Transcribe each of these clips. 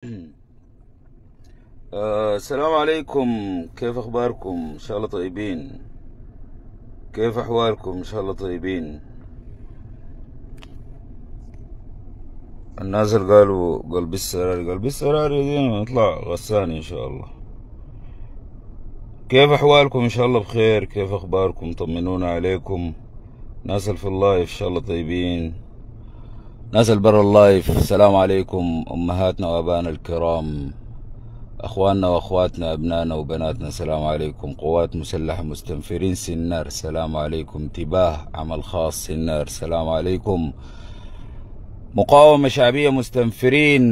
آه السلام عليكم كيف اخباركم ان شاء الله طيبين كيف احوالكم ان شاء الله طيبين الناس اللي قالوا قلب السراري قلب السراري دينا نطلع غساني ان شاء الله كيف احوالكم ان شاء الله بخير كيف اخباركم طمنونا عليكم ناس في الله ان شاء الله طيبين ناس البر اللايف السلام عليكم أمهاتنا وأبانا الكرام أخواننا وأخواتنا أبنائنا وبناتنا السلام عليكم قوات مسلحة مستنفرين سنار السلام عليكم تباه عمل خاص سنار السلام عليكم مقاومة شعبية مستنفرين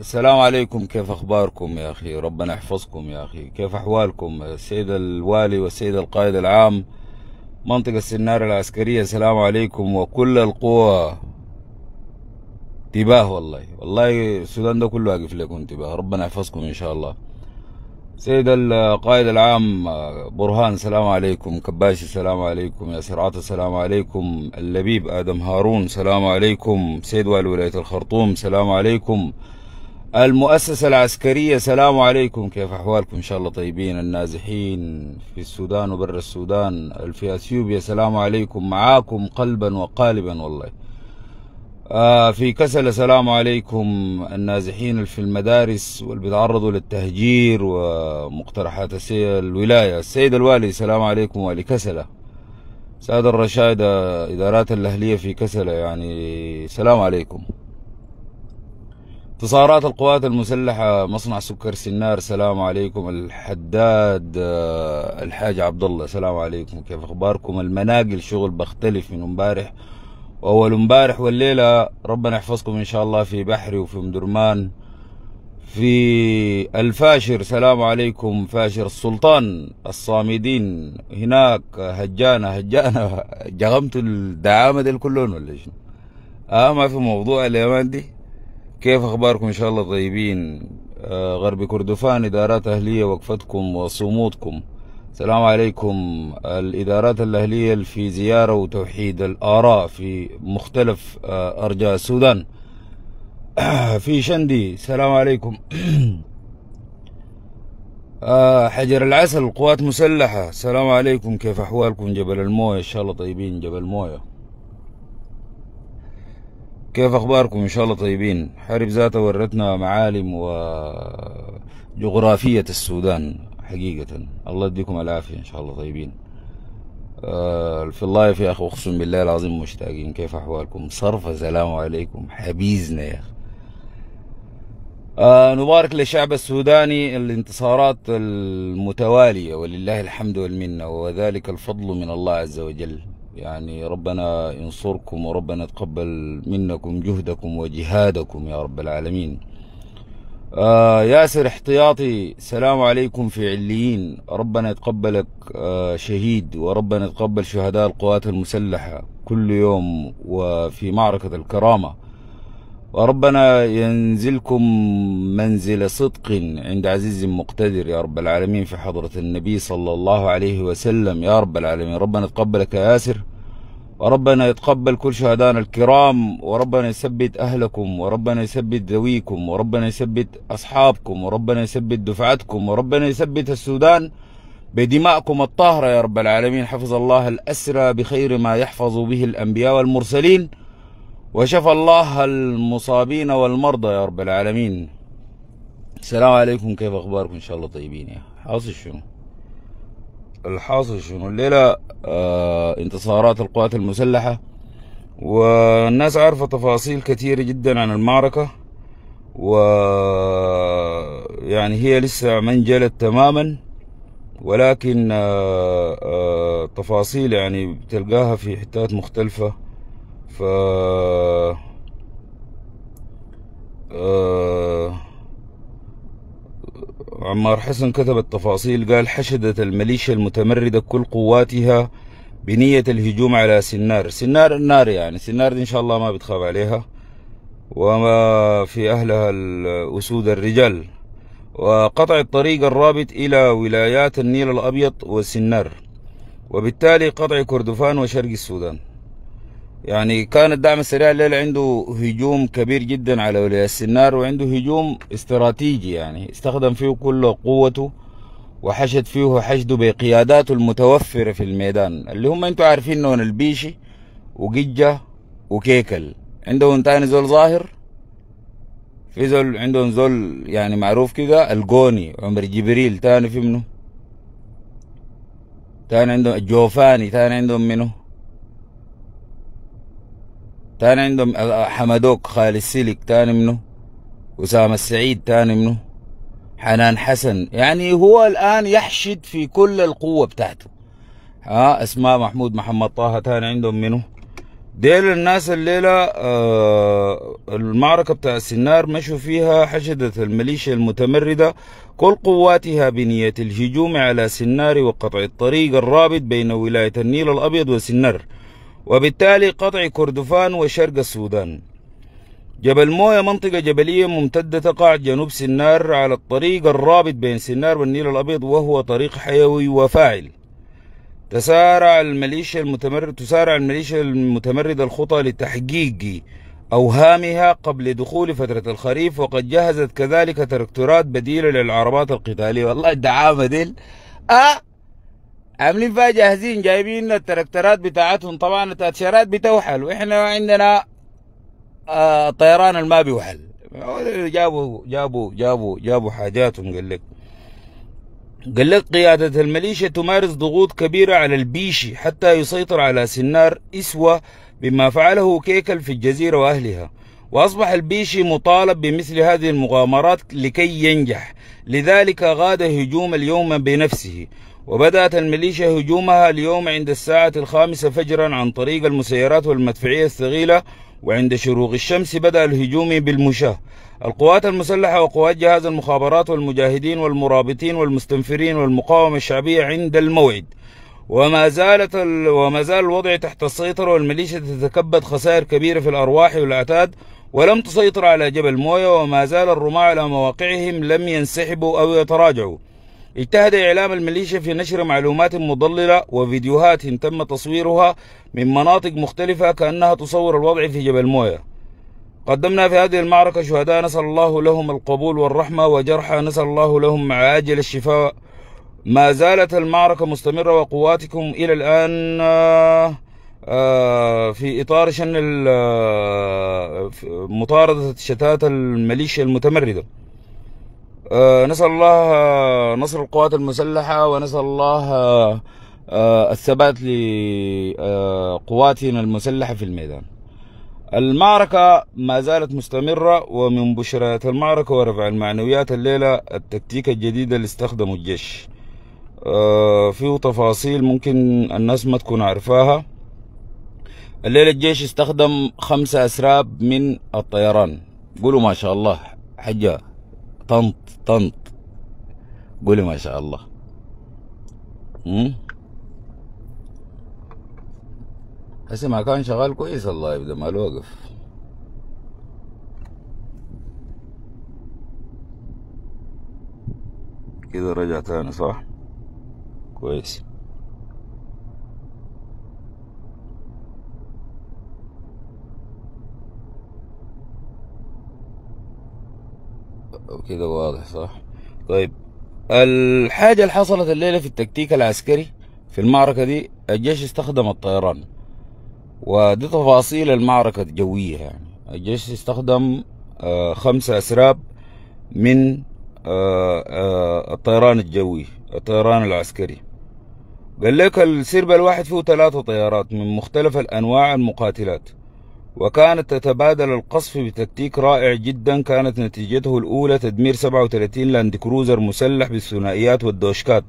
السلام عليكم كيف أخباركم يا أخي ربنا يحفظكم يا أخي كيف أحوالكم السيد الوالي والسيد القائد العام منطقة سنار العسكرية السلام عليكم وكل القوى انتباه والله والله السودان ده كله واقف لكم انتباه ربنا يحفظكم ان شاء الله سيد القائد العام برهان سلام عليكم كباشي سلام عليكم يا سرعات السلام عليكم اللبيب آدم هارون سلام عليكم سيد والي ولاية الخرطوم سلام عليكم المؤسسة العسكرية سلام عليكم كيف أحوالكم إن شاء الله طيبين النازحين في السودان وبر السودان في أثيوبيا سلام عليكم معاكم قلبا وقالبا والله آه، في كسل السلام عليكم النازحين في المدارس واللي بيتعرضوا للتهجير ومقترحات الولاية السيد الوالي السلام عليكم والي كسلة سادة الرشادة إدارات الأهلية في كسلة يعني سلام عليكم انتصارات القوات المسلحة مصنع سكر سنار سلام عليكم الحداد آه، الحاج عبد الله سلام عليكم كيف أخباركم المناقل شغل بختلف من امبارح واول امبارح والليله ربنا يحفظكم ان شاء الله في بحري وفي ام درمان في الفاشر سلام عليكم فاشر السلطان الصامدين هناك هجانة هجانة جغمت الدعامة دي كلهم ولا شنو اه ما في موضوع الايام دي كيف اخباركم ان شاء الله طيبين آه غرب كردفان ادارات اهلية وقفتكم وصمودكم السلام عليكم الإدارات الأهلية في زيارة وتوحيد الآراء في مختلف آه، أرجاء السودان في شندي السلام عليكم آه، حجر العسل القوات مسلحة السلام عليكم كيف أحوالكم جبل الموية إن شاء الله طيبين جبل الموية كيف أخباركم إن شاء الله طيبين حرب ذاته ورتنا معالم وجغرافية السودان حقيقة الله يديكم العافية إن شاء الله طيبين آه في اللايف يا أخي أقسم بالله العظيم مشتاقين كيف أحوالكم صرف السلام عليكم حبيزنا يا أخي آه نبارك للشعب السوداني الانتصارات المتوالية ولله الحمد والمنة وذلك الفضل من الله عز وجل يعني ربنا ينصركم وربنا تقبل منكم جهدكم وجهادكم يا رب العالمين آه ياسر احتياطي سلام عليكم في عليين ربنا يتقبلك آه شهيد وربنا يتقبل شهداء القوات المسلحة كل يوم وفي معركة الكرامة وربنا ينزلكم منزل صدق عند عزيز مقتدر يا رب العالمين في حضرة النبي صلى الله عليه وسلم يا رب العالمين ربنا يتقبلك يا ياسر وربنا يتقبل كل شهدائنا الكرام وربنا يثبت أهلكم وربنا يثبت ذويكم وربنا يثبت أصحابكم وربنا يثبت دفعتكم وربنا يثبت السودان بدمائكم الطاهرة يا رب العالمين حفظ الله الأسرى بخير ما يحفظ به الأنبياء والمرسلين وشفى الله المصابين والمرضى يا رب العالمين السلام عليكم كيف أخباركم إن شاء الله طيبين يا حاصل شنو الحاصل شنو الليلة آه انتصارات القوات المسلحة والناس عارفة تفاصيل كثيرة جدا عن المعركة و يعني هي لسه ما انجلت تماما ولكن آه آه تفاصيل يعني بتلقاها في حتات مختلفة ف آه, آه، عمار حسن كتب التفاصيل قال حشدت الميليشيا المتمردة كل قواتها بنية الهجوم على سنار سنار النار يعني سنار دي إن شاء الله ما بتخاف عليها وما في أهلها الأسود الرجال وقطع الطريق الرابط إلى ولايات النيل الأبيض وسنار وبالتالي قطع كردفان وشرق السودان يعني كان الدعم السريع الليلة عنده هجوم كبير جدا على ولي السنار وعنده هجوم استراتيجي يعني استخدم فيه كل قوته وحشد فيه حشده بقياداته المتوفرة في الميدان اللي هم انتوا عارفين انهم البيشي وقجة وكيكل عندهم تاني زول ظاهر في زول عندهم زول يعني معروف كده الجوني عمر جبريل تاني في منه تاني عندهم الجوفاني تاني عندهم منه تاني عندهم حمدوك خالد سيلك تاني منه أسامة السعيد تاني منه حنان حسن يعني هو الآن يحشد في كل القوة بتاعته ها أسماء محمود محمد طه تاني عندهم منه ديل الناس الليلة آه المعركة بتاع السنار مشوا فيها حشدت الميليشيا المتمردة كل قواتها بنية الهجوم على سنار وقطع الطريق الرابط بين ولاية النيل الأبيض وسنار وبالتالي قطع كردفان وشرق السودان جبل مويا منطقة جبلية ممتدة تقع جنوب سنار على الطريق الرابط بين سنار والنيل الأبيض وهو طريق حيوي وفاعل تسارع الميليشيا المتمرد تسارع الميليشيا المتمردة الخطى لتحقيق أوهامها قبل دخول فترة الخريف وقد جهزت كذلك تركتورات بديلة للعربات القتالية والله الدعامة ديل أه عاملين فيها جاهزين جايبين لنا التراكترات بتاعتهم طبعا التاتشيرات بتوحل واحنا عندنا آه الطيران الما بيوحل جابوا جابوا جابوا جابوا حاجاتهم قال لك قال لك قيادة الميليشيا تمارس ضغوط كبيرة على البيشي حتى يسيطر على سنار إسوة بما فعله كيكل في الجزيرة وأهلها وأصبح البيشي مطالب بمثل هذه المغامرات لكي ينجح لذلك غاد هجوم اليوم بنفسه وبدأت الميليشيا هجومها اليوم عند الساعة الخامسة فجرا عن طريق المسيرات والمدفعية الثقيلة وعند شروق الشمس بدأ الهجوم بالمشاة القوات المسلحة وقوات جهاز المخابرات والمجاهدين والمرابطين والمستنفرين والمقاومة الشعبية عند الموعد وما زالت ال... وما زال الوضع تحت السيطرة والميليشيا تتكبد خسائر كبيرة في الأرواح والأعتاد ولم تسيطر على جبل موية وما زال الرماة على مواقعهم لم ينسحبوا أو يتراجعوا اجتهد إعلام الميليشيا في نشر معلومات مضللة وفيديوهات تم تصويرها من مناطق مختلفة كأنها تصور الوضع في جبل موية قدمنا في هذه المعركة شهداء نسأل الله لهم القبول والرحمة وجرحى نسأل الله لهم عاجل الشفاء ما زالت المعركة مستمرة وقواتكم إلى الآن آه، في إطار شن آه، مطاردة شتات الميليشيا المتمردة آه، نسأل الله آه، نصر القوات المسلحة ونسأل الله آه، الثبات لقواتنا المسلحة في الميدان المعركة ما زالت مستمرة ومن بشريات المعركة ورفع المعنويات الليلة التكتيك الجديد اللي استخدمه الجيش فيه تفاصيل ممكن الناس ما تكون عارفاها الليلة الجيش استخدم خمسة أسراب من الطيران قولوا ما شاء الله حجة طنط طنط قولي ما شاء الله هسه ما كان شغال كويس الله يبدا ما الوقف كده رجع تاني صح كويس وكده واضح صح طيب الحاجة اللي حصلت الليلة في التكتيك العسكري في المعركة دي الجيش استخدم الطيران ودي تفاصيل المعركة الجوية يعني الجيش استخدم آه، خمسة أسراب من آه، آه، الطيران الجوي الطيران العسكري قال لك السرب الواحد فيه ثلاثة طيارات من مختلف الأنواع المقاتلات وكانت تتبادل القصف بتكتيك رائع جدا كانت نتيجته الأولى تدمير 37 لاند كروزر مسلح بالثنائيات والدوشكات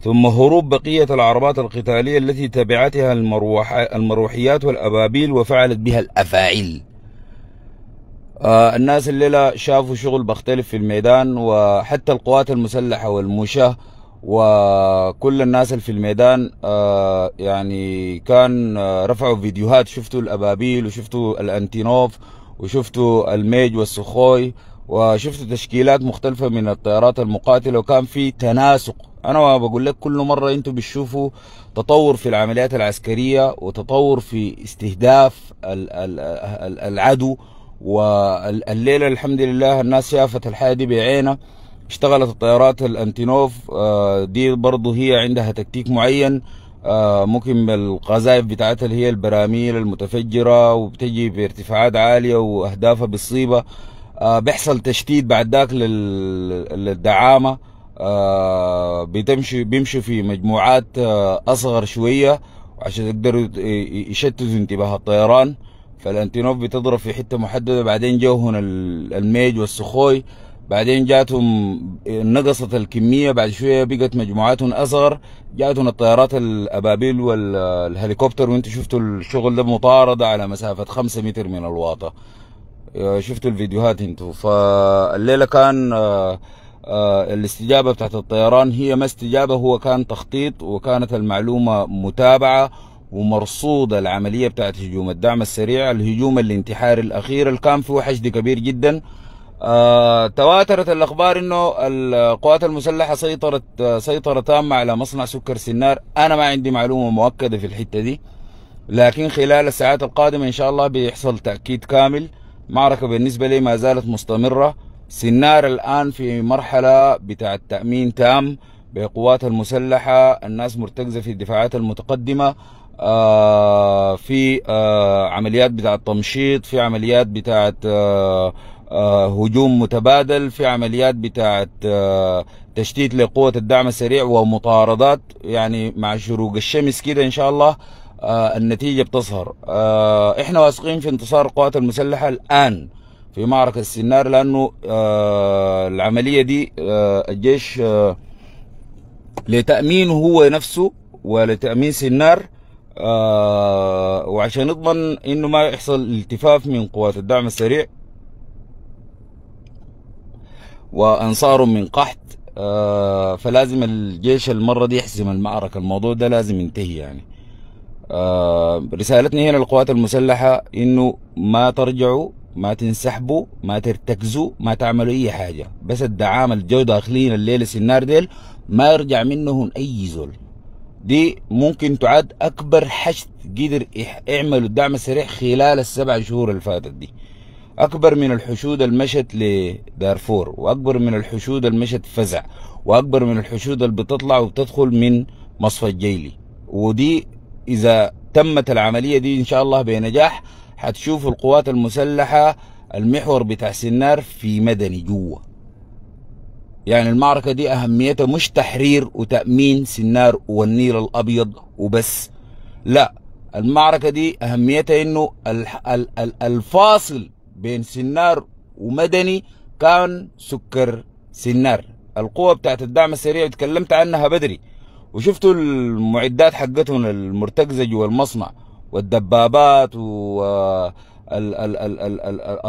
ثم هروب بقية العربات القتالية التي تبعتها المروح المروحيات والأبابيل وفعلت بها الأفاعيل آه الناس الليلة شافوا شغل بختلف في الميدان وحتى القوات المسلحة والمشاة وكل الناس اللي في الميدان آه، يعني كان آه، رفعوا فيديوهات شفتوا الابابيل وشفتوا الانتينوف وشفتوا الميج والسخوي وشفتوا تشكيلات مختلفه من الطيارات المقاتله وكان في تناسق انا بقول لك كل مره انتم بتشوفوا تطور في العمليات العسكريه وتطور في استهداف العدو والليله الحمد لله الناس شافت الحياه دي بعينها اشتغلت الطيارات الانتينوف آه، دي برضه هي عندها تكتيك معين آه، ممكن القذائف بتاعتها اللي هي البراميل المتفجرة وبتجي بارتفاعات عالية وأهدافها بالصيبة آه، بيحصل تشتيت بعد ذاك للدعامة بتمشي بيمشوا في مجموعات أصغر شوية عشان يقدروا يشتتوا انتباه الطيران فالانتينوف بتضرب في حتة محددة بعدين جو هنا الميج والسخوي بعدين جاتهم نقصت الكمية بعد شوية بقت مجموعاتهم أصغر جاتهم الطيارات الأبابيل والهليكوبتر وانت شفتوا الشغل ده مطاردة على مسافة خمسة متر من الواطة آه، شفتوا الفيديوهات انتوا فالليلة كان آه، آه، الاستجابة بتاعت الطيران هي ما استجابة هو كان تخطيط وكانت المعلومة متابعة ومرصودة العملية بتاعت هجوم الدعم السريع الهجوم الانتحاري الأخير اللي كان فيه حشد كبير جداً آه تواترت الاخبار انه القوات المسلحه سيطرت آه، سيطره تامه على مصنع سكر سنار انا ما عندي معلومه مؤكده في الحته دي لكن خلال الساعات القادمه ان شاء الله بيحصل تاكيد كامل معركه بالنسبه لي ما زالت مستمره سنار الان في مرحله بتاع تامين تام بقوات المسلحه الناس مرتكزه في الدفاعات المتقدمه آه في آه عمليات بتاعه تمشيط في عمليات بتاعه آه آه، هجوم متبادل في عمليات بتاعت آه، تشتيت لقوة الدعم السريع ومطاردات يعني مع شروق الشمس كده إن شاء الله آه، النتيجة بتظهر إحنا واثقين في انتصار القوات المسلحة الآن في معركة السنار لأنه العملية دي الجيش لتأمينه هو نفسه ولتأمين سنار وعشان نضمن انه ما يحصل التفاف من قوات الدعم السريع وانصار من قحط آه، فلازم الجيش المره دي يحسم المعركه الموضوع ده لازم ينتهي يعني آه، رسالتنا هنا للقوات المسلحه انه ما ترجعوا ما تنسحبوا ما ترتكزوا ما تعملوا اي حاجه بس الدعامه الجو داخلين الليله سنار ديل ما يرجع منهم اي زول دي ممكن تعد اكبر حشد قدر يعملوا الدعم السريع خلال السبع شهور اللي فاتت دي أكبر من الحشود المشت لدارفور وأكبر من الحشود المشت فزع وأكبر من الحشود اللي بتطلع وبتدخل من مصفى الجيلي ودي إذا تمت العملية دي إن شاء الله بنجاح هتشوف القوات المسلحة المحور بتاع سنار في مدني جوه يعني المعركة دي أهميتها مش تحرير وتأمين سنار والنيل الأبيض وبس لا المعركة دي أهميتها إنه الفاصل بين سنار ومدني كان سكر سنار القوة بتاعت الدعم السريع اتكلمت عنها بدري وشفتوا المعدات حقتهم المرتكزة جوا المصنع والدبابات و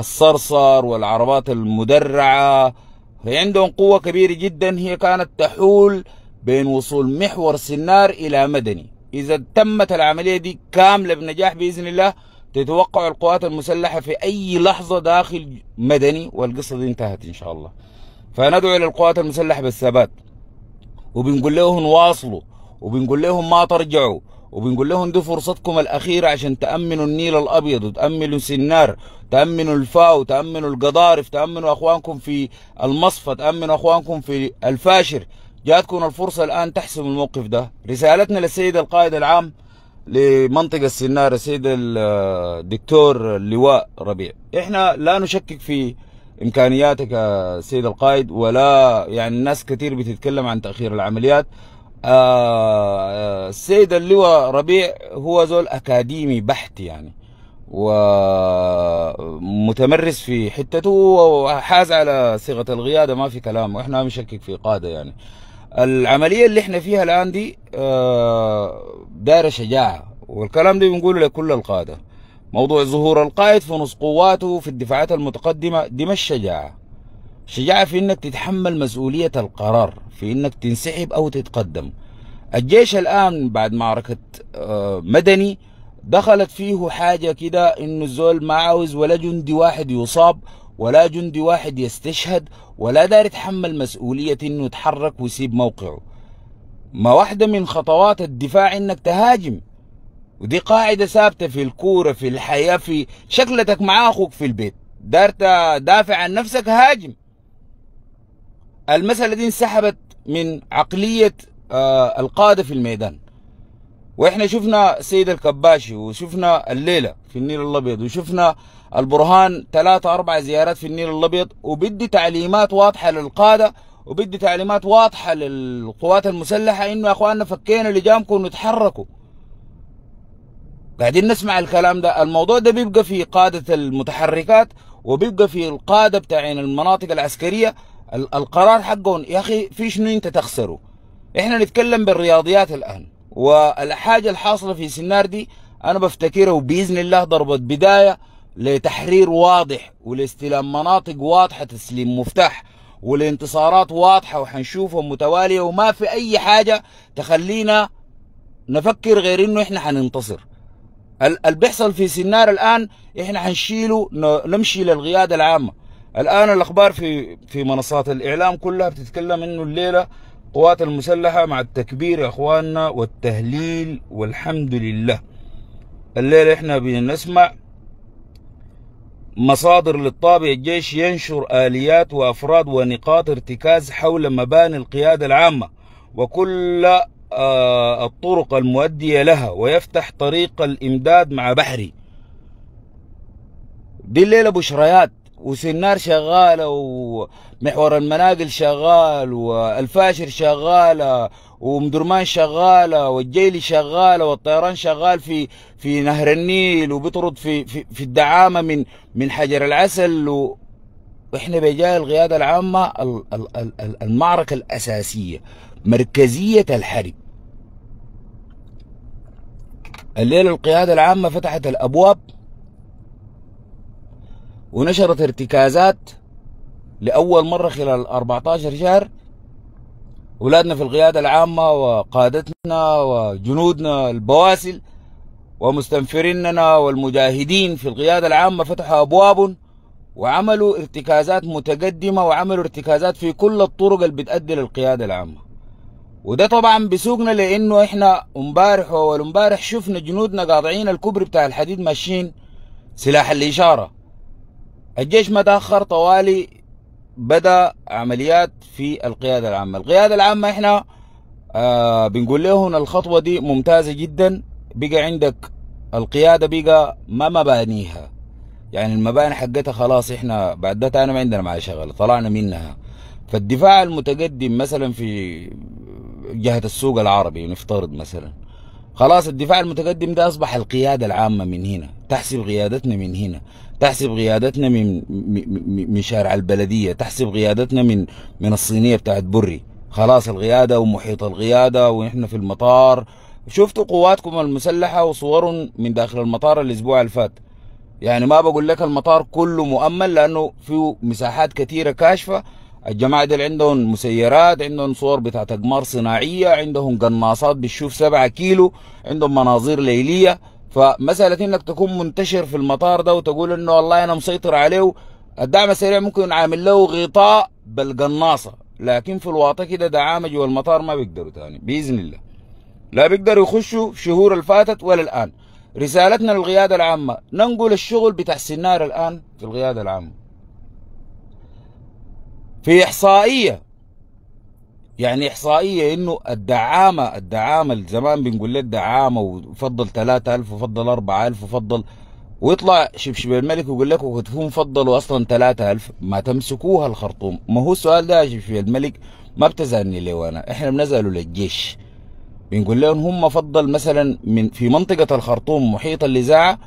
الصرصر والعربات المدرعة عندهم قوة كبيرة جدا هي كانت تحول بين وصول محور سنار إلى مدني إذا تمت العملية دي كاملة بنجاح بإذن الله تتوقع القوات المسلحة في أي لحظة داخل مدني والقصة دي انتهت إن شاء الله فندعو إلى القوات المسلحة بالثبات وبنقول لهم واصلوا وبنقول لهم ما ترجعوا وبنقول لهم دي فرصتكم الأخيرة عشان تأمنوا النيل الأبيض وتأمنوا سنار تأمنوا الفاو تأمنوا القضارف تأمنوا أخوانكم في المصفى تأمنوا أخوانكم في الفاشر جاتكم الفرصة الآن تحسم الموقف ده رسالتنا للسيد القائد العام لمنطقة سنارة سيد الدكتور اللواء ربيع احنا لا نشكك في امكانياتك سيد القائد ولا يعني الناس كثير بتتكلم عن تأخير العمليات السيد آه، آه، اللواء ربيع هو زول اكاديمي بحت يعني ومتمرس في حتته وحاز على صيغه القياده ما في كلام واحنا مشكك في قاده يعني العمليه اللي احنا فيها الان دي آه، دايره شجاعه والكلام ده بنقوله لكل القاده موضوع ظهور القائد في نص قواته في الدفاعات المتقدمه دي مش شجاعه شجاعه في انك تتحمل مسؤوليه القرار في انك تنسحب او تتقدم الجيش الان بعد معركه آه، مدني دخلت فيه حاجة كده إنه الزول ما عاوز ولا جندي واحد يصاب ولا جندي واحد يستشهد ولا داير يتحمل مسؤولية انه يتحرك ويسيب موقعه ما واحدة من خطوات الدفاع انك تهاجم ودي قاعدة ثابتة في الكورة في الحياة في شكلتك مع اخوك في البيت دار تدافع عن نفسك هاجم المسألة دي انسحبت من عقلية آه، القادة في الميدان واحنا شفنا السيد الكباشي وشفنا الليله في النيل الابيض وشفنا البرهان ثلاثة أربع زيارات في النيل الابيض وبدي تعليمات واضحه للقاده وبدي تعليمات واضحه للقوات المسلحه انه يا اخواننا فكينا لجامكم وتحركوا قاعدين نسمع الكلام ده الموضوع ده بيبقى في قادة المتحركات وبيبقى في القادة بتاعين المناطق العسكرية القرار حقهم يا أخي في شنو أنت تخسره إحنا نتكلم بالرياضيات الآن والحاجة الحاصلة في سنار دي أنا بفتكره بإذن الله ضربة بداية لتحرير واضح ولاستلام مناطق واضحة تسليم مفتاح والانتصارات واضحة وحنشوفها متوالية وما في أي حاجة تخلينا نفكر غير إنه إحنا حننتصر اللي بيحصل في سنار الآن إحنا حنشيله نمشي للقيادة العامة الآن الأخبار في في منصات الإعلام كلها بتتكلم إنه الليلة القوات المسلحة مع التكبير يا أخواننا والتهليل والحمد لله الليلة إحنا بنسمع مصادر للطابع الجيش ينشر آليات وأفراد ونقاط ارتكاز حول مباني القيادة العامة وكل آه، الطرق المؤدية لها ويفتح طريق الإمداد مع بحري دي الليلة بشريات وسنار شغاله ومحور المناقل شغال والفاشر شغاله ومدرمان شغاله والجيلي شغاله والطيران شغال في في نهر النيل وبيطرد في في, في الدعامه من من حجر العسل و واحنا بجاه القياده العامه المعركه الاساسيه مركزيه الحرب الليله القياده العامه فتحت الابواب ونشرت ارتكازات لأول مرة خلال 14 شهر أولادنا في القيادة العامة وقادتنا وجنودنا البواسل ومستنفريننا والمجاهدين في القيادة العامة فتحوا أبواب وعملوا ارتكازات متقدمة وعملوا ارتكازات في كل الطرق اللي بتأدي للقيادة العامة وده طبعا بسوقنا لأنه احنا امبارح وأول امبارح شفنا جنودنا قاطعين الكوبري بتاع الحديد ماشيين سلاح الإشارة الجيش ما تاخر طوالي بدا عمليات في القياده العامه القياده العامه احنا آه بنقول لهم الخطوه دي ممتازه جدا بقى عندك القياده بقى ما مبانيها يعني المباني حقتها خلاص احنا بعد ده انا ما عندنا معايا شغله طلعنا منها فالدفاع المتقدم مثلا في جهه السوق العربي نفترض مثلا خلاص الدفاع المتقدم ده اصبح القياده العامه من هنا تحسب قيادتنا من هنا تحسب قيادتنا من من شارع البلديه تحسب قيادتنا من من الصينيه بتاعت بري خلاص القياده ومحيط القياده ونحن في المطار شفتوا قواتكم المسلحه وصور من داخل المطار الاسبوع اللي فات يعني ما بقول لك المطار كله مؤمن لانه في مساحات كثيره كاشفه الجماعة دي عندهم مسيرات عندهم صور بتاعت أقمار صناعية عندهم قناصات بتشوف سبعة كيلو عندهم مناظير ليلية فمساله انك تكون منتشر في المطار ده وتقول انه والله انا مسيطر عليه الدعم السريع ممكن عامل له غطاء بالقناصه لكن في الواطه كده دعامه جوا المطار ما بيقدروا تاني باذن الله لا بيقدروا يخشوا شهور الفاتت ولا الان رسالتنا للقياده العامه ننقل الشغل بتاع السنار الان في القياده العامه في احصائيه يعني احصائيه انه الدعامه الدعامه زمان بنقول له الدعامه وفضل 3000 وفضل 4000 وفضل ويطلع شبشب الملك ويقول لك وخطفوهم فضلوا اصلا 3000 ما تمسكوها الخرطوم ما هو السؤال ده يا شبشب الملك ما بتزعلني ليه وانا احنا بنزعله للجيش بنقول لهم هم فضل مثلا من في منطقه الخرطوم محيط الاذاعه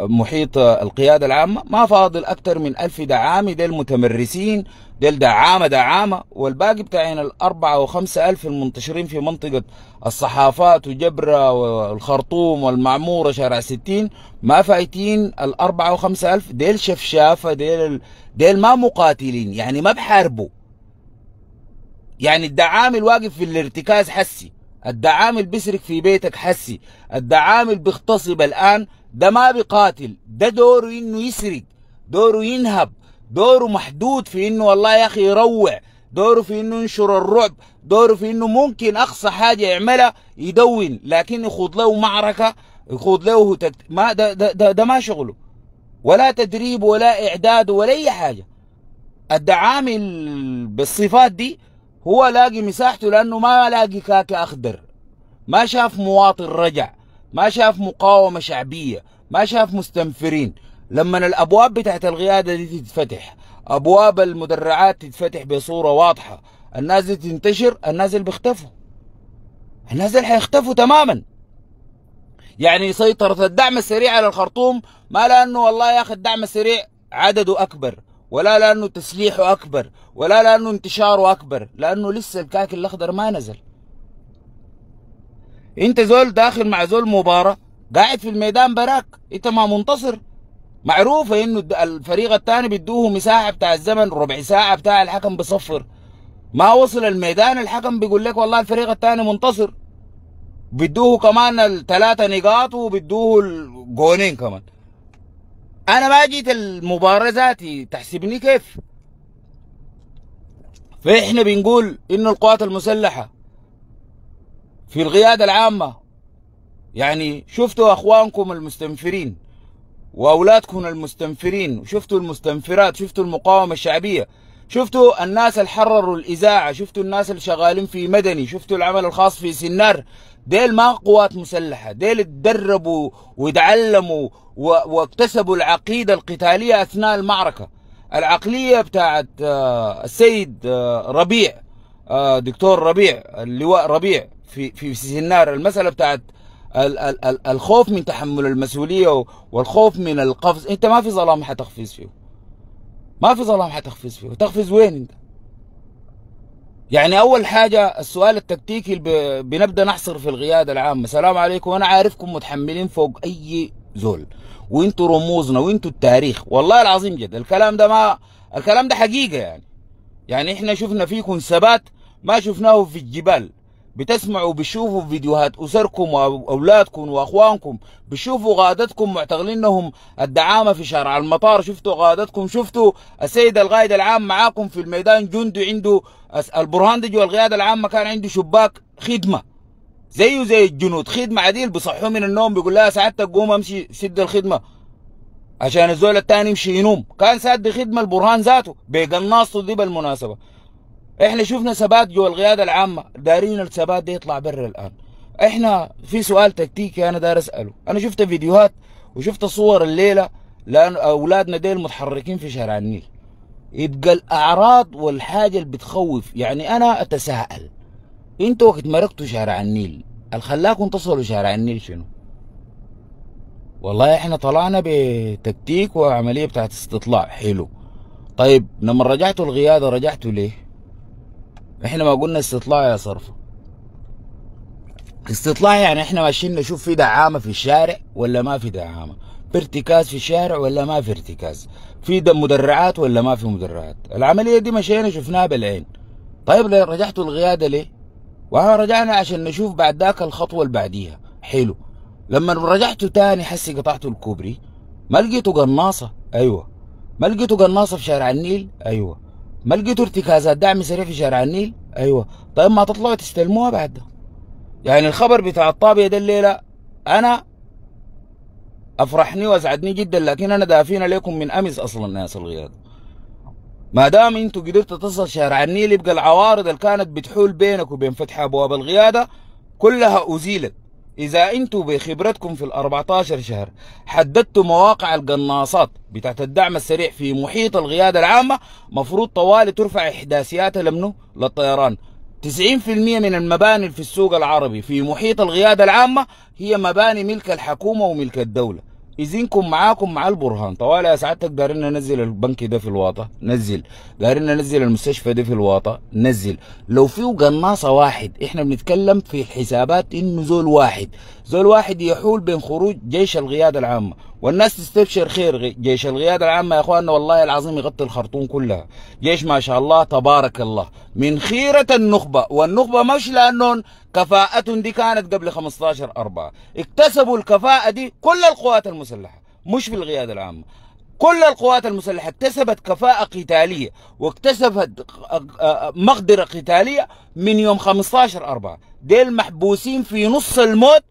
محيط القيادة العامة ما فاضل أكثر من ألف دعامي ديل متمرسين ديل دعامة دعامة والباقي بتاعين الأربعة وخمسة ألف المنتشرين في منطقة الصحافات وجبرة والخرطوم والمعمورة شارع ستين ما فايتين الأربعة وخمسة ألف ديل شفشافة ديل, ديل ما مقاتلين يعني ما بحاربوا يعني الدعام واقف في الارتكاز حسي الدعام بيسرق في بيتك حسي الدعام بيغتصب الآن ده ما بقاتل ده دوره إنه يسرق دوره ينهب دوره محدود في انه والله يا اخي يروع دوره في انه ينشر الرعب دوره في انه ممكن اقصى حاجه يعملها يدون لكن يخوض له معركه يخوض له تكت... ما ده, ده, ده, ده ما شغله ولا تدريب ولا اعداد ولا اي حاجه الدعامي بالصفات دي هو لاقي مساحته لانه ما لاقي كاكا اخضر ما شاف مواطن رجع ما شاف مقاومه شعبيه ما شاف مستنفرين لما الابواب بتاعت القياده دي تتفتح ابواب المدرعات تتفتح بصوره واضحه الناس دي تنتشر الناس اللي بيختفوا الناس اللي حيختفوا تماما يعني سيطرة الدعم السريع على الخرطوم ما لأنه والله يا أخي الدعم السريع عدده أكبر ولا لأنه تسليحه أكبر ولا لأنه انتشاره أكبر لأنه لسه الكاك الأخضر ما نزل أنت زول داخل مع زول مباراة قاعد في الميدان براك أنت ما منتصر معروفة انه الفريق الثاني بيدوه مساحة بتاع الزمن ربع ساعة بتاع الحكم بصفر ما وصل الميدان الحكم بيقول لك والله الفريق الثاني منتصر بيدوه كمان الثلاثة نقاط وبيدوه الجونين كمان انا ما جيت المباراة ذاتي تحسبني كيف فاحنا بنقول انه القوات المسلحة في القيادة العامة يعني شفتوا اخوانكم المستنفرين واولادكم المستنفرين شفتوا المستنفرات شفتوا المقاومه الشعبيه شفتوا الناس اللي حرروا الاذاعه شفتوا الناس اللي شغالين في مدني شفتوا العمل الخاص في سنار ديل ما قوات مسلحه ديل اتدربوا وتعلموا واكتسبوا العقيده القتاليه اثناء المعركه العقليه بتاعت آه، السيد آه، ربيع آه، دكتور ربيع اللواء ربيع في في سنار المساله بتاعت الخوف من تحمل المسؤولية والخوف من القفز انت ما في ظلام حتقفز فيه ما في ظلام حتقفز فيه تقفز وين انت يعني اول حاجة السؤال التكتيكي بنبدأ نحصر في القيادة العامة السلام عليكم انا عارفكم متحملين فوق اي زول وانتوا رموزنا وانتوا التاريخ والله العظيم جد الكلام ده ما الكلام ده حقيقة يعني يعني احنا شفنا فيكم ثبات ما شفناه في الجبال بتسمعوا بيشوفوا فيديوهات اسركم واولادكم واخوانكم بيشوفوا قادتكم معتقلين انهم الدعامه في شارع المطار شفتوا قادتكم شفتوا السيد القائد العام معاكم في الميدان جندي عنده البرهان البرهندج والقياده العامه كان عنده شباك خدمه زيه زي الجنود خدمه عديل بيصحوا من النوم بيقول لها سعادتك قوم امشي سد الخدمه عشان الزول الثاني يمشي ينوم كان ساد خدمه البرهان ذاته بقناصته دي بالمناسبه احنا شفنا سبات جوا القياده العامه دارين السبات ده يطلع برا الان احنا في سؤال تكتيكي انا داير اساله انا شفت فيديوهات وشفت صور الليله لان اولادنا ديل متحركين في شارع النيل يبقى الاعراض والحاجه اللي بتخوف يعني انا اتساءل انتوا وقت مرقتوا شارع النيل الخلاكم تصلوا شارع النيل شنو والله احنا طلعنا بتكتيك وعمليه بتاعت استطلاع حلو طيب لما رجعتوا القياده رجعتوا ليه احنا ما قلنا استطلاع يا صرفه استطلاع يعني احنا ماشيين نشوف في دعامه في الشارع ولا ما في دعامه في ارتكاز في الشارع ولا ما في ارتكاز في دم مدرعات ولا ما في مدرعات العمليه دي مشينا شفناها بالعين طيب رجعتوا القياده ليه وهنا رجعنا عشان نشوف بعد ذاك الخطوه اللي بعديها حلو لما رجعتوا تاني حسي قطعتوا الكوبري ما لقيتوا قناصه ايوه ما لقيتوا قناصه في شارع النيل ايوه ما لقيتوا ارتكازات دعم سريع في شارع النيل ايوه طيب ما تطلعوا تستلموها بعد ده يعني الخبر بتاع الطابيه ده الليله انا افرحني واسعدني جدا لكن انا دافين عليكم من امس اصلا ناس الغياد ما دام انتوا قدرتوا تصل شارع النيل يبقى العوارض اللي كانت بتحول بينك وبين فتح ابواب القياده كلها ازيلت اذا انتوا بخبرتكم في ال 14 شهر حددتوا مواقع القناصات بتاعت الدعم السريع في محيط القياده العامه مفروض طوالي ترفع احداثياتها لمنه للطيران 90% من المباني في السوق العربي في محيط القيادة العامة هي مباني ملك الحكومة وملك الدولة يزينكم معاكم مع البرهان طوال يا سعادتك دارينا ننزل البنك ده في الواطه نزل دارينا ننزل المستشفى ده في الواطه نزل لو فيه قناصه واحد احنا بنتكلم في الحسابات انه زول واحد زول واحد يحول بين خروج جيش القياده العامه والناس تستبشر خير جيش القيادة العامة يا اخواننا والله العظيم يغطي الخرطوم كلها جيش ما شاء الله تبارك الله من خيرة النخبة والنخبة مش لأنهم كفاءتهم دي كانت قبل 15 أربعة اكتسبوا الكفاءة دي كل القوات المسلحة مش في القيادة العامة كل القوات المسلحة اكتسبت كفاءة قتالية واكتسبت مقدرة قتالية من يوم 15 أربعة ديل محبوسين في نص الموت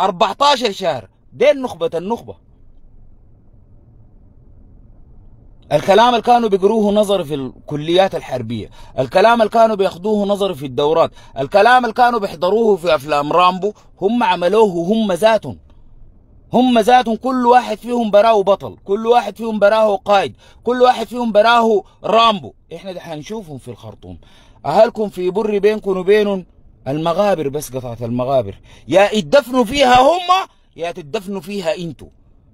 14 شهر ديل نخبة النخبة الكلام اللي كانوا بيقروه نظر في الكليات الحربية الكلام اللي كانوا بياخدوه نظر في الدورات الكلام اللي كانوا بيحضروه في أفلام رامبو هم عملوه هم ذاتهم هم ذاتهم كل واحد فيهم براه بطل كل واحد فيهم براه قائد كل واحد فيهم براه رامبو احنا ده حنشوفهم في الخرطوم أهلكم في بر بينكم وبينهم المغابر بس قطعة المغابر يا اتدفنوا فيها هم يا تدفنوا فيها انتوا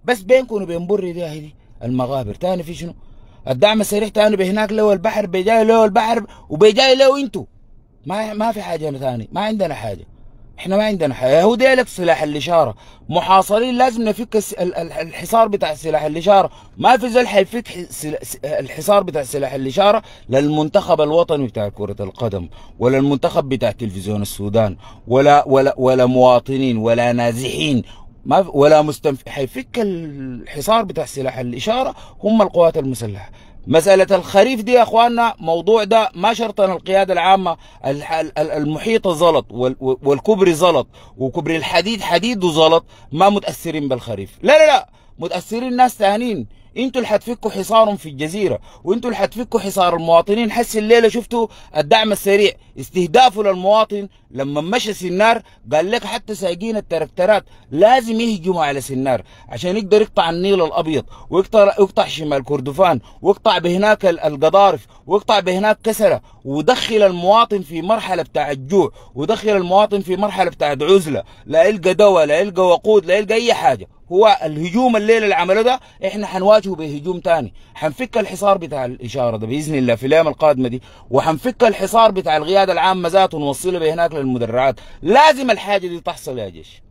بس بينكم وبين بر دي المغابر تاني في شنو الدعم السريع تاني بهناك لو البحر بيجاي لو البحر وبيجاي لو انتوا ما ما في حاجه ثاني ما عندنا حاجه احنا ما عندنا حاجه هو ديلك سلاح الاشاره محاصرين لازم نفك الحصار بتاع سلاح الاشاره ما في زل حيفك الحصار بتاع سلاح الاشاره للمنتخب الوطني بتاع كره القدم ولا المنتخب بتاع تلفزيون السودان ولا ولا ولا مواطنين ولا نازحين ما ولا مستنف حيفك الحصار بتاع سلاح الاشاره هم القوات المسلحه مسألة الخريف دي يا أخواننا موضوع ده ما ان القيادة العامة المحيطة زلط والكبري زلط وكبري الحديد حديد وزلط ما متأثرين بالخريف لا لا لا متاثرين ناس ثانيين انتوا اللي حتفكوا حصارهم في الجزيره وانتوا اللي حتفكوا حصار المواطنين حس الليله شفتوا الدعم السريع استهدافه للمواطن لما مشى سنار قال لك حتى سايقين التركترات لازم يهجموا على سنار عشان يقدر يقطع النيل الابيض ويقطع يقطع شمال كردفان ويقطع بهناك القضارف ويقطع بهناك كسره ودخل المواطن في مرحله بتاع الجوع ودخل المواطن في مرحله بتاع عزله لا يلقى دواء لا يلقى وقود لا يلقى اي حاجه هو الهجوم الليله اللي عمله ده احنا حنواجهه بهجوم تاني حنفك الحصار بتاع الاشاره ده باذن الله في الايام القادمه دي وحنفك الحصار بتاع القياده العامه ذاته ونوصله هناك للمدرعات لازم الحاجه دي تحصل يا جيش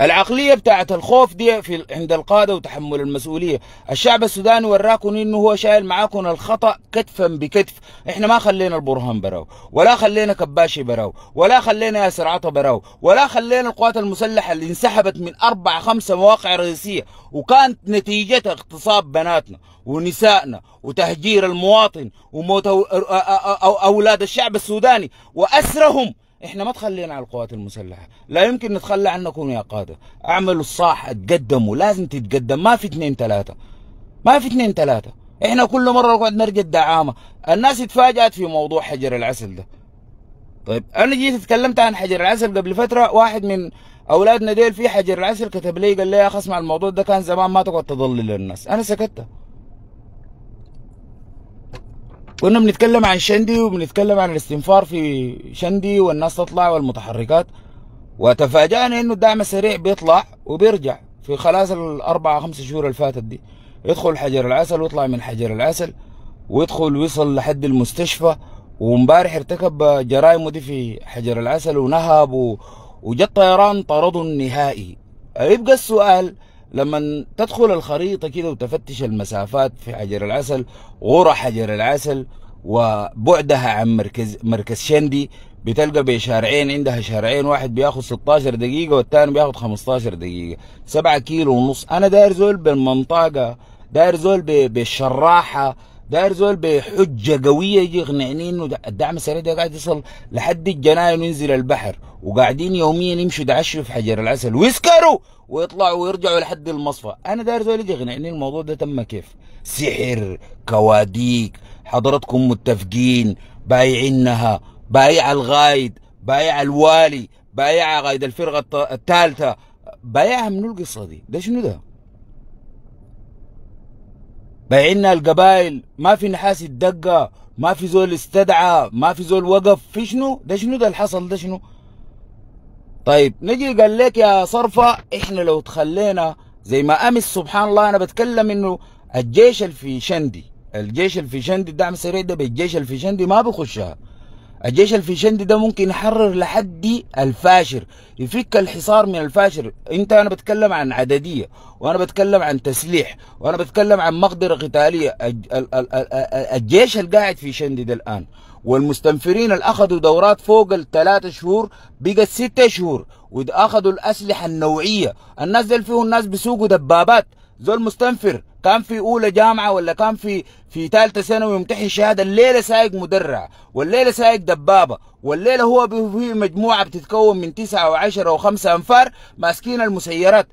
العقلية بتاعت الخوف دي في عند القادة وتحمل المسؤولية الشعب السوداني وراكم انه هو شايل معاكم الخطأ كتفا بكتف احنا ما خلينا البرهان براو ولا خلينا كباشي براو ولا خلينا ياسر عطا براو ولا خلينا القوات المسلحة اللي انسحبت من اربع خمسة مواقع رئيسية وكانت نتيجة اغتصاب بناتنا ونسائنا وتهجير المواطن وموت أولاد الشعب السوداني وأسرهم احنا ما تخلينا على القوات المسلحه لا يمكن نتخلى عنكم يا قاده اعملوا الصح اتقدموا لازم تتقدم ما في اثنين ثلاثه ما في اثنين ثلاثه احنا كل مره نقعد نرجع الدعامه الناس اتفاجات في موضوع حجر العسل ده طيب انا جيت اتكلمت عن حجر العسل قبل فتره واحد من اولادنا ديل في حجر العسل كتب لي قال لي يا اخي اسمع الموضوع ده كان زمان ما تقعد تضلل الناس انا سكتت كنا بنتكلم عن شندي وبنتكلم عن الاستنفار في شندي والناس تطلع والمتحركات وتفاجأنا انه الدعم السريع بيطلع وبيرجع في خلاص الاربع خمس شهور اللي فاتت دي يدخل حجر العسل ويطلع من حجر العسل ويدخل ويصل لحد المستشفى ومبارح ارتكب جرائمه دي في حجر العسل ونهب و... وجا الطيران طرده النهائي يبقى السؤال لما تدخل الخريطة كده وتفتش المسافات في حجر العسل غرى حجر العسل وبعدها عن مركز مركز شندي بتلقى بشارعين عندها شارعين واحد بياخد 16 دقيقة والتاني بياخد 15 دقيقة 7 كيلو ونص أنا داير زول بالمنطقة داير زول بالشراحة داير زول بحجه قويه يجي يقنعني انه الدعم السريع ده قاعد يصل لحد الجناين وينزل البحر وقاعدين يوميا يمشوا دعشوا في حجر العسل ويسكروا ويطلعوا ويرجعوا لحد المصفى انا داير زول يجي يقنعني الموضوع ده تم كيف سحر كواديك حضراتكم متفقين بايعينها بايع الغايد بايع الوالي بايع غايد الفرقه الثالثه بايعها من القصه دي ده شنو ده بايعنا القبائل ما في نحاس الدقة ما في زول استدعى ما في زول وقف في شنو ده شنو ده اللي حصل ده شنو طيب نجي قال لك يا صرفة احنا لو تخلينا زي ما امس سبحان الله انا بتكلم انه الجيش الفيشندي الجيش الفيشندي الدعم السريع ده بالجيش الفيشندي ما بيخشها الجيش الفيشندي ده ممكن يحرر لحد الفاشر يفك الحصار من الفاشر انت انا بتكلم عن عدديه وانا بتكلم عن تسليح وانا بتكلم عن مقدره قتاليه الجيش القاعد في شندي ده الان والمستنفرين اللي اخذوا دورات فوق الثلاثة شهور بقت ستة شهور واخذوا الاسلحه النوعيه الناس دي فيهم ناس بيسوقوا دبابات زول مستنفر كان في اولى جامعه ولا كان في في ثالثه ثانوي يمتحن شهاده الليله سايق مدرع والليله سايق دبابه والليله هو في مجموعه بتتكون من تسعه و5 انفار ماسكين المسيرات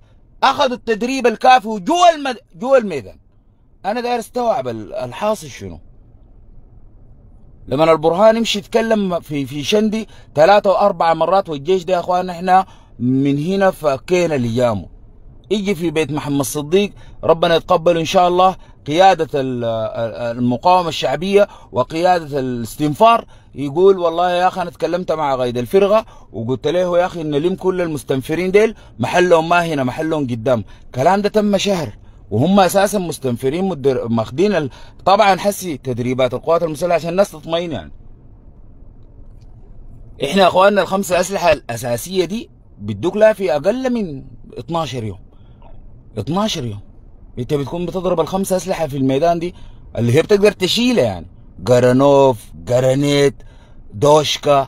اخذوا التدريب الكافي وجوا المد... جوا الميدان انا داير استوعب الحاصل شنو لما البرهان يمشي يتكلم في في شندي ثلاثه واربعه مرات والجيش ده يا اخوان احنا من هنا فكينا ليامه يجي في بيت محمد الصديق ربنا يتقبل إن شاء الله قيادة المقاومة الشعبية وقيادة الاستنفار يقول والله يا أخي أنا تكلمت مع غايد الفرقة وقلت له يا أخي إن لم كل المستنفرين ديل محلهم ما هنا محلهم قدام كلام ده تم شهر وهم اساسا مستنفرين مدر... ماخدين ال... طبعا حسي تدريبات القوات المسلحه عشان الناس تطمئن يعني احنا اخواننا الخمسه اسلحه الاساسيه دي بدوك لها في اقل من 12 يوم 12 يوم انت بتكون بتضرب الخمسه اسلحه في الميدان دي اللي هي بتقدر تشيلها يعني جرانوف جرانيت دوشكا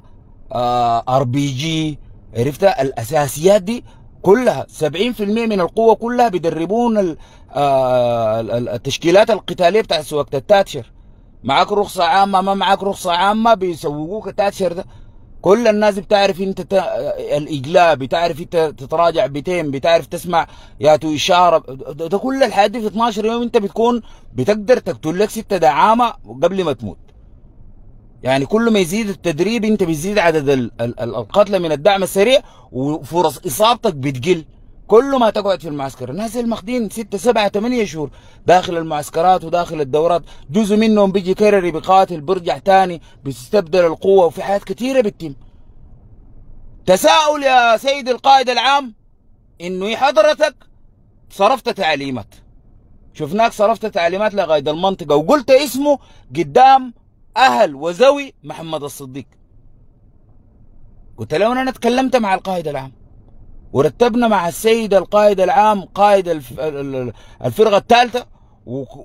آه، ار بي جي عرفت الاساسيات دي كلها 70% من القوه كلها بيدربون آه، التشكيلات القتاليه بتاع سواقه التاتشر معاك رخصه عامه ما معاك رخصه عامه بيسوقوك التاتشر ده كل الناس بتعرف انت ت... الاجلاء بتعرف انت تتراجع بتين بتعرف تسمع يا اشاره ده كل الحياه دي في 12 يوم انت بتكون بتقدر تقتل لك ستة دعامه قبل ما تموت يعني كل ما يزيد التدريب انت بتزيد عدد القتلى من الدعم السريع وفرص اصابتك بتقل كل ما تقعد في المعسكر الناس اللي ماخدين 6 7 8 شهور داخل المعسكرات وداخل الدورات جزء منهم بيجي كرري بيقاتل بيرجع تاني بيستبدل القوه وفي حاجات كثيره بتتم تساؤل يا سيد القائد العام انه ايه حضرتك صرفت تعليمات شفناك صرفت تعليمات لقائد المنطقه وقلت اسمه قدام اهل وزوي محمد الصديق قلت لو انا اتكلمت مع القائد العام ورتبنا مع السيد القائد العام قائد الفرقه الثالثه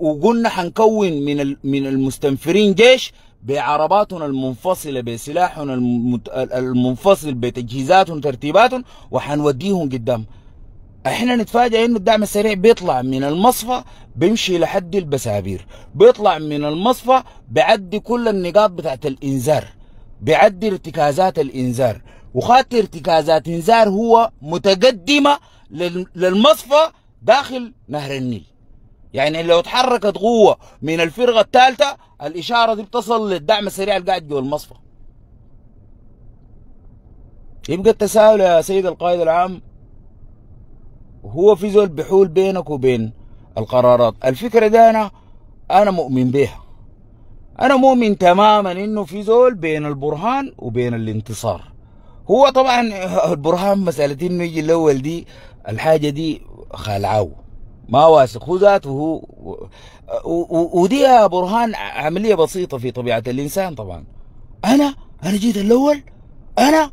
وقلنا حنكون من من المستنفرين جيش بعرباتنا المنفصله بسلاحنا المنفصل بتجهيزاتهم ترتيباتهم وحنوديهم قدام احنا نتفاجئ انه الدعم السريع بيطلع من المصفى بيمشي لحد البسابير بيطلع من المصفى بيعدي كل النقاط بتاعت الانذار بيعدي ارتكازات الانذار وخط ارتكازات انذار هو متقدمة للمصفى داخل نهر النيل يعني لو تحركت قوة من الفرقة الثالثة الإشارة دي بتصل للدعم السريع القاعد جوه المصفى يبقى التساؤل يا سيد القائد العام هو في زول بحول بينك وبين القرارات الفكرة دي أنا أنا مؤمن بها أنا مؤمن تماما إنه في زول بين البرهان وبين الانتصار هو طبعا البرهان مساله انه يجي الاول دي الحاجه دي خلعوه ما واثق هو ذاته هو ودي برهان عمليه بسيطه في طبيعه الانسان طبعا انا انا جيت الاول انا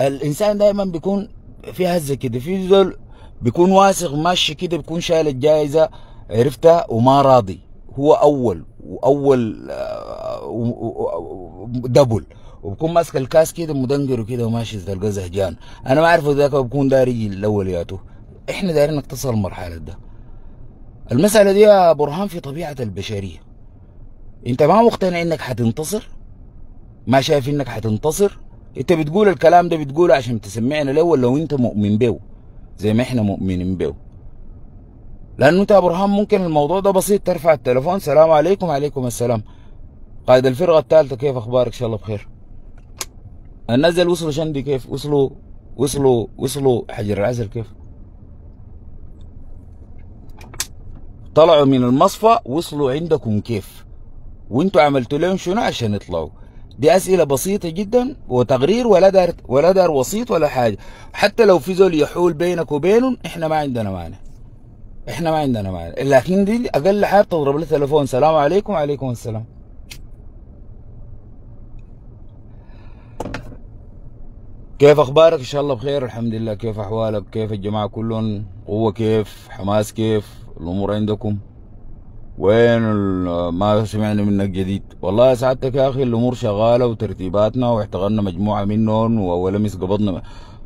الانسان دائما بيكون في هزه كده في زول بيكون واثق ماشي كده بيكون شايل الجائزه عرفتها وما راضي هو اول واول آه، دبل وبكون ماسك الكاس كده مدنجر وكده وماشي زي القزح جان انا ما اعرف ذاك بكون داري الاول ياتو احنا دايرين نقتصر المرحله ده المساله دي يا برهان في طبيعه البشريه انت ما مقتنع انك حتنتصر ما شايف انك حتنتصر انت بتقول الكلام ده بتقوله عشان تسمعنا الاول لو انت مؤمن به زي ما احنا مؤمنين به لانه انت يا برهان ممكن الموضوع ده بسيط ترفع التليفون سلام عليكم عليكم السلام قائد الفرقه الثالثه كيف اخبارك ان شاء الله بخير الناس ديل وصلوا شندي كيف وصلوا وصلوا وصلوا حجر العسل كيف طلعوا من المصفى وصلوا عندكم كيف وانتوا عملتوا لهم شنو عشان يطلعوا دي اسئله بسيطه جدا وتقرير ولا دار ولا دار وسيط ولا حاجه حتى لو في زول يحول بينك وبينهم احنا ما عندنا مانع احنا ما عندنا مانع لكن دي اقل حاجه تضرب لي تليفون سلام عليكم وعليكم السلام كيف اخبارك ان شاء الله بخير الحمد لله كيف احوالك كيف الجماعه كلهم قوه كيف حماس كيف الامور عندكم وين ما سمعنا منك جديد والله يا سعادتك يا اخي الامور شغاله وترتيباتنا واحتغلنا مجموعه منهم واول امس قبضنا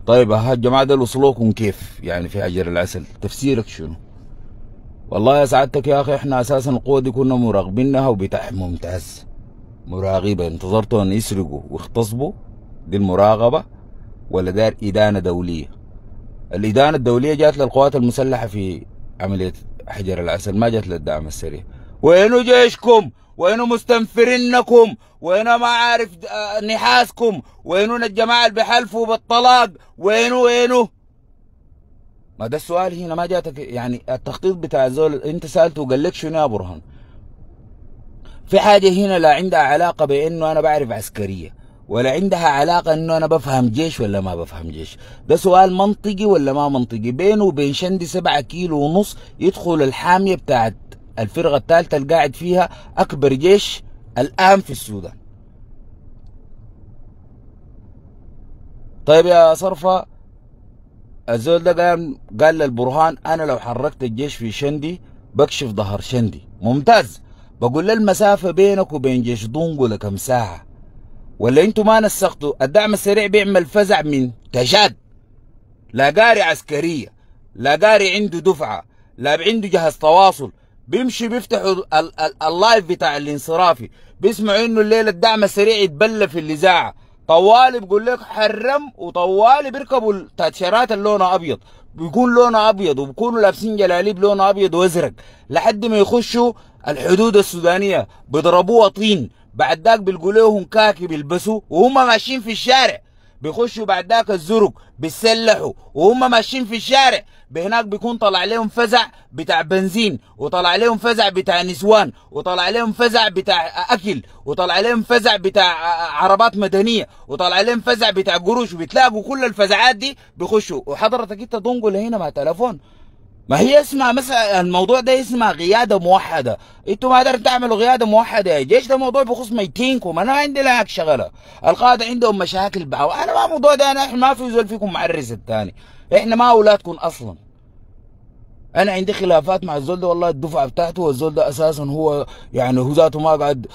طيب ها الجماعه ده وصلوكم كيف يعني في حجر العسل تفسيرك شنو والله يا سعادتك يا اخي احنا اساسا القوه دي كنا مراقبينها وبتاع ممتاز مراقبه انتظرتهم يسرقوا ويغتصبوا دي المراقبه ولا دار إدانة دولية الإدانة الدولية جات للقوات المسلحة في عملية حجر العسل ما جات للدعم السريع وينو جيشكم وينو مستنفرينكم وينو ما عارف آه، نحاسكم وينو الجماعة اللي بحلفوا بالطلاق وينو وينو ما ده السؤال هنا ما جاتك يعني التخطيط بتاع زول انت سالته وقال لك شنو يا برهان في حاجه هنا لا عندها علاقه بانه انا بعرف عسكريه ولا عندها علاقة انه انا بفهم جيش ولا ما بفهم جيش ده سؤال منطقي ولا ما منطقي بينه وبين شندي سبعة كيلو ونص يدخل الحامية بتاعت الفرقة الثالثة اللي قاعد فيها اكبر جيش الان في السودان طيب يا صرفة الزول ده قام قال للبرهان انا لو حركت الجيش في شندي بكشف ظهر شندي ممتاز بقول له المسافة بينك وبين جيش دونجو لكم ساعة ولا انتوا ما نسقتوا الدعم السريع بيعمل فزع من تجاد لا قاري عسكريه لا قاري عنده دفعه لا عنده جهاز تواصل بيمشي بيفتحوا اللايف بتاع الانصرافي بيسمعوا انه الليله الدعم السريع يتبلى في الاذاعه طوالي بيقول لك حرم وطوالي بيركبوا التاتشيرات اللون ابيض بيكون لونه ابيض وبيكونوا لابسين جلاليب لونه ابيض وازرق لحد ما يخشوا الحدود السودانيه بيضربوها طين بعد داك بيلقوا لهم كاكي بيلبسوا وهم ماشيين في الشارع بيخشوا بعد داك الزرق بيسلحوا وهم ماشيين في الشارع بهناك بيكون طلع لهم فزع بتاع بنزين وطلع لهم فزع بتاع نسوان وطلع لهم فزع بتاع اكل وطلع لهم فزع بتاع عربات مدنيه وطلع لهم فزع بتاع قروش وبتلاقوا كل الفزعات دي بيخشوا وحضرتك انت تنقل هنا مع تلفون ما هي اسمها مثلا الموضوع ده اسمها قياده موحده انتوا ما قدرتوا تعملوا قياده موحده يا جيش ده موضوع بخص ميتينكم انا ما عندي لك شغله القاده عندهم مشاكل بعو انا ما الموضوع ده انا احنا ما في زول فيكم معرس الثاني احنا ما اولادكم اصلا انا عندي خلافات مع الزول ده والله الدفعه بتاعته والزول ده اساسا هو يعني هو ذاته ما قاعد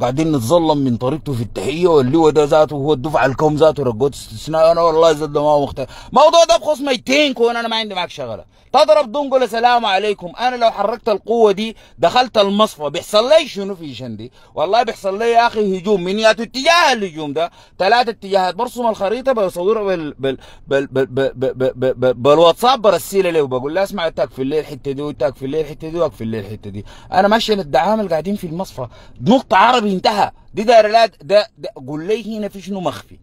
قاعدين نتظلم من طريقته في التحيه واللي هو ده ذاته هو الدفعه الكوم ذاته رقوت استثناء انا والله الزول ده ما مختلف الموضوع ده بخص ميتين كون انا ما عندي معك شغله تضرب دنقل السلام عليكم انا لو حركت القوه دي دخلت المصفى بيحصل لي شنو في شندي والله بيحصل لي يا اخي هجوم من ياتوا اتجاه الهجوم ده ثلاثه اتجاهات برسم الخريطه بصورها بال بال بال بال بال بال بال بالواتساب برسلها له وبقول له اسمع جمعه في الليل الحته دي في الليل الحته دي في الليل الحته دي انا ماشي للدعامه اللي قاعدين في المصفى نقطه عربي انتهى دي دار لا ده, ده قول لي هنا في شنو مخفي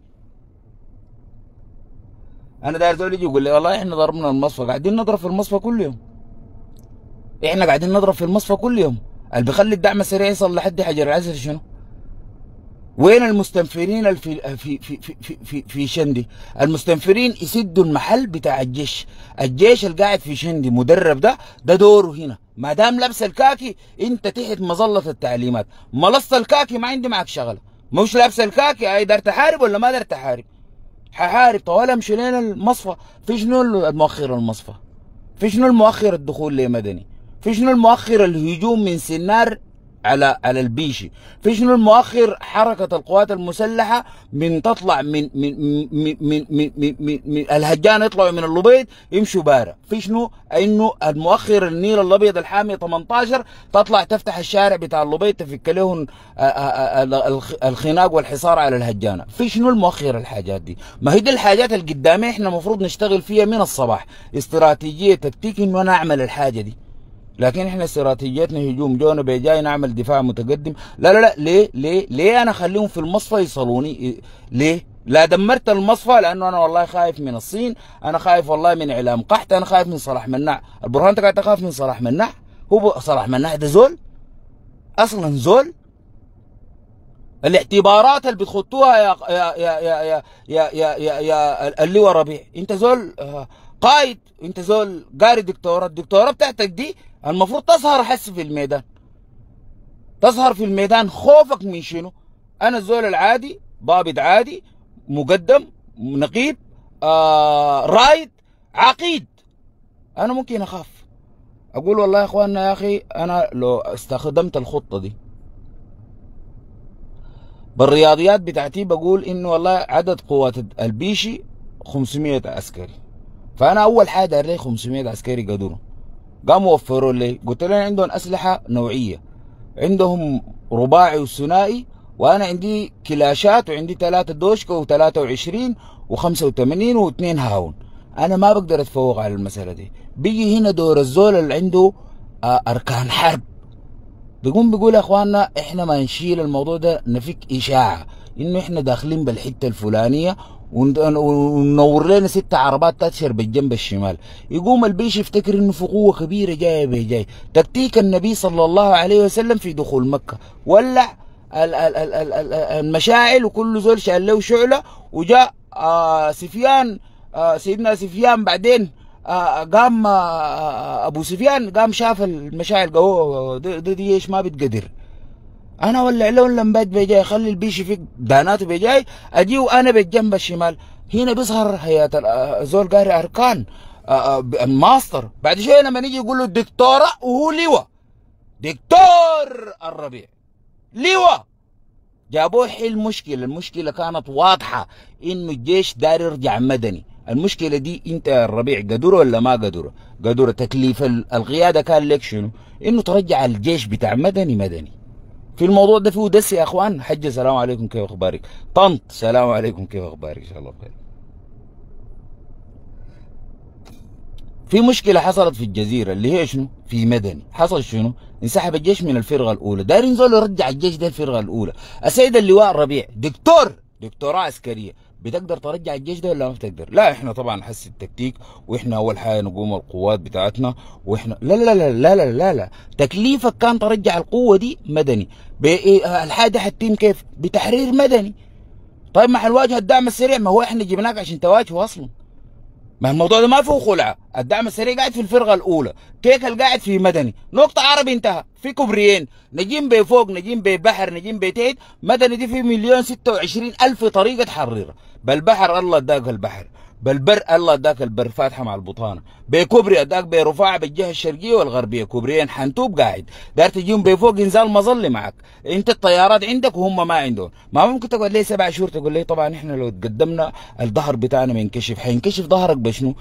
انا داير زول يجي يقول لي والله احنا ضربنا المصفى قاعدين نضرب في المصفى كل يوم احنا قاعدين نضرب في المصفى كل يوم اللي بيخلي الدعم السريع يصل لحد حجر العسل شنو وين المستنفرين في في في في في, في شندي المستنفرين يسدوا المحل بتاع الجيش الجيش اللي قاعد في شندي مدرب ده ده دوره هنا ما دام لابس الكاكي انت تحت مظله التعليمات ملصت الكاكي ما عندي معك شغله مش لابس الكاكي اي دار تحارب ولا ما دار تحارب ححارب طوال امشي لين المصفى في شنو المؤخر المصفى في شنو المؤخر الدخول لمدني في شنو المؤخر الهجوم من سنار على على البيشي في شنو المؤخر حركه القوات المسلحه من تطلع من من من من, من, من, من, الهجان يطلعوا من اللبيد يمشوا بارا في شنو انه المؤخر النيل الابيض الحامي 18 تطلع تفتح الشارع بتاع اللبيد تفك لهم آه، آه، آه، الخناق والحصار على الهجانه في شنو المؤخر الحاجات دي ما هي دي الحاجات اللي قدامي احنا المفروض نشتغل فيها من الصباح استراتيجيه تكتيك انه انا اعمل الحاجه دي لكن احنا استراتيجيتنا هجوم جونا جاي نعمل دفاع متقدم لا لا لا ليه ليه ليه انا اخليهم في المصفى يصلوني إيه، ليه لا دمرت المصفى لانه انا والله خايف من الصين انا خايف والله من اعلام قحط انا خايف من صلاح مناع البرهان انت قاعد تخاف من صلاح مناع هو صلاح مناع ده زول اصلا زول الاعتبارات اللي بتخطوها يا يا يا يا يا يا, يا, يا, يا اللواء ربيع انت زول آه، قائد انت زول قاري دكتوراه الدكتوراه بتاعتك دي المفروض تظهر حس في الميدان تظهر في الميدان خوفك من شنو انا الزول العادي ضابط عادي مقدم نقيب آه رايد عقيد انا ممكن اخاف اقول والله يا اخواننا يا اخي انا لو استخدمت الخطه دي بالرياضيات بتاعتي بقول انه والله عدد قوات البيشي 500 عسكري فانا اول حاجه لي 500 عسكري قدرهم قاموا وفروا لي قلت لهم عندهم اسلحه نوعيه عندهم رباعي وثنائي وانا عندي كلاشات وعندي ثلاثه دوشكه و23 و85 واثنين هاون انا ما بقدر اتفوق على المساله دي بيجي هنا دور الزول اللي عنده آه، اركان حرب بيقوم بيقول يا اخواننا احنا ما نشيل الموضوع ده نفك اشاعه انه احنا داخلين بالحته الفلانيه ونور لنا ست عربات تاتشر بالجنب الشمال يقوم البيش يفتكر انه في قوه كبيره جايه جاي تكتيك النبي صلى الله عليه وسلم في دخول مكه ولع المشاعل وكل زول شال له شعله وجاء آه، سفيان آه، سيدنا سفيان بعدين آه، قام ابو سفيان قام شاف المشاعل قوه دي ايش ما بتقدر انا ولع لون لمبات بجاي خلي البيش في بانات بجاي اجي وانا بالجنب الشمال هنا بيظهر هيئه آه، زول قاري اركان الماستر آه، آه، بعد شوي لما نيجي يقول له الدكتوره وهو لواء دكتور الربيع لواء جابوه حل مشكله المشكله كانت واضحه انه الجيش دار يرجع مدني المشكله دي انت يا الربيع قدره ولا ما قدره قدره تكليف القياده كان لك شنو انه ترجع الجيش بتاع مدني مدني في الموضوع ده فيه دس يا اخوان حجه سلام عليكم كيف اخبارك طنط سلام عليكم كيف اخبارك ان شاء الله بخير في مشكلة حصلت في الجزيرة اللي هي شنو؟ في مدني، حصل شنو؟ انسحب الجيش من الفرقة الأولى، دايرين زول يرجع الجيش ده الفرقة الأولى، السيد اللواء الربيع دكتور دكتوراه عسكرية، بتقدر ترجع الجيش ده ولا ما بتقدر لا احنا طبعا حس التكتيك واحنا اول حاجه نقوم القوات بتاعتنا واحنا لا لا لا لا لا لا, لا. تكليفك كان ترجع القوه دي مدني بايه الحاجه حتتم كيف بتحرير مدني طيب ما هنواجه الدعم السريع ما هو احنا جبناك عشان تواجهه اصلا ما الموضوع ده ما فيه خلعه الدعم السريع قاعد في الفرقه الاولى تيكل قاعد في مدني نقطه عربي انتهى في كوبريين نجيم فوق نجيم بحر نجيم بتيت مدني دي في مليون ستة وعشرين ألف طريقة تحررها بالبحر الله داق البحر بالبر الله داك البر فاتحه مع البطانه بكوبري داك برفاعه بالجهه الشرقيه والغربيه كوبريين حنتوب قاعد دار تجيهم بفوق انزال مظله معك انت الطيارات عندك وهم ما عندهم ما ممكن تقعد لي سبع شهور تقول لي طبعا احنا لو تقدمنا الظهر بتاعنا منكشف حينكشف ظهرك بشنو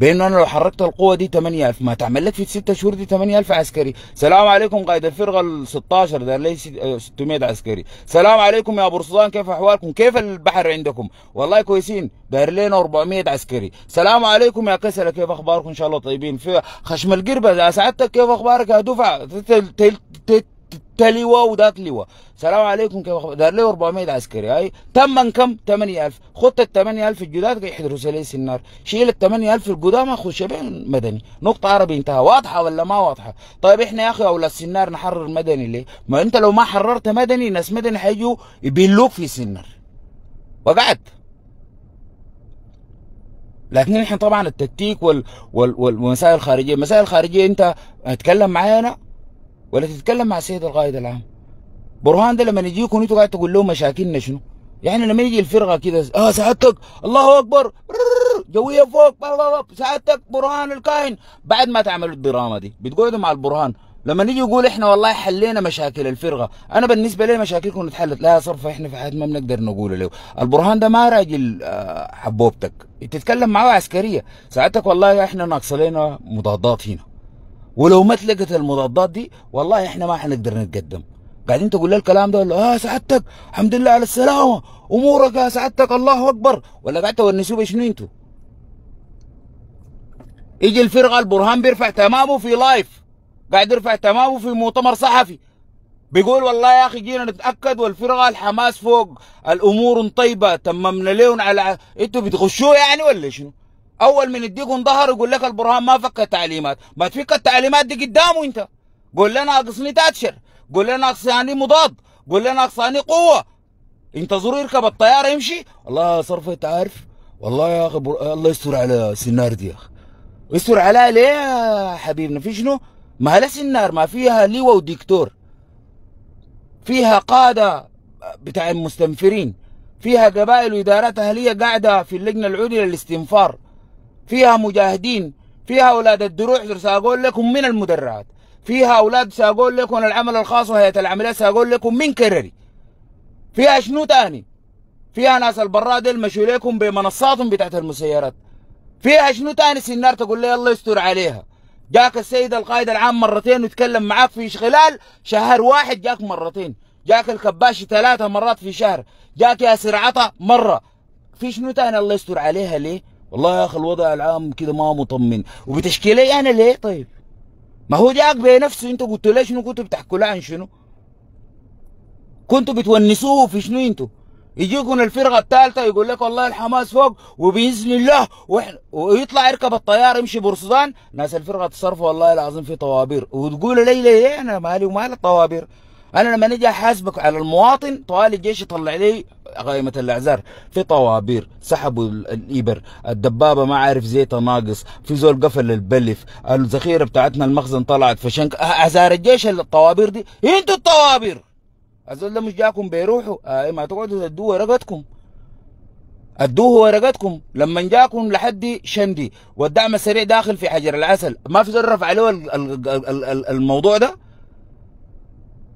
بانه انا لو حركت القوه دي 8000 ما تعمل لك في 6 شهور دي 8000 عسكري السلام عليكم قائد الفرقه ال 16 ده ليه آه، 600 عسكري السلام عليكم يا بورسلان كيف احوالكم كيف البحر عندكم والله كويسين داير لنا 400 عسكري السلام عليكم يا كسله كيف اخباركم ان شاء الله طيبين في خشم القربه اسعدتك كيف اخبارك يا دفعه لواء وذاك لواء سلام عليكم كيف دار له 400 عسكري هاي تم كم 8000 خط ال 8000 الجداد يحضروا سليس النار شيل ال 8000 القدامى خش بين مدني نقطه عربي انتهى واضحه ولا ما واضحه طيب احنا يا اخي اولاد السنار نحرر مدني ليه ما انت لو ما حررت مدني ناس مدني حيجوا يبلوك في سنار وقعت لكن احنا طبعا التكتيك وال... وال... والمسائل الخارجيه المسائل الخارجيه انت هتكلم معايا انا ولا تتكلم مع السيد القائد العام برهان ده لما يجيكم انتوا قاعد تقول لهم مشاكلنا شنو يعني لما يجي الفرقه كده اه سعادتك الله اكبر جوية فوق سعادتك برهان الكاهن بعد ما تعملوا الدراما دي بتقعدوا مع البرهان لما نيجي يقول احنا والله حلينا مشاكل الفرقه انا بالنسبه لي مشاكلكم اتحلت لا صرف احنا في حياتنا ما بنقدر نقول له البرهان ده ما راجل آه، حبوبتك تتكلم معاه عسكريه ساعتك والله احنا ناقصه لنا مضادات هنا ولو ما اتلقت المضادات دي والله احنا ما حنقدر نتقدم قاعدين تقول له الكلام ده ولا اه سعادتك الحمد لله على السلامه امورك يا سعادتك الله اكبر ولا قاعد تونسوا شنو انتوا يجي الفرقه البرهان بيرفع تمامه في لايف قاعد يرفع تمامه في مؤتمر صحفي بيقول والله يا اخي جينا نتاكد والفرقه الحماس فوق الامور طيبه تممنا لهم على انتوا بتغشوه يعني ولا شنو؟ اول من يديكم ظهر يقول لك البرهان ما فك التعليمات ما تفك التعليمات دي قدامه انت قول لنا ناقصني تاتشر قول لنا ناقصني مضاد قول لنا ناقصني قوه انتظروا يركب الطياره يمشي الله صرفت عارف والله يا اخي بر... الله يستر على سنار دي يا اخي يستر عليها ليه يا حبيبنا في شنو؟ ما لا سنار ما فيها لواء ودكتور فيها قاده بتاع المستنفرين فيها قبائل وادارات اهليه قاعده في اللجنه العليا للاستنفار فيها مجاهدين فيها أولاد الدروع سأقول لكم من المدرعات فيها أولاد سأقول لكم العمل الخاص وهيئة العملية سأقول لكم من كرري فيها شنو تاني فيها ناس البراد المشوا لكم بمنصاتهم بتاعت المسيرات فيها شنو تاني سنار تقول لي الله يستر عليها جاك السيد القائد العام مرتين ويتكلم معاك في خلال شهر واحد جاك مرتين جاك الكباشي ثلاثة مرات في شهر جاك يا عطا مرة في شنو تاني الله يستر عليها ليه والله يا اخي الوضع العام كده ما مطمن وبتشكي لي انا ليه طيب ما هو جاك بنفسه انت قلت له شنو كنتوا بتحكوا له عن شنو كنتوا بتونسوه في شنو انتوا يجيكم الفرقه الثالثه يقول لك والله الحماس فوق وباذن الله واحنا ويطلع يركب الطياره يمشي بورسودان ناس الفرقه تصرف والله العظيم في طوابير وتقول لي ليه انا مالي ومال الطوابير انا لما نجي احاسبك على المواطن طوال الجيش يطلع لي قائمة الأعذار في طوابير سحبوا الإبر الدبابة ما عارف زيتها ناقص في زول قفل البلف الذخيرة بتاعتنا المخزن طلعت فشنك أه، أعذار الجيش الطوابير دي إيه انتوا الطوابير الزول ده مش جاكم بيروحوا آه إيه، ما تقعدوا تدوا ورقتكم ادوه ورقتكم لما جاكم لحد شندي والدعم السريع داخل في حجر العسل ما في زول رفع له الموضوع ده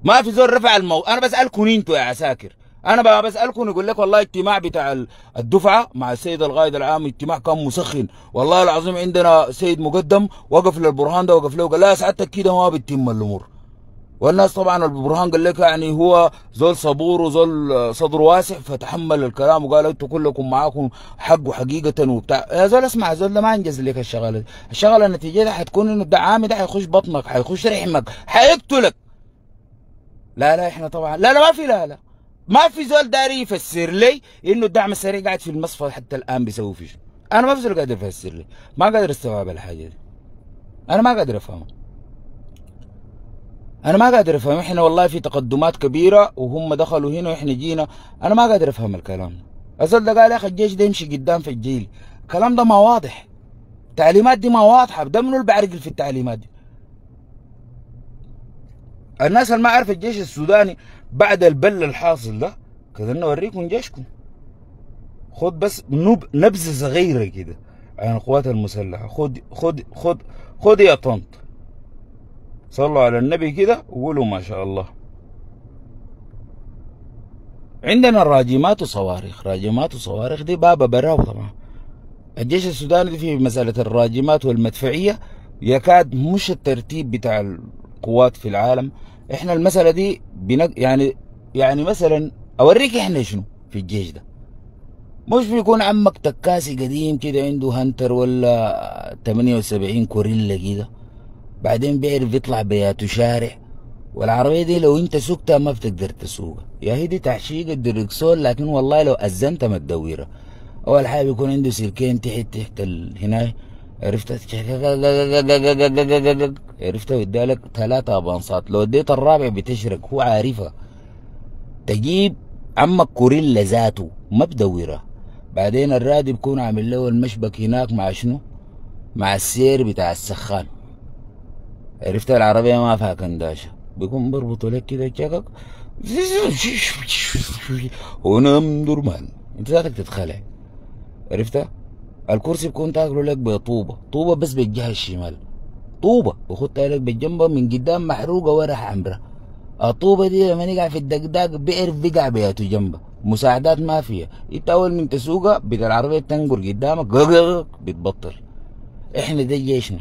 ما في زول رفع الموضوع انا بسالكم انتوا يا عساكر انا بسالكم يقول لك والله اجتماع بتاع الدفعه مع السيد القائد العام اجتماع كان مسخن والله العظيم عندنا سيد مقدم وقف للبرهان ده وقف له وقال لا سعادتك كده ما بتتم الامور والناس طبعا البرهان قال لك يعني هو زول صبور وزول آه، صدر واسع فتحمل الكلام وقال انتوا كلكم معاكم حق وحقيقه وبتاع يا زول اسمع زول ده ما انجز لك الشغله دي الشغله النتيجه حتكون انه الدعامي ده حيخش بطنك حيخش رحمك حيقتلك لا لا احنا طبعا لا لا ما في لا لا ما في زول داري يفسر لي انه الدعم السريع قاعد في المصفى حتى الان بيسوي في شنو انا ما في زول قادر يفسر لي ما قادر استوعب الحاجه دي انا ما قادر افهمها انا ما قادر افهم احنا والله في تقدمات كبيره وهم دخلوا هنا واحنا جينا انا ما قادر افهم الكلام ده الزول ده قال يا اخي الجيش ده يمشي قدام في الجيل الكلام ده ما واضح التعليمات دي ما واضحه ده منو اللي بعرقل في التعليمات دي الناس اللي ما عارف الجيش السوداني بعد البل الحاصل ده قدرنا نوريكم جيشكم خد بس نبذه صغيره كده عن القوات المسلحه خد خد خد خد يا طنط صلوا على النبي كده وقولوا ما شاء الله عندنا راجمات وصواريخ راجمات وصواريخ دي بابا براو طبعا الجيش السوداني في مسألة الراجمات والمدفعية يكاد مش الترتيب بتاع القوات في العالم احنا المساله دي بنج... يعني يعني مثلا اوريك احنا شنو في الجيش ده مش بيكون عمك تكاسي قديم كده عنده هنتر ولا 78 كوريلا كده بعدين بيعرف يطلع بياتو شارع والعربية دي لو انت سكتها ما بتقدر تسوقها يا هي دي تعشيق الدركسون لكن والله لو أزنت ما تدورها أول حاجة بيكون عنده سلكين تحت تحت هنا عرفت عرفتها وادالك ثلاثة بانصات لو اديت الرابع بتشرك هو عارفها تجيب عمك كوريلا ذاته ما بدورها بعدين الرادي بكون عامل له المشبك هناك مع شنو مع السير بتاع السخان عرفت العربية ما فيها كنداشة بيكون بربطوا لك كده شكك ونام درمان انت ذاتك تتخلع عرفتها الكرسي بكون تاكله لك بطوبة طوبة بس بالجهة الشمال طوبه وخدت لك بالجنبه من قدام محروقه ورا حمراء الطوبه دي لما يقع في الدقداق بئر يقع بياتو جنبه مساعدات ما فيها انت اول من تسوقها بقى العربيه تنقر قدامك بتبطل احنا ده جيشنا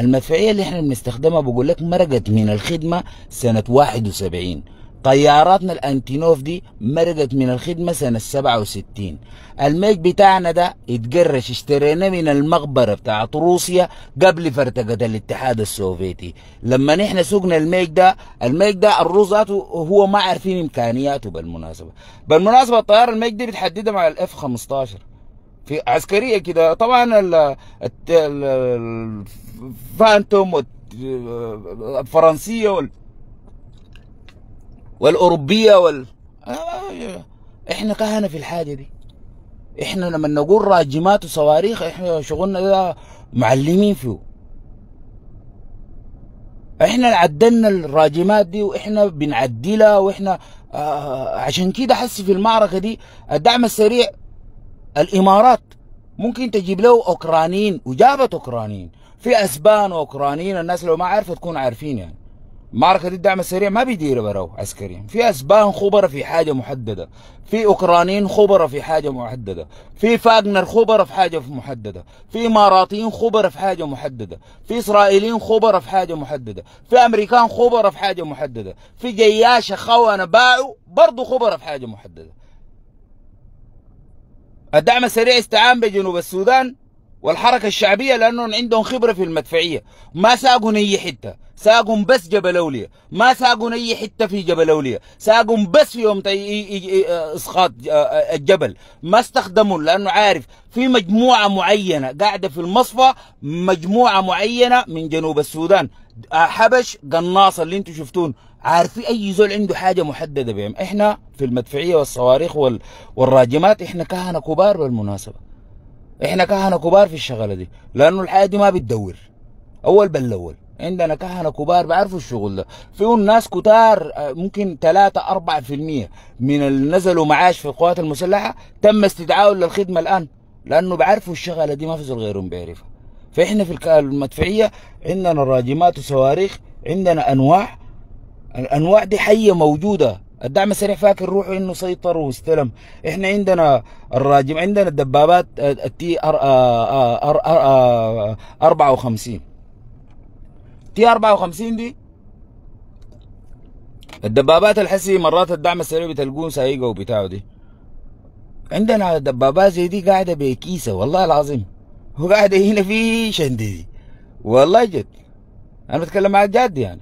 المدفعيه اللي احنا بنستخدمها بقول لك مرقت من الخدمه سنه 71 طياراتنا الانتينوف دي مرقت من الخدمة سنة 67 الميج بتاعنا ده اتقرش اشتريناه من المقبرة بتاعت روسيا قبل فرتقة الاتحاد السوفيتي لما نحن سوقنا الميج ده الميج ده الروس هو ما عارفين امكانياته بالمناسبة بالمناسبة الطيارة الميج دي بتحددها مع الاف 15 في عسكرية كده طبعا الفانتوم الفرنسية آه، آه، والأوروبية وال آه، احنا كهنا في الحاجة دي احنا لما نقول راجمات وصواريخ احنا شغلنا ده معلمين فيه احنا عدلنا الراجمات دي واحنا بنعدلها واحنا آه, آه، عشان كده حس في المعركة دي الدعم السريع الامارات ممكن تجيب له اوكرانيين وجابت اوكرانيين في اسبان واوكرانيين الناس لو ما عارفه تكون عارفين يعني معركة الدعم السريع ما بيدير براو عسكريا في اسبان خبرة في حاجة محددة في اوكرانيين خبرة في حاجة محددة في فاغنر خبرة في حاجة محددة في اماراتيين خبرة في حاجة محددة في اسرائيليين خبرة في حاجة محددة في امريكان خبرة في حاجة محددة في جياشة خونة باعوا برضو خبرة في حاجة محددة الدعم السريع استعان بجنوب السودان والحركة الشعبية لأنهم عندهم خبرة في المدفعية ما ساقوا أي حتة ساقهم بس جبل أولياء ما ساقون أي حتة في جبل أولياء ساقهم بس في يوم إسقاط الجبل ما استخدموا لأنه عارف في مجموعة معينة قاعدة في المصفى مجموعة معينة من جنوب السودان آه، حبش قناص اللي انتم شفتون عارف اي زول عنده حاجه محدده بهم احنا في المدفعيه والصواريخ وال... والراجمات احنا كهنه كبار بالمناسبه احنا كهنه كبار في الشغله دي لانه الحياه دي ما بتدور اول بالاول عندنا كهنه كبار بيعرفوا الشغل ده فيهم ناس كتار ممكن 3 4% من اللي نزلوا معاش في القوات المسلحه تم استدعائهم للخدمه الان لانه بيعرفوا الشغله دي ما في غيرهم بيعرفها فاحنا في المدفعيه عندنا راجمات وصواريخ عندنا انواع الانواع دي حيه موجوده الدعم السريع فاكر روحه انه سيطر واستلم احنا عندنا الراجم عندنا الدبابات التي ار 54 تي 54 دي الدبابات الحسي مرات الدعم السريع بتلقون سايقه وبتاعه دي عندنا دبابات زي دي قاعده بكيسه والله العظيم وقاعده هنا في شندي دي والله جد انا بتكلم مع جد يعني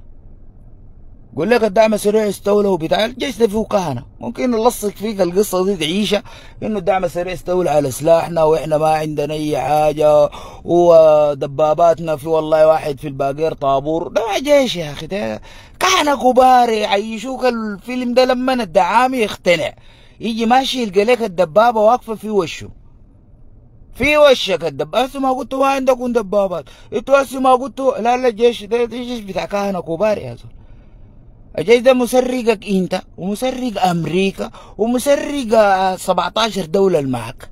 قول لك الدعم السريع استولى وبتاع الجيش ده فيه كهنه ممكن نلصق فيك القصه دي تعيشها انه الدعم السريع استولى على سلاحنا واحنا ما عندنا اي حاجه ودباباتنا في والله واحد في الباقير طابور ده جيش يا اخي ده كهنه كبار يعيشوك الفيلم ده لما الدعامي يقتنع يجي ماشي يلقى لك الدبابه واقفه في وشه في وشك الدب هسه ما قلتوا ما عندكم دبابات انتوا هسه ما قلتوا لا لا الجيش ده جيش بتاع كهنه كبار يا زول الجيش ده مسرقك انت ومسرق امريكا ومسرق 17 دوله معك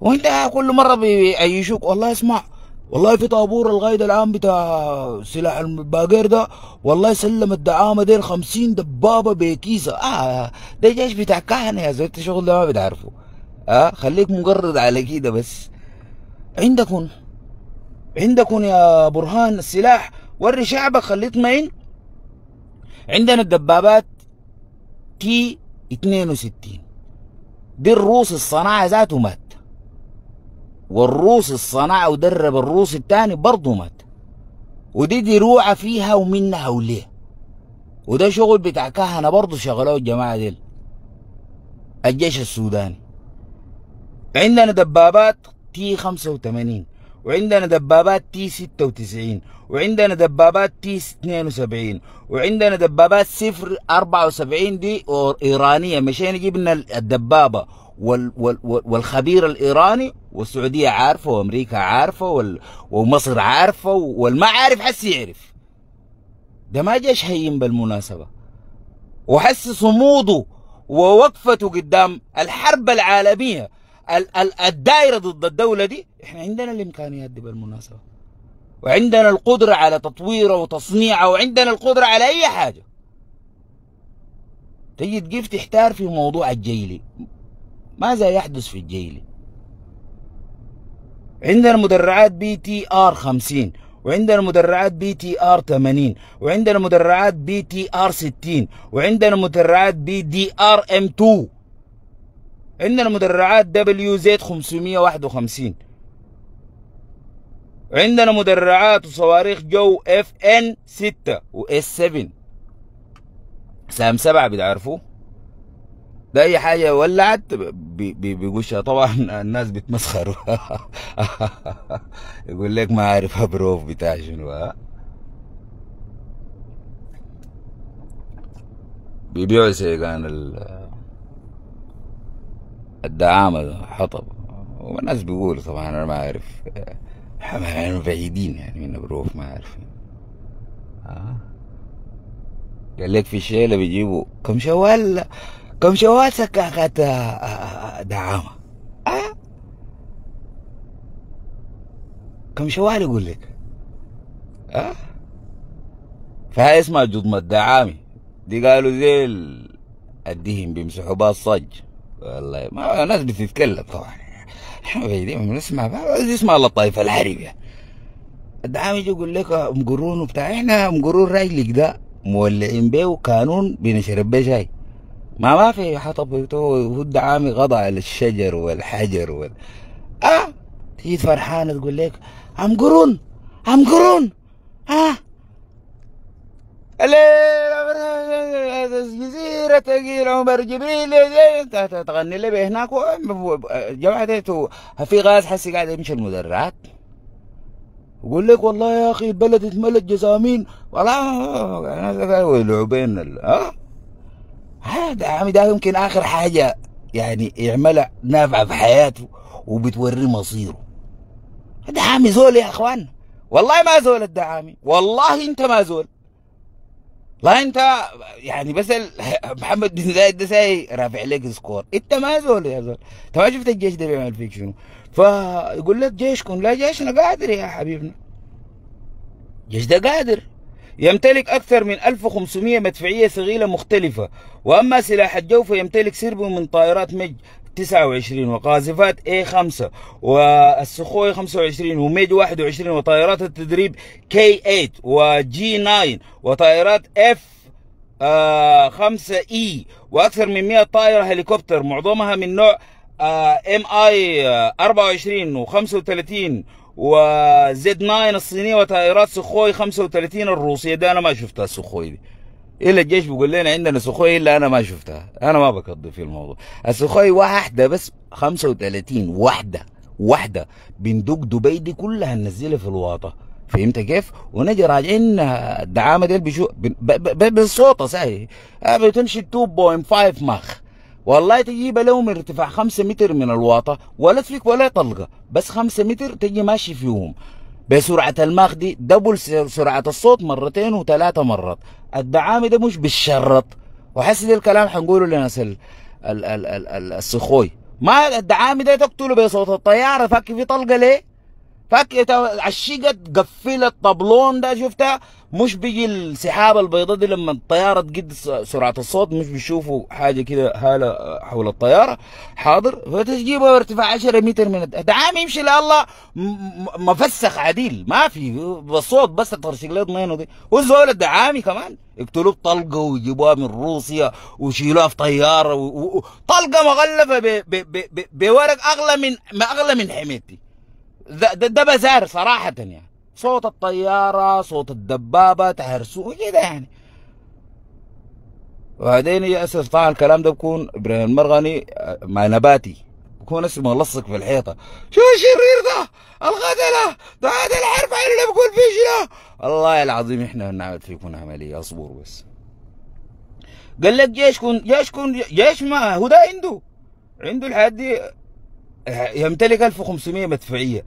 وانت كل مره بيعيشوك والله اسمع والله في طابور الغايد العام بتاع سلاح الباقير ده والله سلم الدعامة دي 50 دبابة بكيسة اه ده جيش بتاع كهنة يا زلمة الشغل ده ما بتعرفه اه خليك مجرد على كده بس عندكم عندكم يا برهان السلاح وري شعبك خليت مين عندنا الدبابات تي 62 دي الروس الصناعة ذاته مات والروس الصناعة ودرب الروس التاني برضه مات ودي دروعة فيها ومنها وليه وده شغل بتاع كهنة برضه شغلوه الجماعة ديل الجيش السوداني عندنا دبابات تي 85 وعندنا دبابات تي 96 وعندنا دبابات تي 72 وعندنا دبابات صفر 74 دي ايرانيه مشينا جبنا الدبابه وال وال والخبير الايراني والسعوديه عارفه وامريكا عارفه وال ومصر عارفه والما عارف حس يعرف ده ما جاش هين بالمناسبه وحس صموده ووقفته قدام الحرب العالميه الدائره ضد الدوله دي احنا عندنا الامكانيات دي بالمناسبه وعندنا القدره على تطويره وتصنيعه وعندنا القدره على اي حاجه تجي تجيب تحتار في موضوع الجيلي ماذا يحدث في الجيلي عندنا مدرعات بي تي ار 50 وعندنا مدرعات بي تي ار 80 وعندنا مدرعات بي تي ار 60 وعندنا مدرعات بي دي ار ام 2 ان المدرعات دبليو زد 551 عندنا مدرعات وصواريخ جو اف ان 6 واس 7 سهم 7 بتعرفوا ده اي حاجه ولعت بيقولش طبعا الناس بتمسخروا يقول لك ما عارف بروف بتاع شنو بيبيعوا سيجان الدعامة حطب والناس بيقولوا طبعا أنا ما أعرف احنا يعني بعيدين يعني من بروف ما أعرف آه. قال لك في الشيلة بيجيبوا كم شوال كم شوال سكاكة آه، آه، دعامة آه. كم شوال يقول لك آه. فهي اسمها جضمة دعامي دي قالوا زي الدهن بيمسحوا بها الصج والله ما الناس بتتكلم طبعا احنا بعيدين بنسمع اسمع الله الطائفه الحربيه الدعام يجي يقول لك مقرون وبتاع احنا مقرون راجلك ده مولعين بيه وقانون بنشرب بيه شاي ما ما في حطب هو الدعامي غضى على الشجر والحجر وال... اه تجي فرحانه تقول لك ام قرون ام قرون اه جزيرة تقيل عمر جبريل تغني لي به هناك في غاز حسي قاعد يمشي المدرعات يقول لك والله يا اخي البلد اتملت جسامين والله بين ها هذا عمي ده يمكن اخر حاجه يعني يعملها نافعه في حياته وبتوريه مصيره ده عمي زول يا اخوان والله ما زول الدعامي والله انت ما زول لا انت يعني بس محمد بن زايد ده ساي رافع لك سكور انت ما زول يا زول انت ما شفت الجيش ده بيعمل فيك شنو فيقول لك جيشكم لا جيشنا قادر يا حبيبنا الجيش ده قادر يمتلك أكثر من 1500 مدفعية ثقيلة مختلفة وأما سلاح الجو فيمتلك سرب من طائرات مج 29 وقاذفات A5 والسخوي 25 وميد 21 وطائرات التدريب K8 وجي 9 وطائرات F 5 آه، اي e واكثر من 100 طائره هليكوبتر معظمها من نوع ام اي 24 و35 وزد 9 الصينيه وطائرات سخوي 35 الروسيه ده انا ما شفتها السخوي دي الا الجيش بيقول لنا عندنا سخوي الا انا ما شفتها انا ما بكضي في الموضوع السخوي واحده بس 35 واحده واحده بندق دبي دي كلها ننزلها في الواطه فهمت كيف؟ ونجي راجعين الدعامه آه، دي بشو بالصوته صحيح بتمشي 2.5 مخ والله تجيب لهم ارتفاع 5 متر من الواطه ولا تفيك ولا طلقه بس 5 متر تجي ماشي فيهم بسرعة المخدي دبل سرعة الصوت مرتين وثلاثة مرات الدعامي ده مش بالشرط وحس دي الكلام حنقوله لناس ال ال ال ال السخوي ما الدعامي ده تقتله بصوت الطيارة فك في طلقة ليه فاكهه عشيقة تقفل الطبلون ده شفتها مش بيجي السحابه البيضاء دي لما الطياره تقد سرعه الصوت مش بيشوفوا حاجه كده هاله حول الطياره حاضر فتجيبها ارتفاع 10 متر من الدعام يمشي لله مفسخ عديل ما في بالصوت بس ترشق له ضمينه دي والزول الدعامي كمان يقتلوه بطلقه ويجيبوها من روسيا ويشيلوها في طياره و... و... طلقه مغلفه ب... ب... ب... بورق اغلى من اغلى من حميتي ده, ده, ده بزار صراحة يعني صوت الطيارة صوت الدبابة تهرسوه كده يعني وبعدين اسف طبعا الكلام ده بكون ابراهيم المرغني آه، مع نباتي بكون اسمه لصق في الحيطة شو الشرير ده الغدلة ده هذا الحرف اللي بقول فيه شنو والله العظيم احنا نعمل فيكم عملية اصبر بس قال لك جيش كون جيش ما هو ده عنده عنده الحاجات دي يمتلك 1500 مدفعية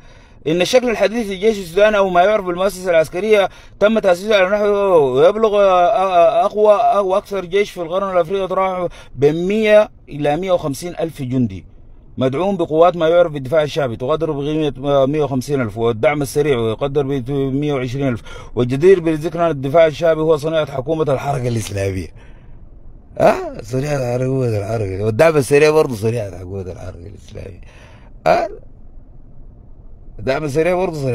إن الشكل الحديث للجيش السوداني أو ما يعرف بالمؤسسة العسكرية تم تأسيسه على نحو يبلغ أقوى أو أكثر جيش في القرن الأفريقي تراوح بين 100 إلى 150 ألف جندي مدعوم بقوات ما يعرف بالدفاع الشعبي تقدر بقيمة 150 ألف والدعم السريع ويقدر ب 120 ألف والجدير بالذكر أن الدفاع الشعبي هو صنيعة حكومة الحركة الإسلامية ها أه؟ صنيعة حكومة الحركة والدعم السريع برضه صنيعة حكومة الحركة الإسلامية ده أه؟ سريع برضه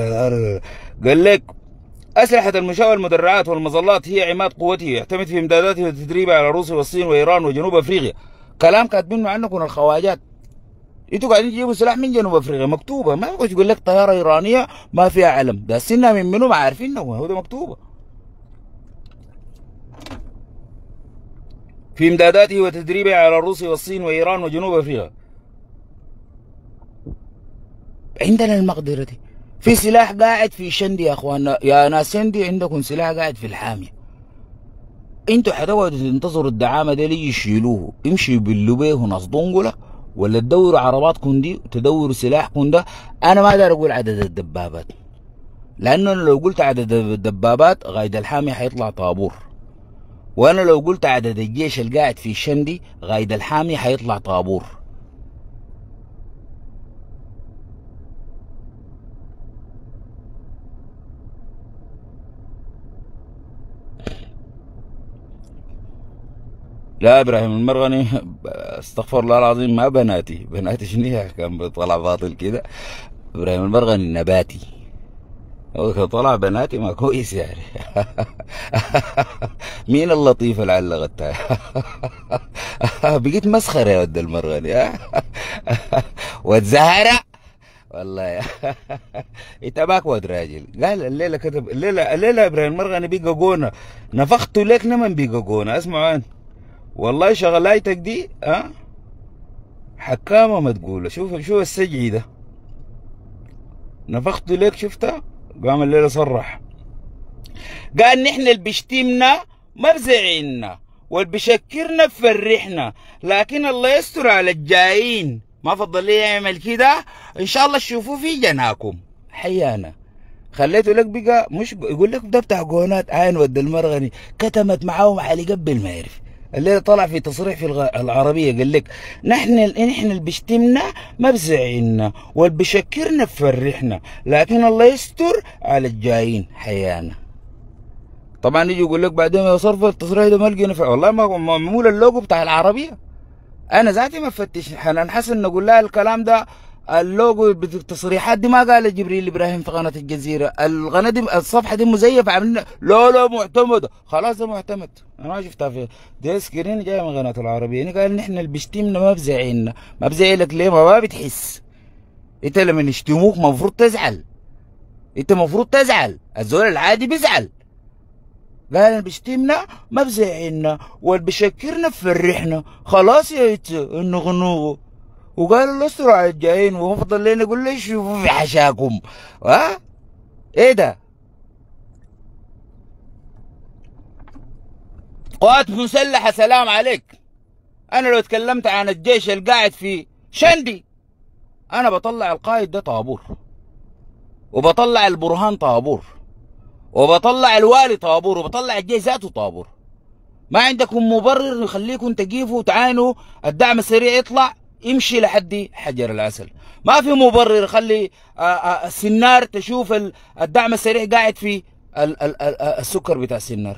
قال لك أسلحة المشاة والمدرعات والمظلات هي عماد قوته يعتمد في إمداداته وتدريبه على روسيا والصين وإيران وجنوب أفريقيا كلام كاتبينه عنكم الخواجات انتوا قاعدين تجيبوا سلاح من جنوب افريقيا مكتوبه ما يقعد يقول لك طياره ايرانيه ما فيها علم ده سنة من منو ما عارفين هو ده مكتوبه في امداداته وتدريبه على روسيا والصين وايران وجنوب افريقيا عندنا المقدرة دي في سلاح قاعد في شندي يا اخواننا يا ناس شندي عندكم سلاح قاعد في الحامية انتوا حتقعدوا تنتظروا الدعامة دي ليه يشيلوه امشي يبلوا بيه ناس دنقلة ولا تدوروا عرباتكم دي وتدوروا سلاحكم ده انا ما اقدر اقول عدد الدبابات لانه انا لو قلت عدد الدبابات غايد الحامي حيطلع طابور وانا لو قلت عدد الجيش القاعد في الشندي غايد الحامي حيطلع طابور لا ابراهيم المرغني استغفر الله العظيم ما بناتي بناتي شنو كان طلع باطل كذا ابراهيم المرغني نباتي طلع بناتي ما كويس يعني مين اللطيفه اللي علقتها بقيت مسخره يا ود المرغني زهره والله يا انت باك ود راجل قال الليله كتب الليله الليله ابراهيم المرغني بيقى جونه نفخته لك نمن بيقى جونه اسمعوا والله شغلايتك دي ها حكامه ما تقول شوف شوف السجعي ده نفخت لك شفتها قام الليله صرح قال نحن اللي بيشتمنا ما بزعلنا واللي بيشكرنا بفرحنا لكن الله يستر على الجايين ما فضل لي يعمل كده ان شاء الله تشوفوه في جناكم حيانا خليته لك بقى مش يقول لك ده بتاع جونات عين ود المرغني كتمت معاهم علي قبل ما يعرف الليله طلع في تصريح في العربيه قال لك نحن نحن اللي بيشتمنا ما بزعلنا واللي بيشكرنا بفرحنا لكن الله يستر على الجايين حيانا طبعا يجي يقول لك بعدين يا صرف التصريح ده ما لقينا والله ما معمول اللوجو بتاع العربيه انا ذاتي ما فتش حنان حسن نقول لها الكلام ده اللوجو التصريحات دي ما قال جبريل ابراهيم في قناه الجزيره القناه دي الصفحه دي مزيفه عاملين لا لا معتمده خلاص معتمد انا ما شفتها في دي سكرين جاي من قناه العربيه يعني قال نحن اللي بيشتمنا ما بزعلنا ما بزعلك ليه ما, ما بتحس انت لما يشتموك المفروض تزعل انت المفروض تزعل الزول العادي بيزعل قال اللي بيشتمنا ما بزعلنا واللي بيشكرنا فرحنا خلاص يا النغنوغو وقالوا له اسرع جايين فضل لنا يقول لي شوفوا في حشاكم ها ايه ده قوات مسلحة سلام عليك أنا لو تكلمت عن الجيش القاعد في شندي أنا بطلع القائد ده طابور وبطلع البرهان طابور وبطلع الوالي طابور وبطلع الجيش ذاته طابور ما عندكم مبرر يخليكم تجيفوا وتعاينوا الدعم السريع يطلع امشي لحد حجر العسل ما في مبرر خلي آه، آه، السنار تشوف الدعم السريع قاعد في آه، السكر بتاع السنار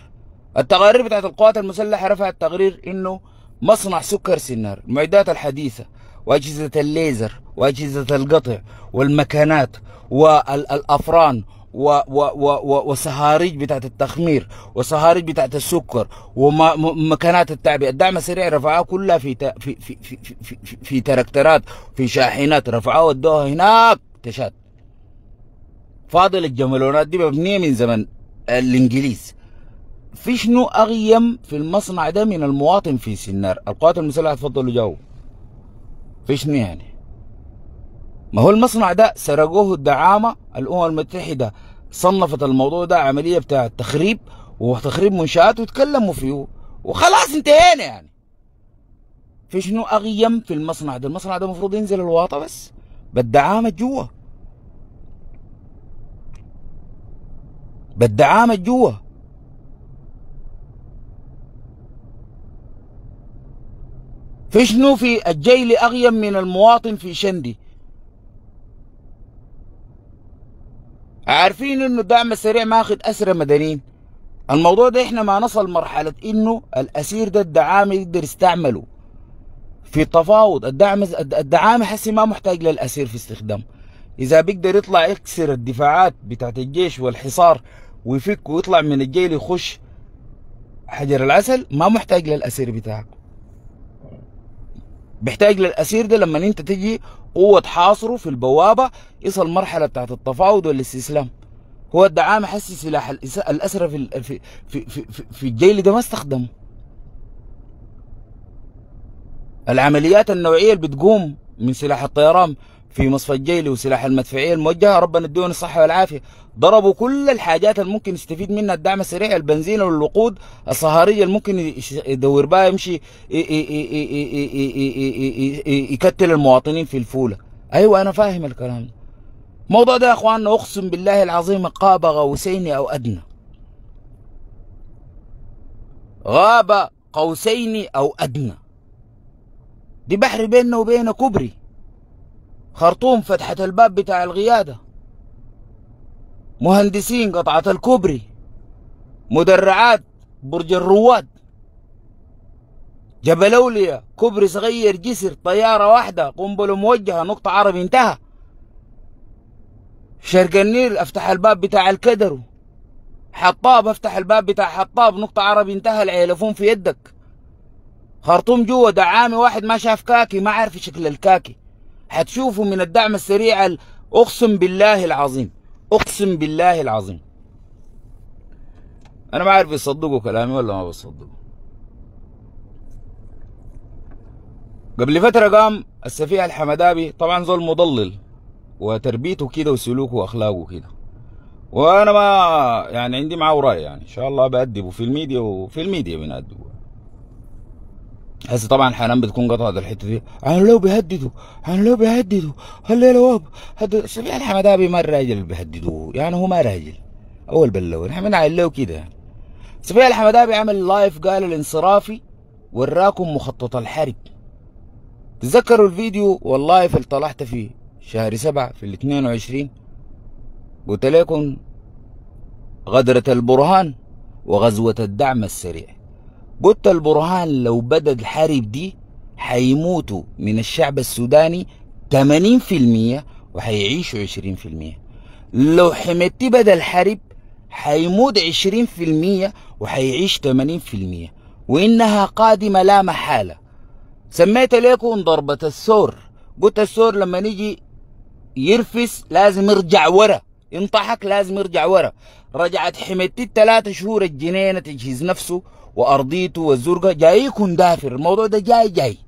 التقارير بتاعت القوات المسلحه رفعت تقرير انه مصنع سكر سنار المعدات الحديثه واجهزه الليزر واجهزه القطع والمكانات والافران و و و وصهاريج بتاعت التخمير وصهاريج بتاعت السكر ومكانات التعبئه الدعم السريع رفعها كلها في, في في في في في, في تركترات في شاحنات رفعوها ودوها هناك تشات فاضل الجملونات دي مبنيه من زمن الانجليز في شنو اغيم في المصنع ده من المواطن في سنار القوات المسلحه تفضلوا جو في شنو يعني ما هو المصنع ده سرقوه الدعامه الامم المتحده صنفت الموضوع ده عمليه بتاع تخريب وتخريب منشات وتكلموا فيه وخلاص انتهينا يعني في شنو اغيم في المصنع ده المصنع ده المفروض ينزل الواطه بس بالدعامه جوا بالدعامه جوا في شنو في الجيل اغيم من المواطن في شندي عارفين انه الدعم السريع ماخذ اسرى مدنيين الموضوع ده احنا ما نصل مرحلة انه الاسير ده الدعامة يقدر يستعمله في التفاوض الدعم الدعامة حسي ما محتاج للاسير في استخدامه اذا بيقدر يطلع يكسر الدفاعات بتاعت الجيش والحصار ويفك ويطلع من الجيل يخش حجر العسل ما محتاج للاسير بتاعك بيحتاج للاسير ده لما انت تجي قوه تحاصره في البوابه يصل مرحله بتاعت التفاوض والاستسلام هو الدعامه حسي سلاح الاسرى في في في في, في الجيل ده ما استخدمه العمليات النوعيه اللي بتقوم من سلاح الطيران في مصفى الجيل وسلاح المدفعيه الموجهه ربنا يديهم الصحه والعافيه ضربوا كل الحاجات اللي ممكن يستفيد منها الدعم السريع البنزين والوقود الصهاريج اللي ممكن يدور بها يمشي يكتل المواطنين في الفوله ايوه انا فاهم الكلام ده الموضوع ده يا اخواننا اقسم بالله العظيم قاب قوسين او ادنى غاب قوسين او ادنى دي بحر بيننا وبين كبري خرطوم فتحت الباب بتاع القيادة مهندسين قطعة الكوبري مدرعات برج الرواد جبل أولياء كوبري صغير جسر طيارة واحدة قنبلة موجهة نقطة عربي انتهى شرق النيل افتح الباب بتاع الكدر حطاب افتح الباب بتاع حطاب نقطة عربي انتهى العيلفون في يدك خرطوم جوا دعامي واحد ما شاف كاكي ما عارف شكل الكاكي هتشوفوا من الدعم السريع اقسم بالله العظيم اقسم بالله العظيم انا ما عارف يصدقوا كلامي ولا ما بصدقوا قبل فتره قام السفيه الحمدابي طبعا زول مضلل وتربيته كده وسلوكه واخلاقه كده وانا ما يعني عندي معاه راي يعني ان شاء الله بادبه في الميديا وفي الميديا بنادبه بس طبعا حنان بتكون قطعت الحته دي انا لو بيهددوا انا لو بيهددوا هل يا هد سمعت سبيع يعني الحمدابي ما الراجل بيهددوه يعني هو ما راجل اول احنا حمد له كده يعني سبيع الحمدابي عمل لايف قال الانصرافي وراكم مخطط الحرب تذكروا الفيديو والله في طلعت فيه شهر سبعة في ال 22 قلت لكم غدرة البرهان وغزوة الدعم السريع قلت البرهان لو بدأ الحرب دي هيموتوا من الشعب السوداني 80% وهيعيشوا 20% لو حميتي بدا الحرب هيموت 20% وهيعيش 80% وإنها قادمة لا محالة سميت لكم ضربة الثور قلت الثور لما نيجي يرفس لازم يرجع ورا ينطحك لازم يرجع ورا رجعت حميتي الثلاثة شهور الجنينة تجهز نفسه وارضيته والزرقه جايكم دافر الموضوع ده جاي جاي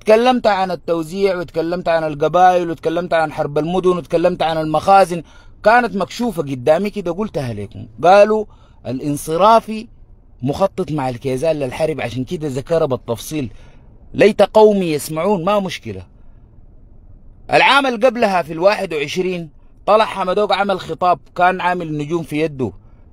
تكلمت عن التوزيع وتكلمت عن القبائل وتكلمت عن حرب المدن وتكلمت عن المخازن كانت مكشوفه قدامي كده قلتها لكم قالوا الانصرافي مخطط مع الكيزان للحرب عشان كده ذكر بالتفصيل ليت قومي يسمعون ما مشكله العام اللي قبلها في الواحد وعشرين طلع حمدوق عمل خطاب كان عامل نجوم في يده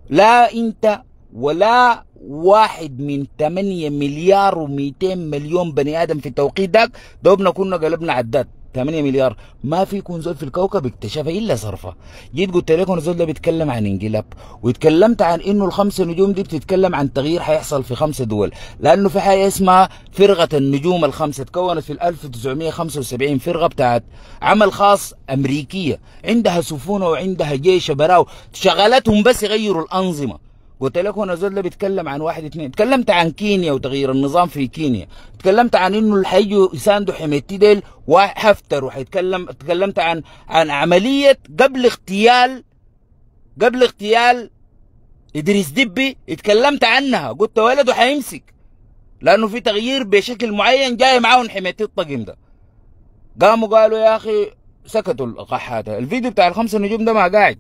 لا انت ولا واحد من 8 مليار و200 مليون بني ادم في التوقيت ده دوبنا كنا قلبنا عداد 8 مليار ما في يكون زول في الكوكب اكتشفها الا صرفها جيت قلت لكم الزول ده بيتكلم عن انقلاب واتكلمت عن انه الخمسه نجوم دي بتتكلم عن تغيير حيحصل في خمسه دول لانه في حاجه اسمها فرقه النجوم الخمسه تكونت في 1975 فرقه بتاعت عمل خاص امريكيه عندها سفونه وعندها جيش براو شغلتهم بس يغيروا الانظمه قلت لك هنا ده بيتكلم عن واحد اثنين تكلمت عن كينيا وتغيير النظام في كينيا تكلمت عن انه اللي حيجوا يساندوا حميتي ديل وحفتر وحيتكلم تكلمت عن عن عمليه قبل اغتيال قبل اغتيال ادريس دبي اتكلمت عنها قلت ولده حيمسك لانه في تغيير بشكل معين جاي معاهم حميتي الطقم ده قاموا قالوا يا اخي سكتوا القحاته الفيديو بتاع الخمسه نجوم ده ما قاعد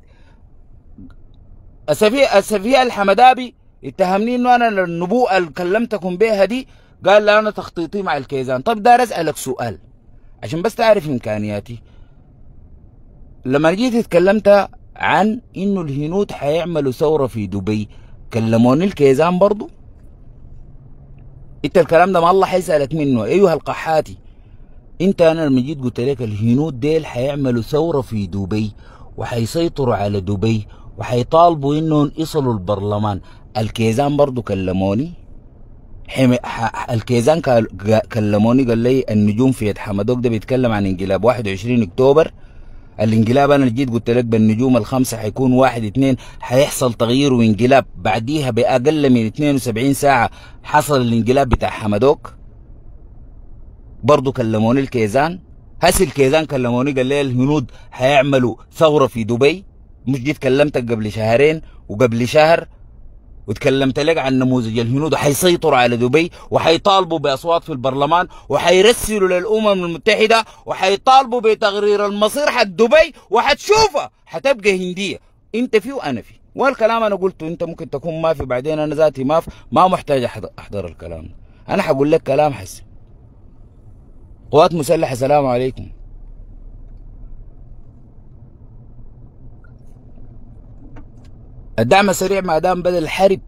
اسفي اسفي الحمدابي اتهمني انه انا النبوءه اللي كلمتكم بها دي قال لا انا تخطيطي مع الكيزان طب دار اسالك سؤال عشان بس تعرف امكانياتي لما جيت اتكلمت عن انه الهنود حيعملوا ثوره في دبي كلموني الكيزان برضو انت الكلام ده ما الله حيسالك منه ايها القحاتي انت انا لما جيت قلت لك الهنود ديل حيعملوا ثوره في دبي وحيسيطروا على دبي وحيطالبوا انهم يصلوا البرلمان الكيزان برضو كلموني حمي ح... الكيزان كلموني قال لي النجوم في يد حمدوك ده بيتكلم عن انقلاب 21 اكتوبر الانقلاب انا جيت قلت لك بالنجوم الخمسه حيكون واحد اثنين حيحصل تغيير وانقلاب بعديها باقل من 72 ساعه حصل الانقلاب بتاع حمدوك برضو كلموني الكيزان هسي الكيزان كلموني قال لي الهنود حيعملوا ثوره في دبي مش جيت كلمتك قبل شهرين وقبل شهر وتكلمت لك عن نموذج الهنود حيسيطروا على دبي وحيطالبوا باصوات في البرلمان وحيرسلوا للامم المتحده وحيطالبوا بتغرير المصير حق دبي وحتشوفها حتبقى هنديه انت فيه وانا فيه والكلام انا قلته انت ممكن تكون ما في بعدين انا ذاتي ما في ما محتاج احضر الكلام انا حقول لك كلام حسي قوات مسلحه سلام عليكم الدعم السريع ما دام بدأ الحرب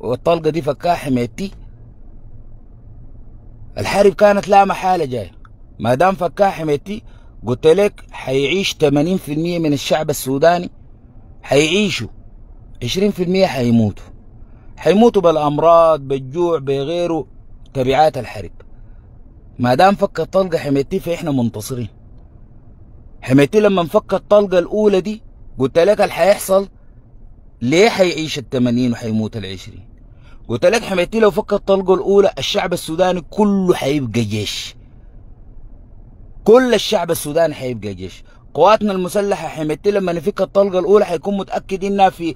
والطلقة دي فكاها حميتي الحرب كانت لا محالة جاية ما دام فكاها حميتي قلت لك حيعيش 80% من الشعب السوداني حيعيشوا 20% حيموتوا حيموتوا بالامراض بالجوع بغيره تبعات الحرب ما دام فك الطلقه حميتي فاحنا منتصرين حميتي لما نفك الطلقه الاولى دي قلت لك اللي حيحصل ليه حيعيش 80 وحيموت 20 قلت لك حميتي لو فك الطلقة الأولى الشعب السوداني كله حيبقى جيش كل الشعب السوداني حيبقى جيش قواتنا المسلحة حميتي لما نفك الطلقة الأولى حيكون متأكد إنها في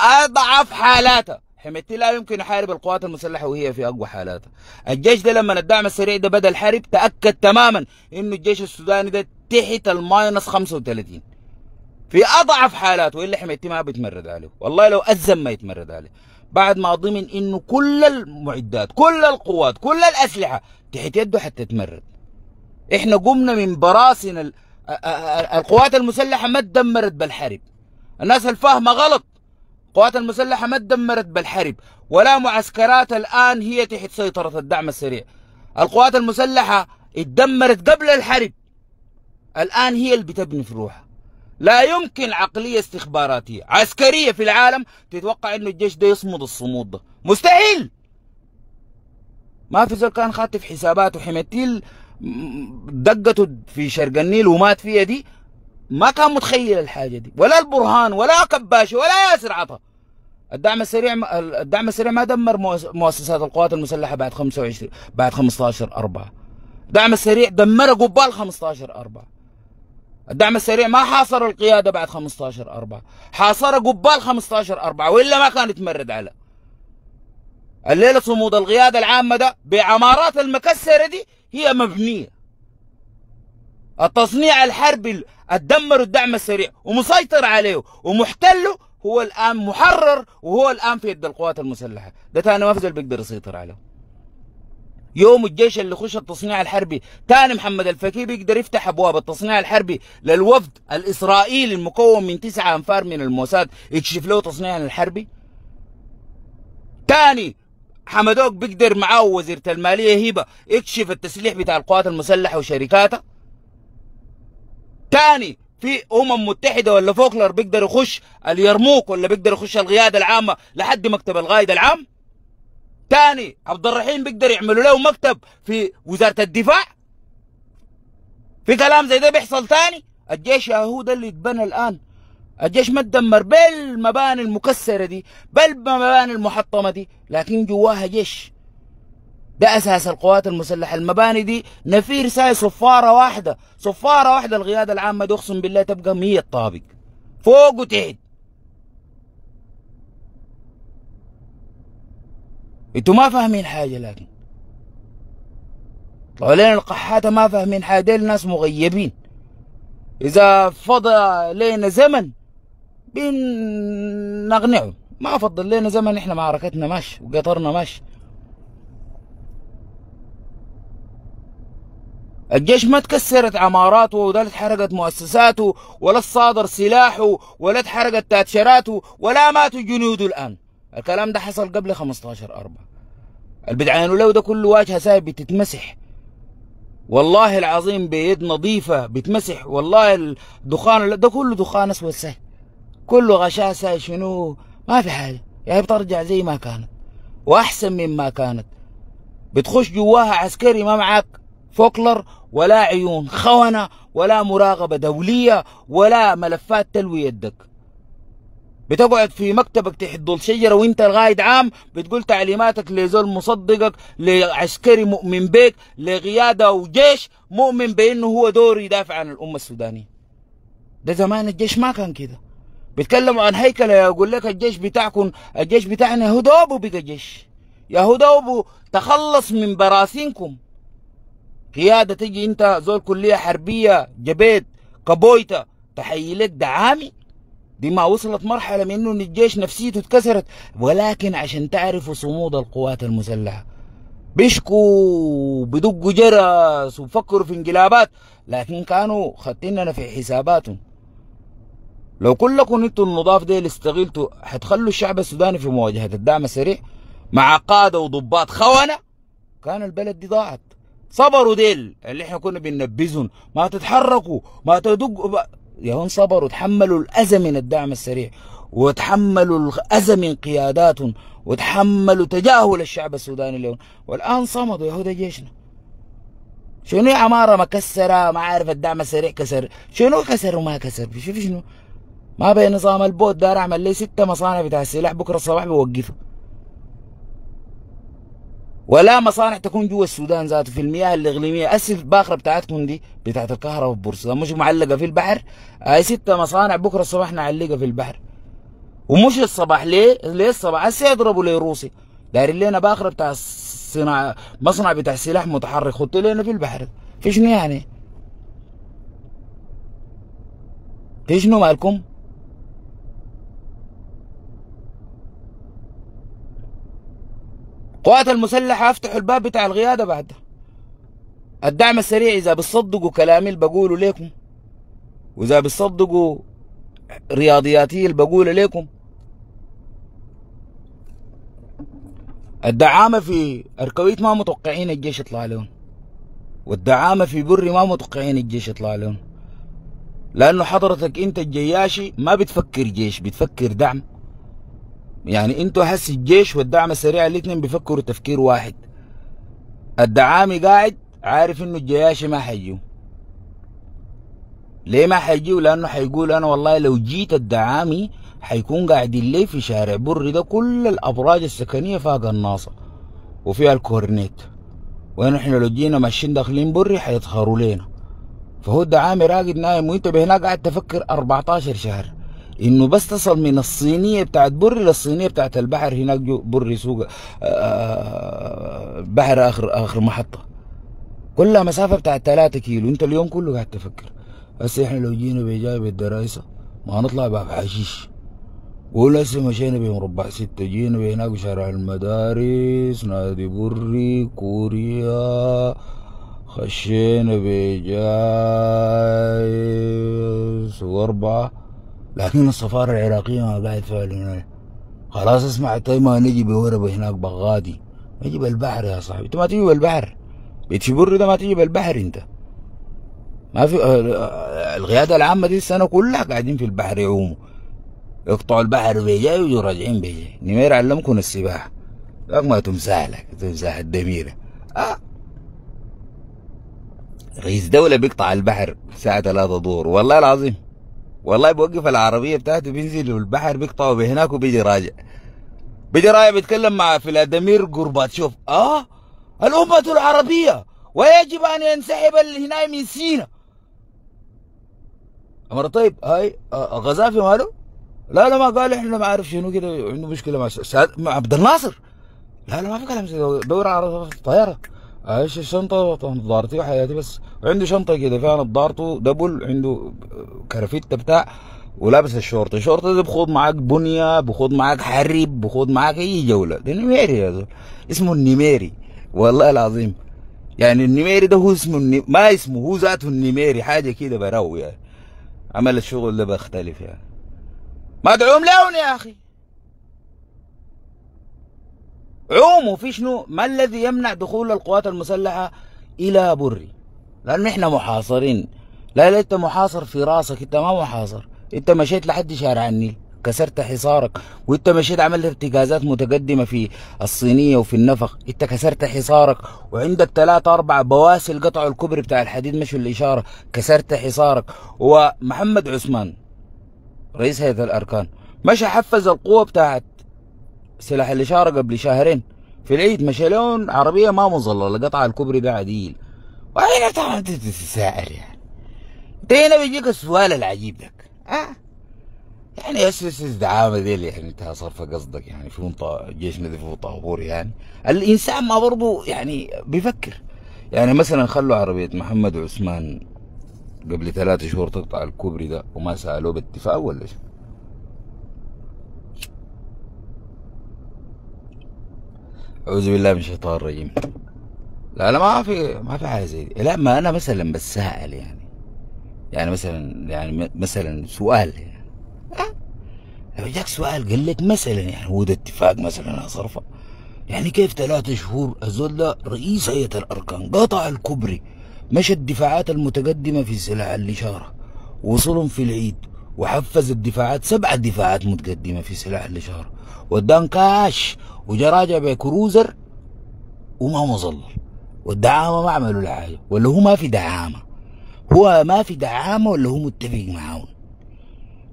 أضعف حالاتها حميتي لا يمكن يحارب القوات المسلحة وهي في أقوى حالاتها الجيش ده لما الدعم السريع ده بدأ الحرب تأكد تماما إنه الجيش السوداني ده تحت الماينس 35 في اضعف حالاته الا حميتي ما بيتمرد عليه والله لو ازم ما يتمرد عليه بعد ما ضمن انه كل المعدات كل القوات كل الاسلحه تحت يده حتى تمرد احنا قمنا من براسنا القوات المسلحه ما تدمرت بالحرب الناس الفاهمه غلط القوات المسلحه ما تدمرت بالحرب ولا معسكرات الان هي تحت سيطره الدعم السريع القوات المسلحه اتدمرت قبل الحرب الان هي اللي بتبني في روحها لا يمكن عقلية استخباراتية عسكرية في العالم تتوقع انه الجيش ده يصمد الصمود ده مستحيل ما في زول كان خاطف حساباته حمتيل دقته في شرق النيل ومات فيها دي ما كان متخيل الحاجة دي ولا البرهان ولا كباشي ولا ياسر عطا الدعم السريع الدعم السريع ما دمر مؤسسات القوات المسلحة بعد 25 بعد 15 4 الدعم السريع دمر قبال 15 4 الدعم السريع ما حاصر القياده بعد 15 4 حاصر قبال 15 4 والا ما كان يتمرد على الليله صمود القياده العامه ده بعمارات المكسره دي هي مبنيه التصنيع الحربي الدمر الدعم السريع ومسيطر عليه ومحتله هو الان محرر وهو الان في يد القوات المسلحه ده ثاني مفزل اللي بيقدر يسيطر عليه يوم الجيش اللي خش التصنيع الحربي تاني محمد الفكي بيقدر يفتح ابواب التصنيع الحربي للوفد الاسرائيلي المكون من تسعة انفار من الموساد يكشف له تصنيع الحربي تاني حمدوك بيقدر معاه وزيرة المالية هبة يكشف التسليح بتاع القوات المسلحة وشركاتها تاني في امم متحده ولا فوكلر بيقدر يخش اليرموك ولا بيقدر يخش القياده العامه لحد مكتب القائد العام تاني عبد الرحيم بيقدر يعملوا له مكتب في وزاره الدفاع في كلام زي ده بيحصل تاني الجيش هو ده اللي اتبنى الان الجيش ما تدمر بالمباني المكسرة دي بالمباني المحطمة دي لكن جواها جيش ده أساس القوات المسلحة المباني دي نفير ساي صفارة واحدة صفارة واحدة القيادة العامة دي أقسم بالله تبقى مية طابق فوق وتحت انتوا ما فاهمين حاجه لكن طلعوا طيب، لنا القحاته ما فاهمين حاجه ديل ناس مغيبين اذا فضى لنا زمن بنقنعه ما فضل لنا زمن احنا معركتنا ماشي وقطرنا ماشي الجيش ما تكسرت عماراته ولا اتحرقت مؤسساته ولا صادر سلاحه ولا اتحرقت تاتشراته ولا ماتوا جنوده الآن الكلام ده حصل قبل 15 أربعة البدعان ولو ده كله واجهه سايب بتتمسح والله العظيم بيد نظيفة بتمسح والله الدخان ده كله دخان اسود سهل كله غشاسة شنو ما في حاجة يعني بترجع زي ما كانت واحسن مما كانت بتخش جواها عسكري ما معك فوكلر ولا عيون خونة ولا مراقبة دولية ولا ملفات تلوي يدك بتقعد في مكتبك تحضل شجرة وانت الغايد عام بتقول تعليماتك لزول مصدقك لعسكري مؤمن بك لقيادة وجيش مؤمن بانه هو دور يدافع عن الأمة السودانية ده زمان الجيش ما كان كده بيتكلموا عن هيكلة يقول لك الجيش بتاعكم الجيش بتاعنا يهودوبو بقى جيش يهودوبو تخلص من براثينكم قيادة تجي انت زول كلية حربية جبيت كبويتا تحيي لك دعامي دي ما وصلت مرحلة من انه الجيش نفسيته اتكسرت ولكن عشان تعرفوا صمود القوات المسلحة بيشكوا بدقوا جرس وفكروا في انقلابات لكن كانوا خدتنا في حساباتهم لو كلكم انتوا النضاف ديل استغلتوا حتخلوا الشعب السوداني في مواجهة الدعم السريع مع قادة وضباط خونة كان البلد دي ضاعت صبروا ديل اللي احنا كنا بننبذهم ما تتحركوا ما تدقوا يهون صبروا وتحملوا الأذى من الدعم السريع وتحملوا الأذى من قياداتهم وتحملوا تجاهل الشعب السوداني اليوم والآن صمدوا يهود جيشنا شنو عمارة مكسرة ما عارف الدعم السريع كسر شنو كسر وما كسر شوف شنو ما بين نظام البوت دار اعمل لي ستة مصانع بتاع السلاح بكرة الصباح بوقفه ولا مصانع تكون جوا السودان ذاته في المياه الاقليميه أسي الباخره بتاعتكم دي بتاعت الكهرباء في مش معلقه في البحر هاي ستة مصانع بكره الصباح نعلقها في البحر ومش الصباح ليه؟ ليه الصباح هسه يضربوا لي روسي دايرين لنا باخره بتاع صناعة مصنع بتاع سلاح متحرك خطوا لنا في البحر في شنو يعني؟ في شنو مالكم؟ القوات المسلحة افتحوا الباب بتاع القيادة بعدها الدعم السريع إذا بتصدقوا كلامي اللي بقوله لكم وإذا بتصدقوا رياضياتي اللي بقوله لكم الدعامة في أركويت ما متوقعين الجيش يطلع لهم والدعامة في بري ما متوقعين الجيش يطلع لهم لأنه حضرتك أنت الجياشي ما بتفكر جيش بتفكر دعم يعني انتوا حس الجيش والدعم السريع الاثنين بيفكروا تفكير واحد الدعامي قاعد عارف انه الجياش ما حيجوا ليه ما حيجوا لانه حيقول انا والله لو جيت الدعامي حيكون قاعدين ليه في شارع بري ده كل الابراج السكنيه فيها قناصه وفيها الكورنيت ونحن لو جينا ماشيين داخلين بري حيظهروا لينا فهو الدعامي راقد نايم وانت بهناك قاعد تفكر 14 شهر انه بس تصل من الصينيه بتاعت بري للصينيه بتاعت البحر هناك جو بري سوق آه، آه، بحر اخر اخر محطه كلها مسافه بتاعت 3 كيلو انت اليوم كله قاعد تفكر بس احنا لو جينا بجايب الدرايسه ما نطلع باب حشيش ولا مشينا بمربع ستة جينا بهناك شارع المدارس نادي بري كوريا خشينا بجايس واربعة لكن السفارة العراقية ما بعد فعل هنا خلاص اسمع طيب ما نجي بورب هناك بغادي نجي بالبحر يا صاحبي انت ما تجي بالبحر بيتشبر ده ما تجي بالبحر انت ما في آه، آه، القيادة العامة دي السنة كلها قاعدين في البحر يعوموا يقطعوا البحر بيجاي ويجوا راجعين بيجي نمير علمكم السباحة لك ما تمسح لك تمسح الدميرة آه. رئيس دولة بيقطع البحر الساعة ثلاثة دور والله العظيم والله بوقف العربية بتاعته بينزل البحر بيقطع بهناك وبيجي راجع بيجي راجع بيتكلم مع فلاديمير غورباتشوف اه الأمة العربية ويجب أن ينسحب هنا من سينا أمر طيب هاي آه، غزافي ماله؟ لا لا ما قال احنا ما عارف شنو كده عنده مشكله مع مع عبد الناصر لا لا ما في كلام دور على الطياره ايش الشنطه نظارتي وحياتي بس عنده شنطه كده فيها نظارته دبل عنده كرافته بتاع ولابس الشورت الشورت ده بخوض معاك بنيه بخوض معاك حرب بخوض معاك اي جوله ده نميري هذا اسمه النميري والله العظيم يعني النميري ده هو اسمه النم... ما اسمه هو ذاته النميري حاجه كده بروي يعني عمل الشغل ده بختلف يعني ما ادعوهم لون يا اخي عومه في شنو ما الذي يمنع دخول القوات المسلحة إلى بري لأن إحنا محاصرين لا لا أنت محاصر في راسك أنت ما محاصر أنت مشيت لحد شارع النيل كسرت حصارك وانت مشيت عملت ارتكازات متقدمه في الصينيه وفي النفق انت كسرت حصارك وعندك ثلاثة اربع بواسل قطعوا الكوبري بتاع الحديد مشوا الاشاره كسرت حصارك ومحمد عثمان رئيس هيئه الاركان مشى حفز القوه بتاعت سلاح الإشارة قبل شهرين في العيد مشى لون عربية ما مظللة قطع الكوبري ده عديل وين تتساءل يعني أنت هنا بيجيك السؤال العجيب ده أه؟ يعني اس اس الدعامه دي اللي يعني انتهى صرف قصدك يعني في منطقة جيش ذي طابور يعني الانسان ما برضو يعني بيفكر يعني مثلا خلوا عربيه محمد عثمان قبل ثلاثة شهور تقطع الكوبري ده وما سالوه باتفاق ولا شو اعوذ بالله من الشيطان الرجيم لا لا ما في ما في حاجه زي دي لا ما انا مثلا بسال يعني يعني مثلا يعني مثلا سؤال يعني أه؟ لو جاك سؤال قال لك مثلا يعني هو ده اتفاق مثلا صرفه يعني كيف ثلاثة شهور الزول ده رئيس هيئة الأركان قطع الكبري مشى الدفاعات المتقدمة في سلاح الإشارة وصلهم في العيد وحفز الدفاعات سبع دفاعات متقدمة في سلاح لشهر ودان كاش وجا راجع بكروزر وما مظل والدعامة ما عملوا له حاجة ولا هو ما في دعامة هو ما في دعامة ولا هو متفق معاهم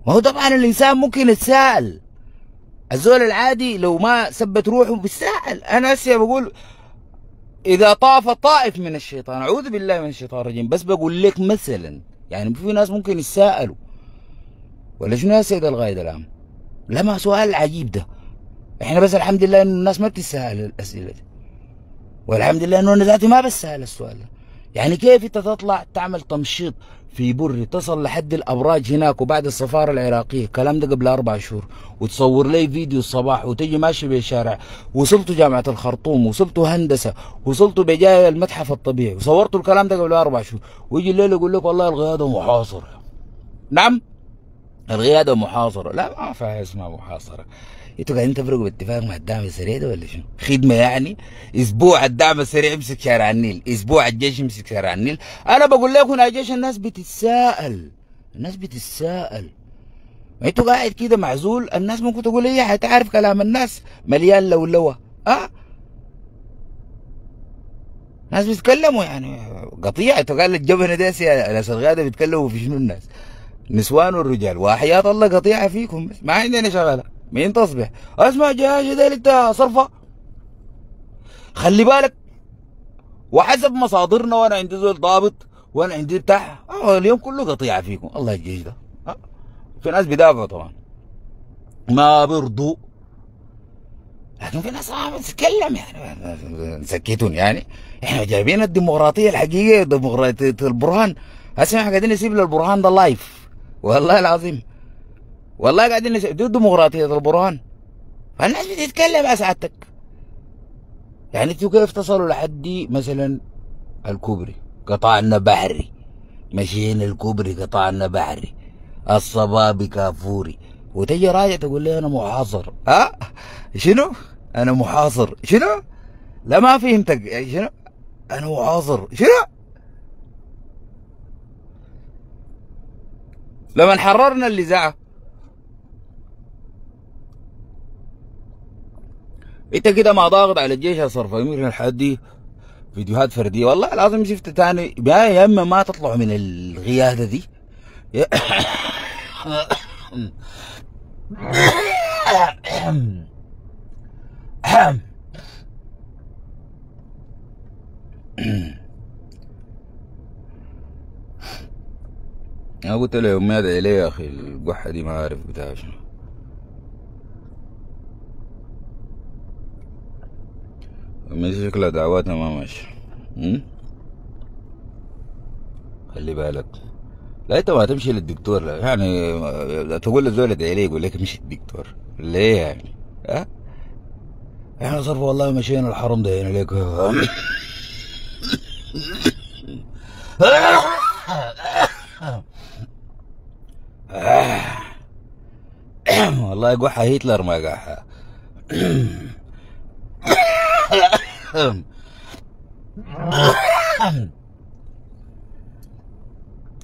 ما هو طبعا الإنسان ممكن يتساءل الزول العادي لو ما ثبت روحه بيتساءل أنا هسه بقول إذا طاف طائف من الشيطان أعوذ بالله من الشيطان الرجيم بس بقول لك مثلا يعني في ناس ممكن يتساءلوا ولا شنو ولجنوا السيدة الغاية العام ما سؤال عجيب ده احنا بس الحمد لله انه الناس ما بتسال الاسئله دي والحمد لله انه انا ذاتي ما بسال السؤال ده يعني كيف انت تطلع تعمل تمشيط في بري تصل لحد الابراج هناك وبعد السفاره العراقيه الكلام ده قبل اربع شهور وتصور لي فيديو الصباح وتجي ماشي بالشارع وصلت جامعه الخرطوم وصلت هندسه وصلت بجاي المتحف الطبيعي وصورت الكلام ده قبل اربع شهور ويجي الليل يقول لك والله القياده محاصره نعم الغيادة محاصرة لا ما فيها اسمها محاصرة انتوا قاعدين تفرقوا باتفاق مع الدعم السريع ده ولا شنو؟ خدمة يعني اسبوع الدعم السريع يمسك شارع النيل، اسبوع الجيش يمسك شارع النيل، انا بقول لكم يا جيش الناس بتتساءل الناس بتتساءل ما انتوا قاعد كده معزول الناس ممكن تقول ايه حتعرف كلام الناس مليان لولوه اه ناس بيتكلموا يعني انتوا قال الجبهة دي ناس الغادة بيتكلموا في شنو الناس نسوان والرجال واحياط الله قطيعة فيكم بس ما عندنا شغلة مين تصبح اسمع جهاز ديل انت صرفة خلي بالك وحسب مصادرنا وانا عندي زول ضابط وانا عندي بتاع آه، اليوم كله قطيعة فيكم الله يجيش ده آه، في ناس بيدافعوا طبعا ما برضو لكن في ناس ما آه، تتكلم يعني نسكتون يعني احنا جايبين الديمقراطيه الحقيقيه ديمقراطيه البرهان هسه احنا قاعدين نسيب للبرهان ده لايف والله العظيم والله قاعدين دي ديمقراطية البرهان فالناس بتتكلم اسعدتك يعني انتوا كيف تصلوا لحد مثلا الكوبري قطعنا بحري ماشيين الكوبري قطعنا بحري الصبابي كافوري وتجي راجع تقول لي انا محاصر ها أه؟ شنو انا محاصر شنو لا ما فهمتك يعني شنو انا محاصر شنو لما حررنا اللذعة انت كده ما ضاغط على الجيش الصرف صرف يمكن الحد دي فيديوهات فرديه والله العظيم شفت تاني يا اما ما تطلع من الغياده دي انا قلت له يوم ادعي ليه يا اخي القحه دي ما عارف بتاع شنو ماشي شكلها دعواتنا ما ماشي خلي بالك لا انت ما تمشي للدكتور لا يعني تقول للزول ادعي ليه يقول لك مشي الدكتور ليه يعني ها أه؟ احنا صرف والله مشينا الحرم ده هنا ليك الله يقعها هتلر ما قعها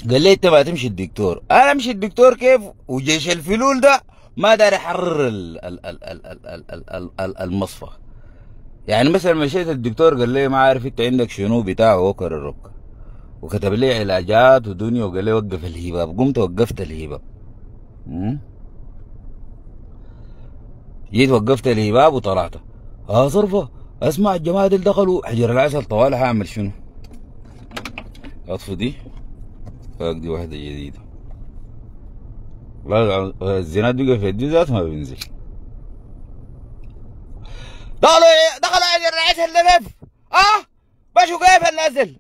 قال لي انت ما تمشي الدكتور انا امشي الدكتور كيف وجيش الفلول ده ما داري يحرر المصفى يعني مثلا مشيت الدكتور قال لي ما عارف انت عندك شنو بتاع وكر الرك وكتب لي علاجات ودنيا وقال لي وقف الهباب قمت وقفت الهباب جيت وقفت الهباب وطلعت اه صرفة اسمع دي دخلوا حجر العسل طوال حاعمل شنو اطفي دي دي واحدة جديدة الزينات بقى في يدي ذات ما بينزل دخلوا دخل حجر العسل ده اه بشو كيف النازل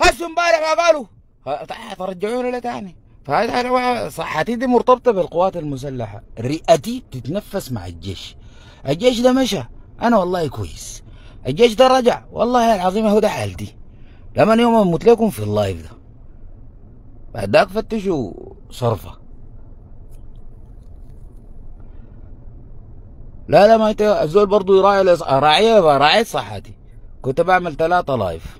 هسه امبارح ما قالوا ترجعونا تاني فهذه صحتي دي مرتبطه بالقوات المسلحه رئتي تتنفس مع الجيش الجيش ده مشى انا والله كويس الجيش ده رجع والله العظيم هو ده حالتي لما يوم اموت لكم في اللايف ده ذاك فتشوا صرفه لا لا ما الزول برضه يراعي راعيه راعي صحتي كنت بعمل ثلاثه لايف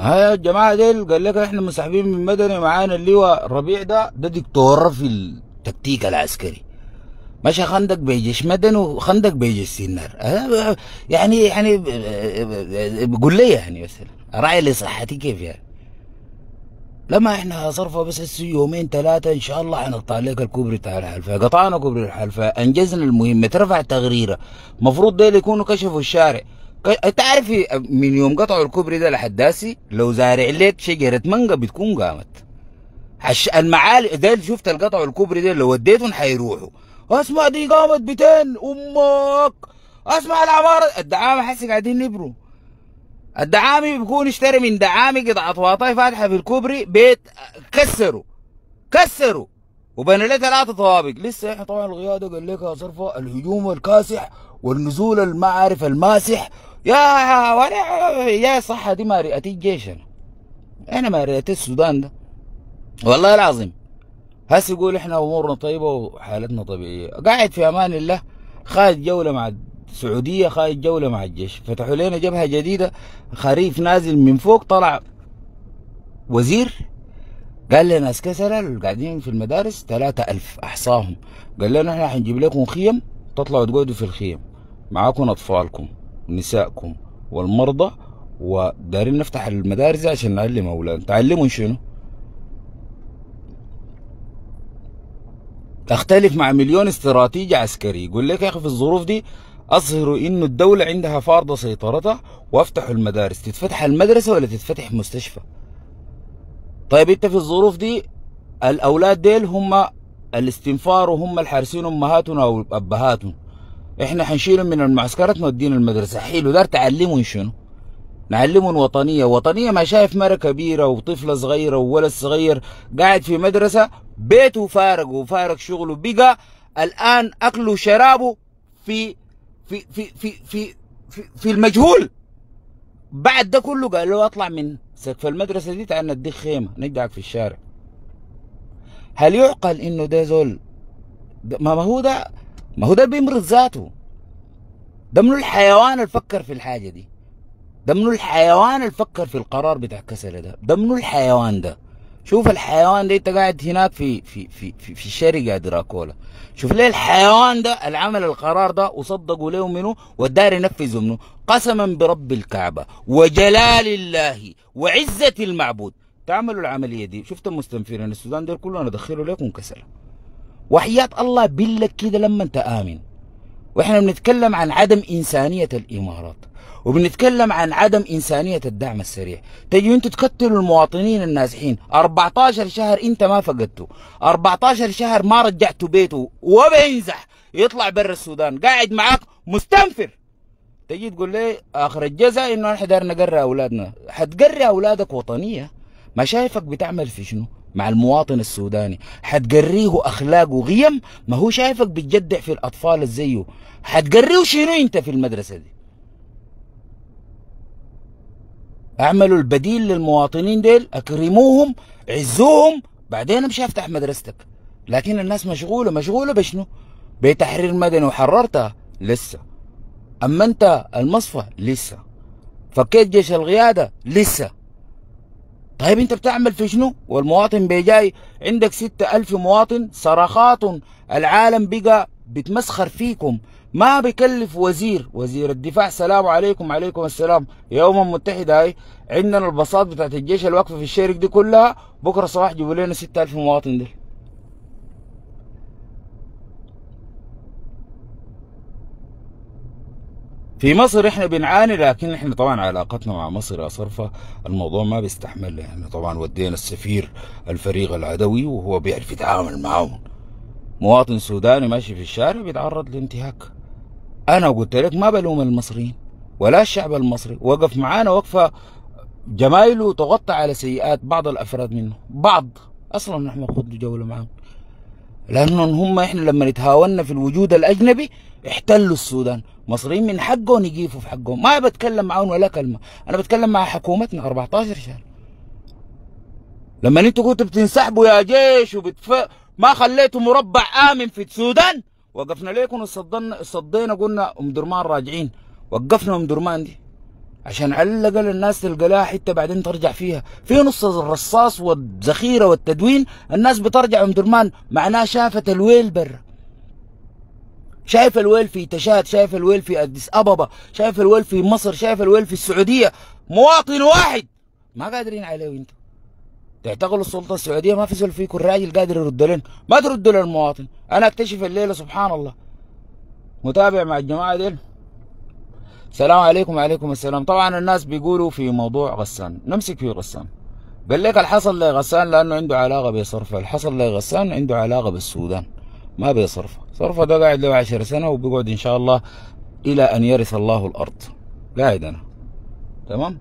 ها يا جماعه ديل قال لك احنا مسحبين من مدني معانا اللواء الربيع ده ده دكتور في التكتيك العسكري ماشي خندق بيجيش مدن وخندق بيجيش سنار أه، يعني يعني قول لي يعني مثلا راعي لصحتي كيف يعني لما احنا صرفه بس يومين ثلاثه ان شاء الله حنقطع لك الكوبري بتاع الحلفة قطعنا كوبري الحلفة انجزنا المهمه رفع تغريره المفروض ديل يكونوا كشفوا الشارع انت عارف من يوم قطعوا الكوبري ده لحداسي لو زارع لك شجره مانجا بتكون قامت حش المعالي ده شفت القطع الكوبري ده لو وديتهم حيروحوا اسمع دي قامت بتن امك اسمع العماره الدعامه حس قاعدين يبروا الدعامي بيكون اشتري من دعامي قطعة طواطاي فاتحة في الكوبري بيت كسروا كسروا وبنى له ثلاثة طوابق لسه احنا طبعا القيادة قال لك يا صرفة الهجوم الكاسح والنزول المعارف الماسح يا ولا يا صحة دي ما رئتي الجيش أنا أنا ما رئتي السودان ده والله العظيم هسه يقول إحنا أمورنا طيبة وحالتنا طبيعية قاعد في أمان الله خارج جولة مع السعودية خارج جولة مع الجيش فتحوا لنا جبهة جديدة خريف نازل من فوق طلع وزير قال لنا اسكسرة اللي قاعدين في المدارس ثلاثة ألف أحصاهم قال لنا احنا حنجيب لكم خيم تطلعوا تقعدوا في الخيم معاكم أطفالكم نسائكم والمرضى ودارين نفتح المدارس عشان نعلم أولادنا تعلموا شنو تختلف مع مليون استراتيجي عسكري يقول لك يا أخي في الظروف دي أظهروا إنه الدولة عندها فارضة سيطرتها وافتحوا المدارس تتفتح المدرسة ولا تتفتح مستشفى طيب أنت في الظروف دي الأولاد ديل هم الاستنفار وهم الحارسين أمهاتنا أو أبهاتهم احنا حنشيلهم من المعسكرات نوديهم المدرسه حلو ده تعلمهم شنو نعلمهم وطنيه وطنيه ما شايف مره كبيره وطفله صغيره وولد صغير قاعد في مدرسه بيته فارق وفارق شغله بقى الان اكله وشرابه في في في في في في, في المجهول بعد ده كله قال له اطلع من سقف المدرسه دي تعال نديك خيمه ندعك في الشارع هل يعقل انه ده زول ما هو ده ما هو ده بيمرض ذاته ده منو الحيوان الفكر في الحاجة دي ده منو الحيوان الفكر في القرار بتاع كسل ده ده منو الحيوان ده شوف الحيوان ده انت قاعد هناك في في في في, في شركه دراكولا شوف ليه الحيوان ده العمل القرار ده وصدقوا له منه والدار ينفذوا منه قسما برب الكعبه وجلال الله وعزه المعبود تعملوا العمليه دي شفت المستنفرين السودان ده كله انا ادخله لكم كسله وحياة الله بلك كده لما انت آمن واحنا بنتكلم عن عدم إنسانية الإمارات وبنتكلم عن عدم إنسانية الدعم السريع تجي انتوا تقتلوا المواطنين النازحين 14 شهر انت ما فقدته 14 شهر ما رجعته بيته وبينزح يطلع برا السودان قاعد معاك مستنفر تجي تقول لي اخر الجزاء انه احنا دارنا نقري اولادنا حتقري اولادك وطنيه ما شايفك بتعمل في شنو مع المواطن السوداني حتقريه اخلاق وقيم ما هو شايفك بتجدع في الاطفال زيه حتقريه شنو انت في المدرسه دي اعملوا البديل للمواطنين ديل اكرموهم عزوهم بعدين امشي افتح مدرستك لكن الناس مشغوله مشغوله بشنو بتحرير مدني وحررتها لسه اما انت المصفى لسه فكيت جيش القياده لسه طيب انت بتعمل في شنو والمواطن بيجاي عندك ستة ألف مواطن صرخات العالم بقى بتمسخر فيكم ما بكلف وزير وزير الدفاع سلام عليكم عليكم السلام يا أمم متحدة هاي عندنا البساط بتاعت الجيش الواقفة في الشارق دي كلها بكرة صباح جيبوا لنا 6000 مواطن دي في مصر احنا بنعاني لكن احنا طبعا علاقتنا مع مصر يا صرفة الموضوع ما بيستحمل احنا طبعا ودينا السفير الفريق العدوي وهو بيعرف يتعامل معاهم مواطن سوداني ماشي في الشارع بيتعرض لانتهاك انا قلت لك ما بلوم المصريين ولا الشعب المصري وقف معانا وقفة جمايله تغطى على سيئات بعض الافراد منه بعض اصلا نحن خدوا جولة معاهم لانهم هم احنا لما نتهاوننا في الوجود الاجنبي احتلوا السودان مصريين من حقهم يجيفوا في حقهم ما بتكلم معاهم ولا كلمه انا بتكلم مع حكومتنا 14 شهر لما انتوا كنتوا بتنسحبوا يا جيش وبتف ما خليتوا مربع امن في السودان وقفنا ليكم وصدنا صدينا قلنا ام درمان راجعين وقفنا ام درمان دي عشان على الاقل الناس تلقى لها حته بعدين ترجع فيها في نص الرصاص والذخيره والتدوين الناس بترجع ام درمان معناه شافت الويل برا شايف الويل في تشاد شايف الويل في أديس أبابا شايف الويل في مصر شايف الويل في السعودية مواطن واحد ما قادرين عليه انتوا تعتقلوا السلطه السعوديه ما في زول فيكم الراجل قادر يرد لنا ما تردوا للمواطن انا اكتشف الليله سبحان الله متابع مع الجماعه ديل السلام عليكم وعليكم السلام طبعا الناس بيقولوا في موضوع غسان نمسك في غسان قال لك الحصل لغسان لانه عنده علاقه بصرف الحصل لغسان عنده علاقه بالسودان ما بيصرف صرفه ده قاعد له عشر سنة وبيقعد إن شاء الله إلى أن يرث الله الأرض قاعد أنا تمام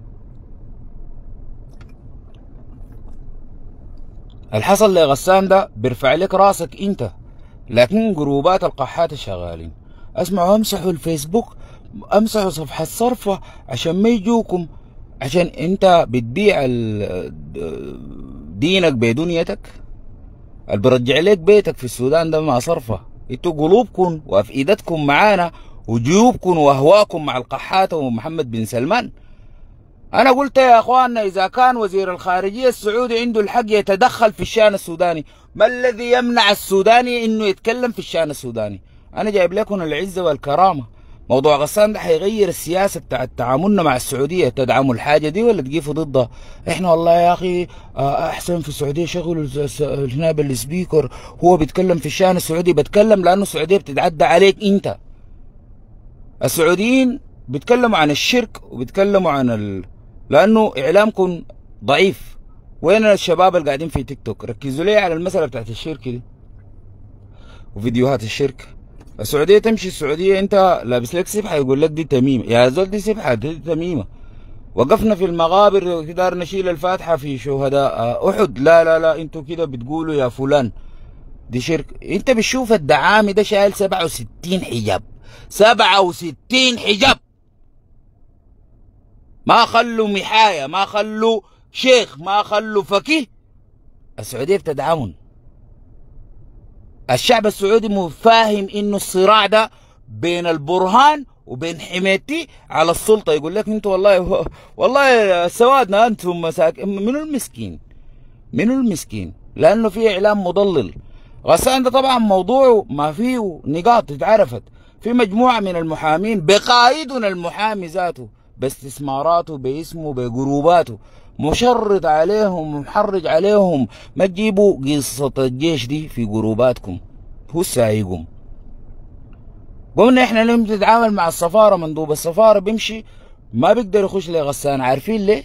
الحصل لغسان ده بيرفع لك راسك انت لكن جروبات القحات الشغالين اسمعوا امسحوا الفيسبوك امسحوا صفحة صرفة عشان ما يجوكم عشان انت بتبيع دينك بدنيتك اللي برجع لك بيتك في السودان ده ما صرفه انتوا قلوبكم وافئدتكم معانا وجيوبكم واهواكم مع القحات ومحمد بن سلمان انا قلت يا اخواننا اذا كان وزير الخارجيه السعودي عنده الحق يتدخل في الشان السوداني ما الذي يمنع السوداني انه يتكلم في الشان السوداني انا جايب لكم العزه والكرامه موضوع غسان ده حيغير السياسه بتاعت تعاملنا مع السعوديه تدعموا الحاجه دي ولا تقيفوا ضدها؟ احنا والله يا اخي آه، احسن في السعوديه شغلوا هنا السبيكر هو بيتكلم في الشان السعودي بتكلم لانه السعوديه بتتعدى عليك انت. السعوديين بيتكلموا عن الشرك وبيتكلموا عن ال... لانه اعلامكم ضعيف وين الشباب اللي قاعدين في تيك توك ركزوا لي على المساله بتاعت الشرك دي وفيديوهات الشرك السعوديه تمشي السعوديه انت لابس لك سبحه يقول لك دي تميمه يا زول دي سبحه دي تميمه وقفنا في المغابر وقدر نشيل الفاتحه في شهداء آه، احد لا لا لا انتوا كده بتقولوا يا فلان دي شرك انت بتشوف الدعامي ده شايل 67 حجاب 67 حجاب ما خلوا محاية ما خلوا شيخ ما خلوا فقيه السعودية بتدعمهم الشعب السعودي فاهم انه الصراع ده بين البرهان وبين حمايتي على السلطه يقول لك انت والله والله سوادنا انتم مساكين منو المسكين؟ منو المسكين؟ لانه في اعلام مضلل غسان ده طبعا موضوعه ما فيه نقاط اتعرفت في مجموعه من المحامين بقائدنا المحامي ذاته باستثماراته باسمه بجروباته مشرط عليهم ومحرج عليهم ما تجيبوا قصة الجيش دي في جروباتكم هو سايقهم قلنا احنا لما تتعامل مع السفارة مندوب السفارة بيمشي ما بيقدر يخش لغسان عارفين ليه؟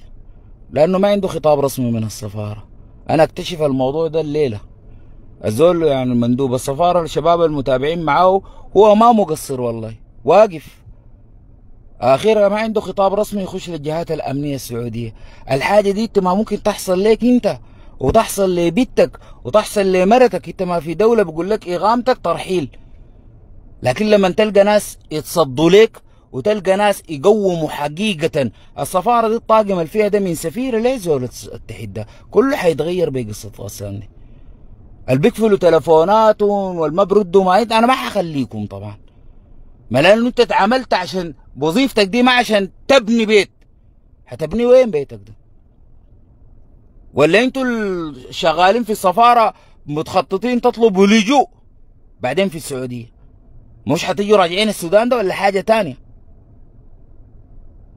لأنه ما عنده خطاب رسمي من السفارة أنا اكتشف الموضوع ده الليلة الزول يعني مندوب السفارة الشباب المتابعين معاه هو ما مقصر والله واقف اخيرا ما عنده خطاب رسمي يخش للجهات الامنيه السعوديه الحاجه دي انت ما ممكن تحصل ليك انت وتحصل لبيتك وتحصل لمرتك انت ما في دوله بقول لك اقامتك ترحيل لكن لما تلقى ناس يتصدوا لك وتلقى ناس يقوموا حقيقة السفارة دي الطاقم اللي فيها ده من سفيرة ليه زول التحد كله حيتغير بقصة فاصل دي اللي بيقفلوا تلفوناتهم والمبرد بردوا ما أنا ما حخليكم طبعا ما لان أنت اتعاملت عشان وظيفتك دي ما عشان تبني بيت هتبني وين بيتك ده ولا انتوا الشغالين في السفاره متخططين تطلبوا لجوء بعدين في السعوديه مش هتيجوا راجعين السودان ده ولا حاجه تانية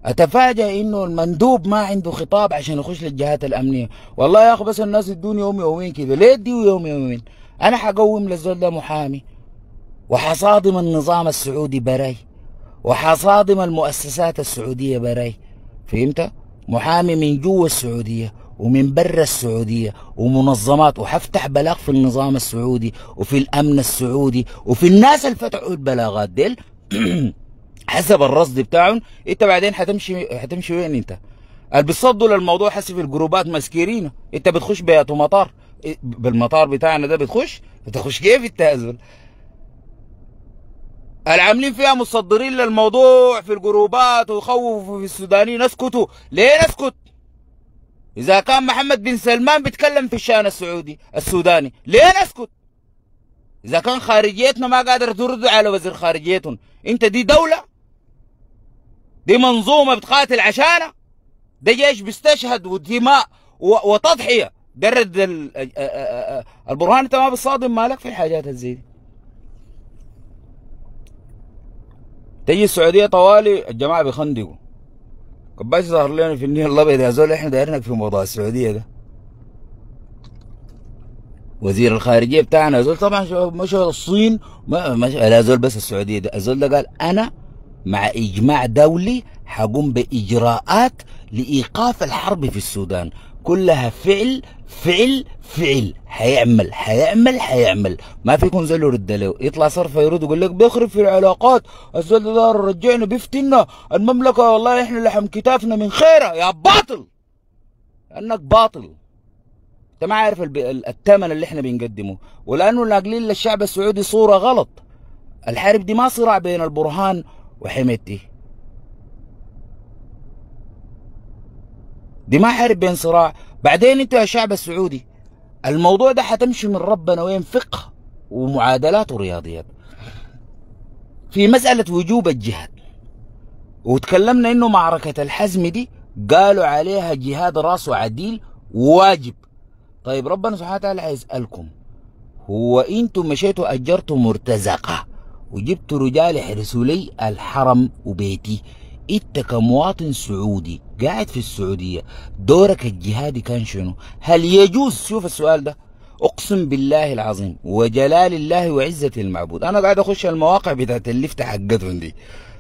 اتفاجئ انه المندوب ما عنده خطاب عشان يخش للجهات الامنيه والله يا اخي بس الناس يدوني يوم يومين كده ليه يديوا يوم يومين انا حقوم للزول ده محامي وحصادم النظام السعودي براي وحصادم المؤسسات السعودية براي فهمت؟ محامي من جوا السعودية ومن برا السعودية ومنظمات وحفتح بلاغ في النظام السعودي وفي الأمن السعودي وفي الناس اللي فتحوا البلاغات ديل حسب الرصد بتاعهم انت بعدين حتمشي حتمشي وين انت؟ اللي بيصدوا للموضوع حسي في الجروبات مسكيرينه انت بتخش بياته مطار إيه، بالمطار بتاعنا ده بتخش بتخش كيف انت العاملين فيها مصدرين للموضوع في الجروبات ويخوفوا في السودانيين اسكتوا ليه نسكت اذا كان محمد بن سلمان بيتكلم في الشان السعودي السوداني ليه نسكت اذا كان خارجيتنا ما قادر ترد على وزير خارجيتهم انت دي دولة دي منظومة بتقاتل عشانها ده جيش بيستشهد ودماء وتضحية درد البرهان انت ما بتصادم مالك في الحاجات الزي دي تجي السعوديه طوالي الجماعه بيخندقوا كباش ظهر لنا في النيل الابيض يا زول احنا دايرينك في موضوع السعوديه ده وزير الخارجيه بتاعنا زول طبعا مشى الصين ما لا زول بس السعوديه ده الزول ده قال انا مع اجماع دولي حقوم باجراءات لايقاف الحرب في السودان كلها فعل فعل فعل هيعمل هيعمل هيعمل ما في زلو رد له يطلع صرف يرد يقول لك بيخرب في العلاقات الزول ده رجعنا بيفتنا المملكه والله احنا لحم كتافنا من خيره يا باطل انك باطل انت ما عارف الثمن اللي احنا بنقدمه ولانه ناقلين للشعب السعودي صوره غلط الحرب دي ما صراع بين البرهان وحميتي دي ما حرب بين صراع بعدين انتوا يا شعب السعودي الموضوع ده حتمشي من ربنا وين فقه ومعادلات ورياضيات في مسألة وجوب الجهاد وتكلمنا انه معركة الحزم دي قالوا عليها جهاد راس وعديل واجب طيب ربنا سبحانه وتعالى هيسألكم هو انتم مشيتوا اجرتوا مرتزقة وجبتوا رجال يحرسوا لي الحرم وبيتي انت كمواطن سعودي قاعد في السعوديه دورك الجهادي كان شنو؟ هل يجوز شوف السؤال ده اقسم بالله العظيم وجلال الله وعزه المعبود انا قاعد اخش المواقع بتاعت اللفته حقتهم دي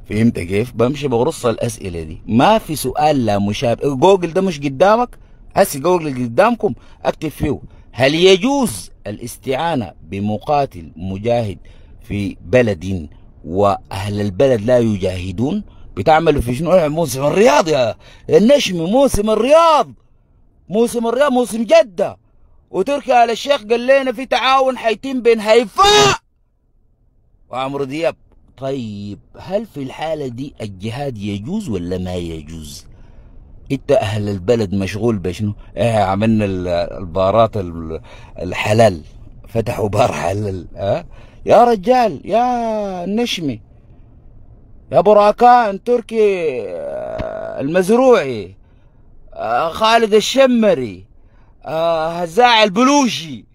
فهمت كيف؟ بمشي بغرص الاسئله دي ما في سؤال لا مشابه جوجل ده مش قدامك هسي جوجل قدامكم اكتب فيه هل يجوز الاستعانه بمقاتل مجاهد في بلد واهل البلد لا يجاهدون؟ بتعمل في شنو إيه، موسم الرياض يا النشمي موسم الرياض موسم الرياض موسم جده وتركي آل الشيخ قال لنا في تعاون حيتم بين هيفاء وعمرو دياب طيب هل في الحالة دي الجهاد يجوز ولا ما يجوز انت اهل البلد مشغول بشنو اه عملنا البارات الحلال فتحوا بار حلال اه يا رجال يا نشمي يا براكان تركي آه، المزروعي آه، خالد الشمري آه، هزاع البلوشي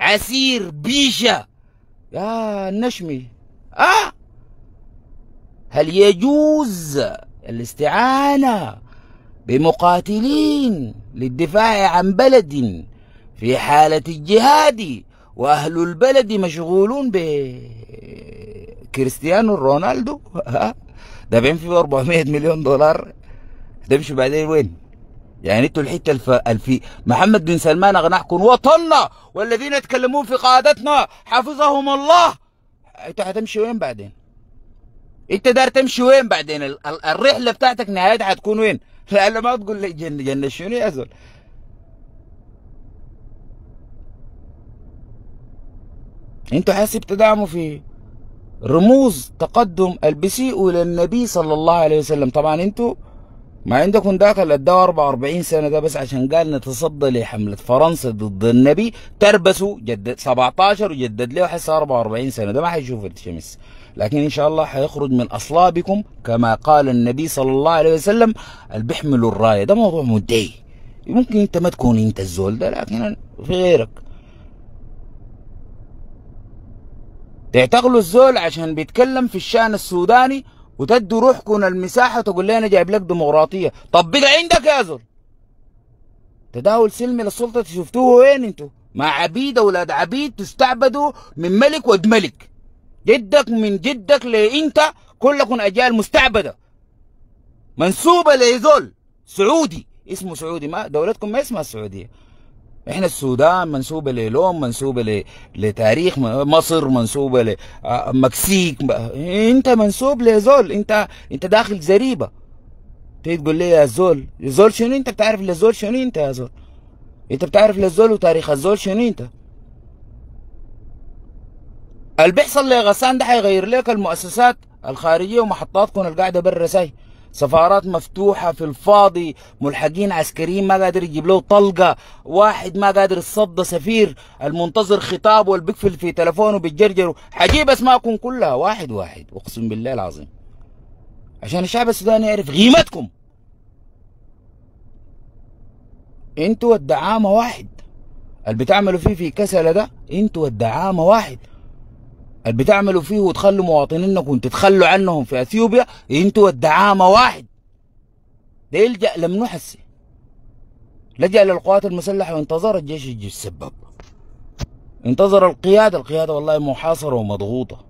عسير بيشة يا النشمي أه هل يجوز الاستعانة بمقاتلين للدفاع عن بلد في حالة الجهاد وأهل البلد مشغولون به كريستيانو رونالدو ها ده فيه 400 مليون دولار تمشي بعدين وين يعني انتوا الحته الف... الفي محمد بن سلمان اغناكم وطننا والذين يتكلمون في قادتنا حفظهم الله انت هتمشي وين بعدين انت دار تمشي وين بعدين ال... ال... الرحله بتاعتك نهايتها هتكون وين لا ما تقول لي جن جن شنو يا زول انتوا حاسب تدعموا في رموز تقدم البسيء الى النبي صلى الله عليه وسلم طبعا انتوا ما عندكم داخل الدواء 44 سنه ده بس عشان قال نتصدى لحمله فرنسا ضد النبي تربسوا جدد 17 وجدد له حسه 44 سنه ده ما حيشوف الشمس لكن ان شاء الله حيخرج من اصلابكم كما قال النبي صلى الله عليه وسلم اللي بيحملوا الرايه ده موضوع مدعي ممكن انت ما تكون انت الزول ده لكن في غيرك تعتقلوا الزول عشان بيتكلم في الشان السوداني وتدوا روحكم المساحة تقول لي أنا جايب لك ديمقراطية طب بقى عندك يا زول تداول سلمي للسلطة شفتوه وين انتوا مع عبيد أولاد عبيد تستعبدوا من ملك ود ملك جدك من جدك لأنت كلكم أجيال مستعبدة منسوبة لزول سعودي اسمه سعودي ما دولتكم ما اسمها السعودية احنا السودان منسوبه للون منسوبه ل... لتاريخ مصر منسوبه لمكسيك آه، انت منسوب لزول انت انت داخل زريبه تقول لي يا زول زول شنو انت بتعرف لزول شنو انت يا زول انت بتعرف للزول وتاريخ الزول شنو انت اللي بيحصل لغسان ده حيغير لك المؤسسات الخارجيه ومحطاتكم القاعده برا ساي سفارات مفتوحة في الفاضي ملحقين عسكريين ما قادر يجيب له طلقة واحد ما قادر يتصدى سفير المنتظر خطابه والبيقفل في تلفونه بالجرجر حجيب اسماءكم كلها واحد واحد اقسم بالله العظيم عشان الشعب السوداني يعرف قيمتكم انتوا والدعامة واحد اللي بتعملوا فيه في كسلة ده انتوا والدعامة واحد اللي بتعملوا فيه وتخلوا مواطنينكم وتتخلوا عنهم في اثيوبيا انتوا الدعامه واحد ده يلجا لمنو حسي لجا للقوات المسلحه وانتظر الجيش يجي يتسبب انتظر القياده القياده والله محاصره ومضغوطه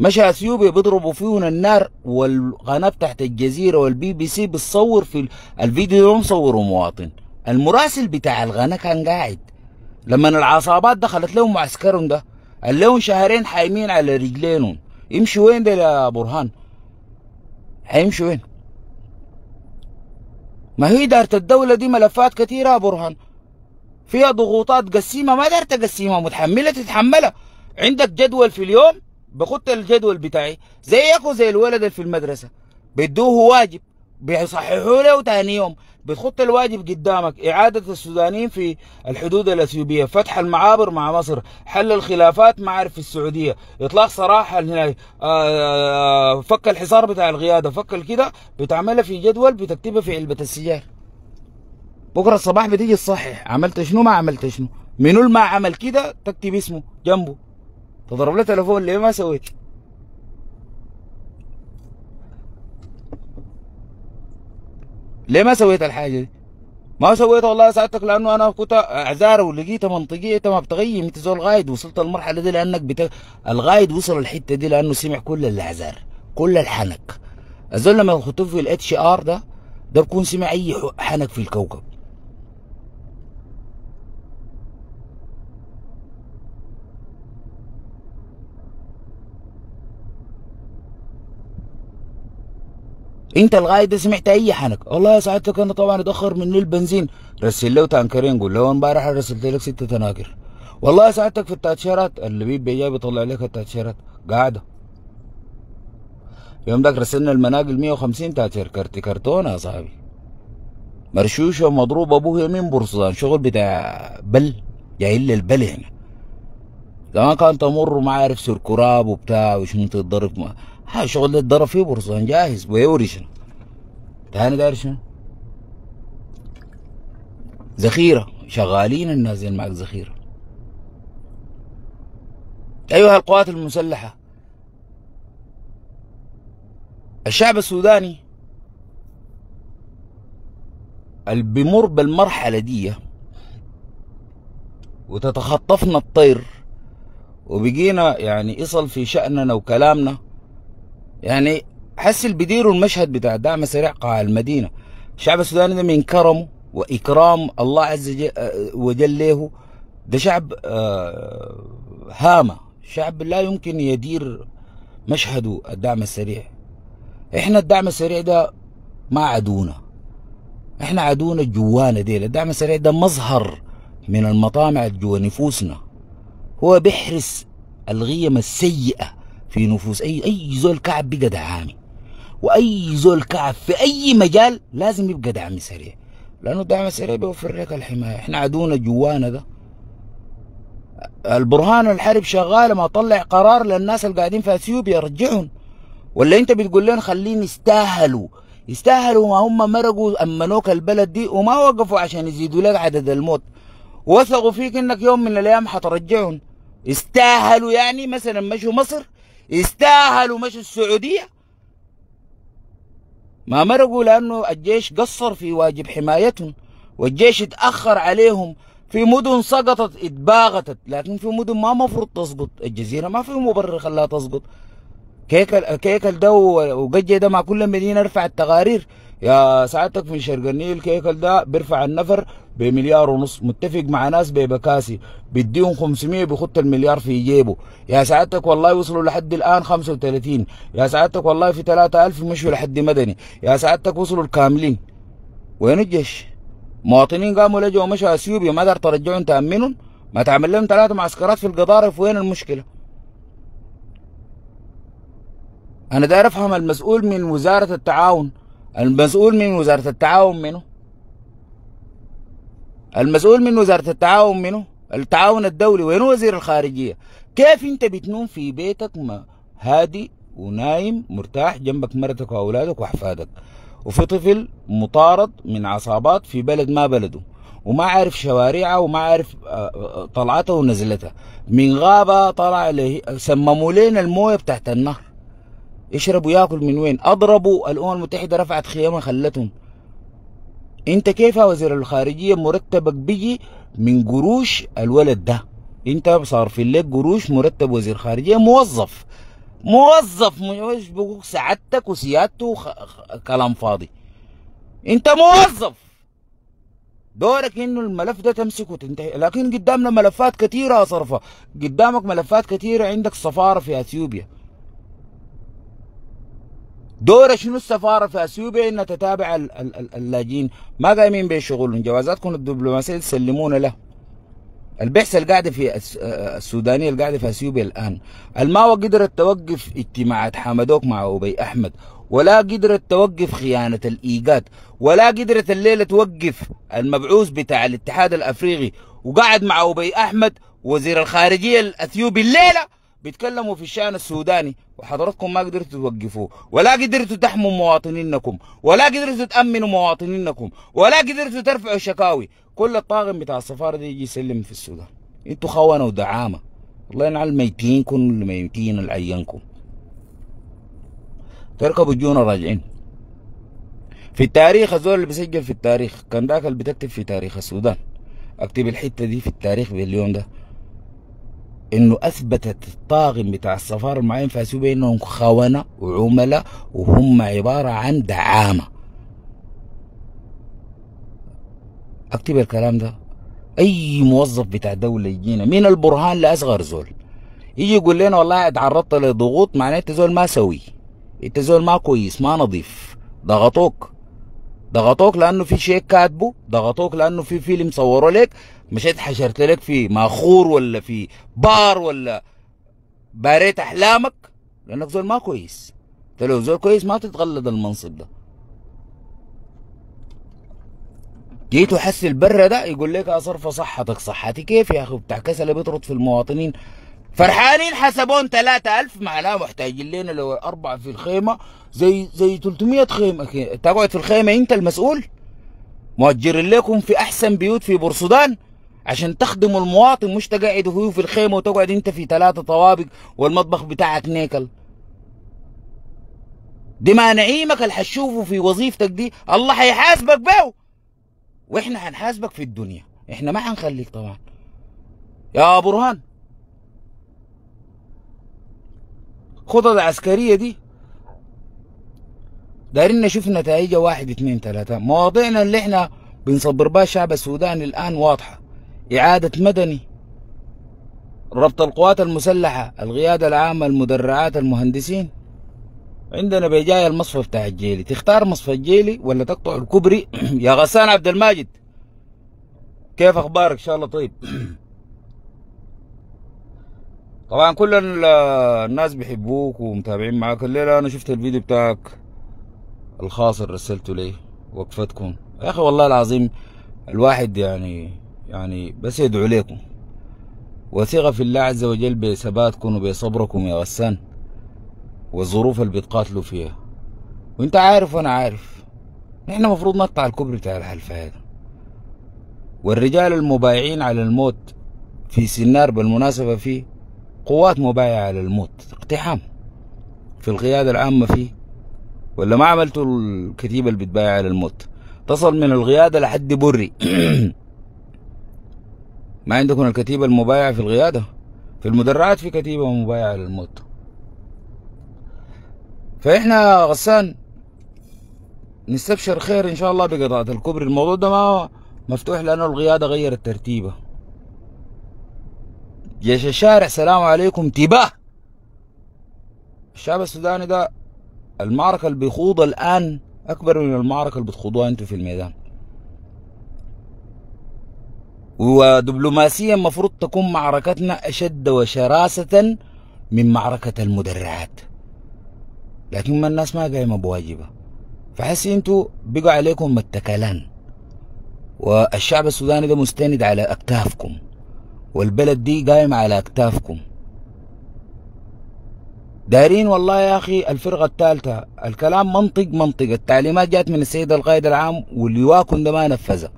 مشى اثيوبيا بيضربوا فيهم النار والقناه بتاعت الجزيره والبي بي سي بتصور في الفيديو ده مصوره مواطن المراسل بتاع القناه كان قاعد لما العصابات دخلت لهم معسكرهم ده قال لهم شهرين حايمين على رجلينهم يمشي وين ده يا برهان هيمشي وين ما هي دارة الدولة دي ملفات كثيرة يا برهان فيها ضغوطات قسيمة ما دارت أقسمها متحملة تتحملها عندك جدول في اليوم بخط الجدول بتاعي زيك وزي الولد في المدرسة بدوه واجب بيصححوا له ثاني يوم بتخط الواجب قدامك إعادة السودانيين في الحدود الأثيوبية فتح المعابر مع مصر حل الخلافات مع عرف السعودية إطلاق سراح هناك آه، آه، آه، فك الحصار بتاع القيادة فك كده بتعملها في جدول بتكتبها في علبة السجاير بكرة الصباح بتيجي تصحح عملت شنو ما عملت شنو منو اللي ما عمل كده تكتب اسمه جنبه تضرب له تليفون ليه ما سويت ليه ما سويت الحاجه دي ما سويتها والله سعادتك لانه انا كنت اعذار ولقيتها منطقيه انت ما بتغيم انت زول غايد وصلت المرحله دي لانك بت... الغايد وصل الحته دي لانه سمع كل الاعذار كل الحنك الزول لما يخطف في الاتش ار ده ده بكون سمع اي حنك في الكوكب انت لغايه ده سمعت اي حنك والله يا سعادتك انا طبعا اتاخر مني البنزين رسل له تانكرين قول له امبارح رسلت لك ست تناكر والله يا سعادتك في التاتشيرات بيب جاي بيطلع لك التاتشيرات قاعده يوم ذاك رسلنا المناقل 150 تاتشير كرت كرتونه يا صاحبي مرشوشه مضروبه ابوه يمين برصدان شغل بتاع بل جاي لي البل هنا زمان كان تمر ما عارف سركراب وبتاع وشنو تتضرب هاي شغل الضرب فيه برصان جاهز ويوري شنو ثاني داير شنو ذخيرة شغالين الناس زين معك ذخيرة أيها القوات المسلحة الشعب السوداني اللي بيمر بالمرحلة دي وتتخطفنا الطير وبقينا يعني يصل في شأننا وكلامنا يعني اللي بيديروا المشهد بتاع دعم سريع قاع المدينه الشعب السوداني ده من كرمه واكرام الله عز آه، وجل له ده شعب آه هامه شعب لا يمكن يدير مشهده الدعم السريع احنا الدعم السريع ده ما عدونا احنا عدونا جوانا ديل الدعم السريع ده مظهر من المطامع جوا نفوسنا هو بيحرس الغيم السيئه في نفوس اي اي زول كعب بقى دعامي واي زول كعب في اي مجال لازم يبقى دعم سريع لانه الدعم السريع بيوفر لك الحمايه احنا عدونا جوانا ده البرهان الحرب شغاله ما طلع قرار للناس اللي قاعدين في اثيوبيا رجعهم ولا انت بتقول لهم خليهم يستاهلوا يستاهلوا ما هم مرقوا امنوك البلد دي وما وقفوا عشان يزيدوا لك عدد الموت وثقوا فيك انك يوم من الايام حترجعهم استاهلوا يعني مثلا مشوا مصر يستاهلوا مشوا السعودية ما مرقوا لأنه الجيش قصر في واجب حمايتهم والجيش اتأخر عليهم في مدن سقطت اتباغتت لكن في مدن ما مفروض تسقط الجزيرة ما في مبرر خلاها تسقط كيكل كيكل ده وقجة ده مع كل مدينة رفعت تقارير يا سعادتك في شرق النيل كيكل ده بيرفع النفر بمليار ونص متفق مع ناس ببكاسي بيديهم 500 بخط المليار في جيبه يا سعادتك والله وصلوا لحد الان 35 يا سعادتك والله في 3000 مشوا لحد مدني يا سعادتك وصلوا الكاملين وين الجيش مواطنين قاموا لجوا مشوا اثيوبيا ما قدر ترجعهم تامنهم ما تعمل لهم ثلاثه معسكرات في القضارف وين المشكله انا داير افهم المسؤول من وزاره التعاون المسؤول من وزارة التعاون منه المسؤول من وزارة التعاون منه التعاون الدولي وين وزير الخارجية كيف انت بتنوم في بيتك ما هادي ونايم مرتاح جنبك مرتك وأولادك وأحفادك وفي طفل مطارد من عصابات في بلد ما بلده وما عارف شوارعها وما عارف آه، آه، طلعتها ونزلتها من غابة طلع سمموا لنا الموية بتاعت النهر يشرب وياكل من وين اضربوا الامم المتحده رفعت خيامها خلتهم انت كيف يا وزير الخارجيه مرتبك بيجي من قروش الولد ده انت صار في لك قروش مرتب وزير خارجيه موظف موظف مش بقول سعادتك وسيادته وخ... كلام فاضي انت موظف دورك انه الملف ده تمسكه وتنتهي لكن قدامنا ملفات كثيره اصرفها قدامك ملفات كثيره عندك سفاره في اثيوبيا دور شنو السفاره في اثيوبيا انها تتابع اللاجئين ما قايمين بشغلهم جوازاتكم الدبلوماسيه تسلمونا له البعثه القاعده في آه، السودانيه القاعده في اثيوبيا الان الما قدرت توقف اجتماعات حمدوك مع ابي احمد ولا قدرت توقف خيانه الايجاد ولا قدرت الليله توقف المبعوث بتاع الاتحاد الافريقي وقعد مع ابي احمد وزير الخارجيه الاثيوبي الليله بيتكلموا في الشأن السوداني وحضراتكم ما قدرتوا توقفوه ولا قدرتوا تحموا مواطنينكم ولا قدرتوا تأمنوا مواطنينكم ولا قدرتوا ترفعوا شكاوي كل الطاقم بتاع السفارة دي يجي يسلم في السودان انتوا خونة ودعامة الله ينعل ميتينكم الميتين العينكم تركبوا جونا راجعين في التاريخ الزول اللي بيسجل في التاريخ كان ذاك اللي بتكتب في تاريخ السودان اكتب الحتة دي في التاريخ باليوم ده انه اثبتت الطاغم بتاع السفارة المعين في انهم خونه وعملاء وهم عباره عن دعامه اكتب الكلام ده اي موظف بتاع دوله يجينا من البرهان لاصغر زول يجي يقول لنا والله اتعرضت لضغوط معناه انت زول ما سوي انت زول ما كويس ما نظيف ضغطوك ضغطوك لانه في شيء كاتبه ضغطوك لانه في فيلم صوره لك مشيت حشرت لك في ماخور ولا في بار ولا باريت احلامك لانك زول ما كويس انت لو زول كويس ما تتغلد المنصب ده جيت وحس البر ده يقول لك اصرف آه، صحتك صحتي كيف يا اخي بتاع كسل بيطرد في المواطنين فرحانين حسبون 3000 معناه محتاجين لنا لو اربعه في الخيمه زي زي 300 خيمه تقعد في الخيمه انت المسؤول مؤجرين لكم في احسن بيوت في بورسودان عشان تخدم المواطن مش تقعد هو في الخيمه وتقعد انت في ثلاثه طوابق والمطبخ بتاعك نيكل دي ما نعيمك اللي حتشوفه في وظيفتك دي الله حيحاسبك بيه واحنا حنحاسبك في الدنيا احنا ما حنخليك طبعا يا برهان خطط العسكريه دي دارين نشوف نتائجها واحد اثنين ثلاثة مواضيعنا اللي احنا بنصبر بها الشعب السوداني الان واضحه إعادة مدني ربط القوات المسلحة القيادة العامة المدرعات المهندسين عندنا بيجاي المصفى بتاع الجيلي تختار مصفى الجيلي ولا تقطع الكبري يا غسان عبد الماجد كيف اخبارك ان شاء الله طيب طبعا كل الناس بيحبوك ومتابعين معاك الليله انا شفت الفيديو بتاعك الخاص اللي رسلته لي وقفتكم يا اخي والله العظيم الواحد يعني يعني بس يدعو لكم وثقة في الله عز وجل بثباتكم وبصبركم يا غسان والظروف اللي بتقاتلوا فيها وانت عارف وانا عارف نحن مفروض نقطع الكوبري بتاع الحلفة هذا والرجال المبايعين على الموت في سنار بالمناسبة في قوات مبايعة على الموت اقتحام في القيادة العامة فيه ولا ما عملتوا الكتيبة اللي بتبايع على الموت تصل من القيادة لحد بري ما عندكم الكتيبة المبايعة في القيادة في المدرعات في كتيبة مبايعة للموت فإحنا غسان نستبشر خير إن شاء الله بقطعة الكوبري الموضوع ده ما مفتوح لأنه القيادة غيرت ترتيبه جيش الشارع سلام عليكم تباه الشعب السوداني ده المعركة اللي بيخوضها الآن أكبر من المعركة اللي بتخوضوها أنتوا في الميدان ودبلوماسيا المفروض تكون معركتنا أشد وشراسة من معركة المدرعات لكن ما الناس ما قايمة بواجبها فحس انتو بقوا عليكم متكلان والشعب السوداني ده مستند على أكتافكم والبلد دي قايمة على أكتافكم دايرين والله يا اخي الفرقه الثالثه الكلام منطق منطق التعليمات جات من السيد القائد العام واللي واكن ده ما نفذها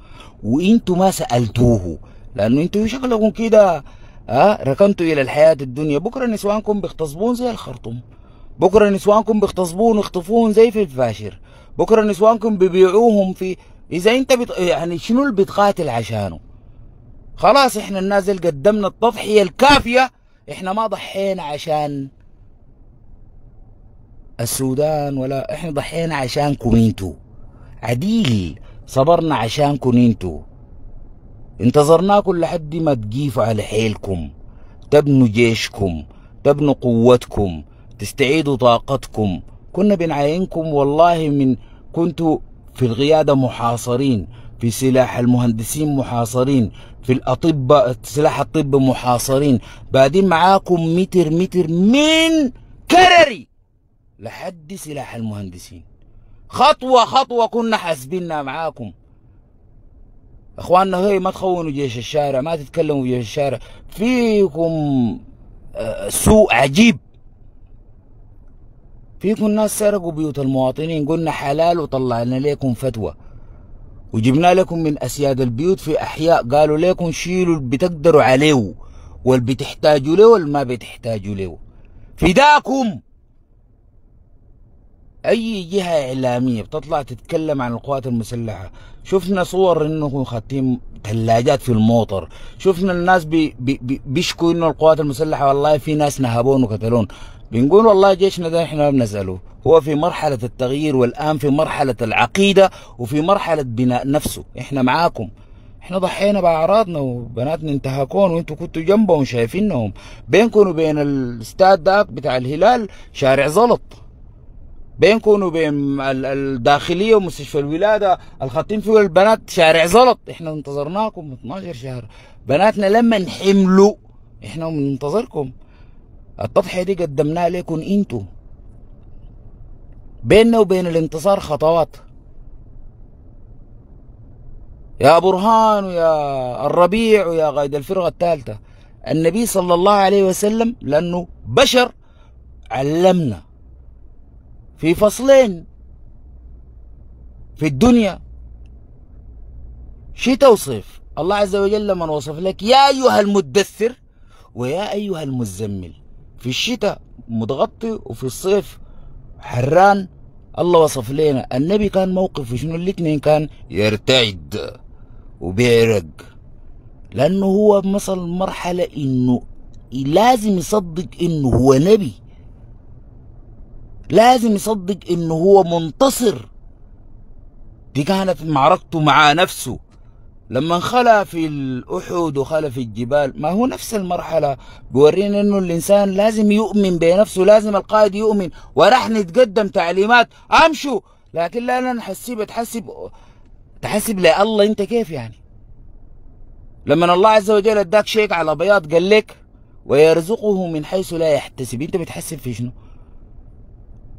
وانتوا ما سالتوه لانه انتوا شكلكم كده ها آه، ركنتوا الى الحياه الدنيا بكره نسوانكم بيختصبون زي الخرطوم بكره نسوانكم بيختصبون ويخطفون زي في الفاشر بكره نسوانكم بيبيعوهم في اذا انت بت... يعني شنو اللي بتقاتل عشانه خلاص احنا النازل قدمنا التضحيه الكافيه احنا ما ضحينا عشان السودان ولا احنا ضحينا عشانكم انتوا عديل صبرنا عشانكم انتوا انتظرناكم لحد ما تجيفوا على حيلكم تبنوا جيشكم تبنوا قوتكم تستعيدوا طاقتكم كنا بنعاينكم والله من كنتوا في القيادة محاصرين في سلاح المهندسين محاصرين في الأطباء سلاح الطب محاصرين بعدين معاكم متر متر من كرري لحد سلاح المهندسين خطوة خطوة كنا حاسبيننا معاكم اخواننا هي ما تخونوا جيش الشارع ما تتكلموا جيش الشارع فيكم آه، سوء عجيب فيكم ناس سرقوا بيوت المواطنين قلنا حلال وطلعنا لكم فتوى وجبنا لكم من اسياد البيوت في احياء قالوا لكم شيلوا اللي بتقدروا عليه واللي بتحتاجوا له واللي ما بتحتاجوا له فداكم اي جهه اعلاميه بتطلع تتكلم عن القوات المسلحه شفنا صور انه خاتين ثلاجات في الموتر شفنا الناس بي بي بيشكوا انه القوات المسلحه والله في ناس نهبون وقتلون بنقول والله جيشنا ده احنا بنساله هو في مرحله التغيير والان في مرحله العقيده وفي مرحله بناء نفسه احنا معاكم احنا ضحينا باعراضنا وبناتنا انتهكون وانتوا كنتوا جنبهم شايفينهم بينكم وبين الاستاد ده بتاع الهلال شارع زلط بينكم وبين الداخليه ومستشفى الولاده الخاطين فيه البنات شارع زلط احنا انتظرناكم 12 شهر بناتنا لما نحملوا احنا بننتظركم التضحيه دي قدمناها لكم انتوا بيننا وبين الانتصار خطوات يا برهان ويا الربيع ويا قائد الفرقه الثالثه النبي صلى الله عليه وسلم لانه بشر علمنا في فصلين في الدنيا شتاء وصيف الله عز وجل من وصف لك يا أيها المدثر ويا أيها المزمل في الشتاء متغطي وفي الصيف حران الله وصف لنا النبي كان موقفه شنو الاثنين كان يرتعد وبيرق لأنه هو مثل مرحلة إنه لازم يصدق إنه هو نبي لازم يصدق ان هو منتصر دي كانت معركته مع نفسه لما خلى في الأحد وخلى في الجبال ما هو نفس المرحلة بورينا انه الانسان لازم يؤمن بنفسه لازم القائد يؤمن وراح نتقدم تعليمات امشوا لكن لا انا نحسب تحسب تحسب لله انت كيف يعني لما الله عز وجل اداك شيك على بياض قال لك ويرزقه من حيث لا يحتسب انت بتحسب في شنو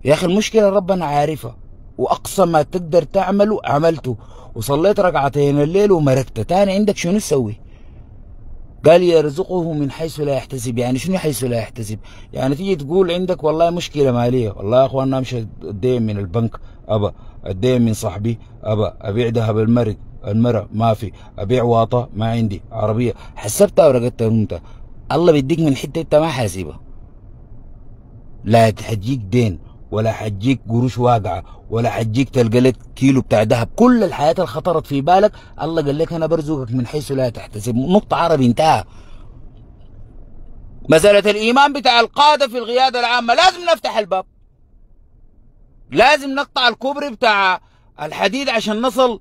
يا اخي المشكله ربنا عارفها واقصى ما تقدر تعمله عملته وصليت ركعتين الليل ومرقت تاني عندك شنو تسوي قال يرزقه من حيث لا يحتسب يعني شنو حيث لا يحتسب يعني تيجي تقول عندك والله مشكله ماليه والله يا اخوان مش الدين من البنك ابا الدين من صاحبي ابا ابيع ذهب المرد المرأة ما في ابيع واطه ما عندي عربيه حسبتها ورقدتها انت الله بيديك من حته انت ما حاسبها لا تحجيك دين ولا حجيك قروش واقعه ولا حجيك تلقى لك كيلو بتاع ذهب كل الحياه اللي خطرت في بالك الله قال لك انا برزقك من حيث لا تحتسب نقطه عربي انتهى مسألة الإيمان بتاع القادة في القيادة العامة لازم نفتح الباب لازم نقطع الكوبري بتاع الحديد عشان نصل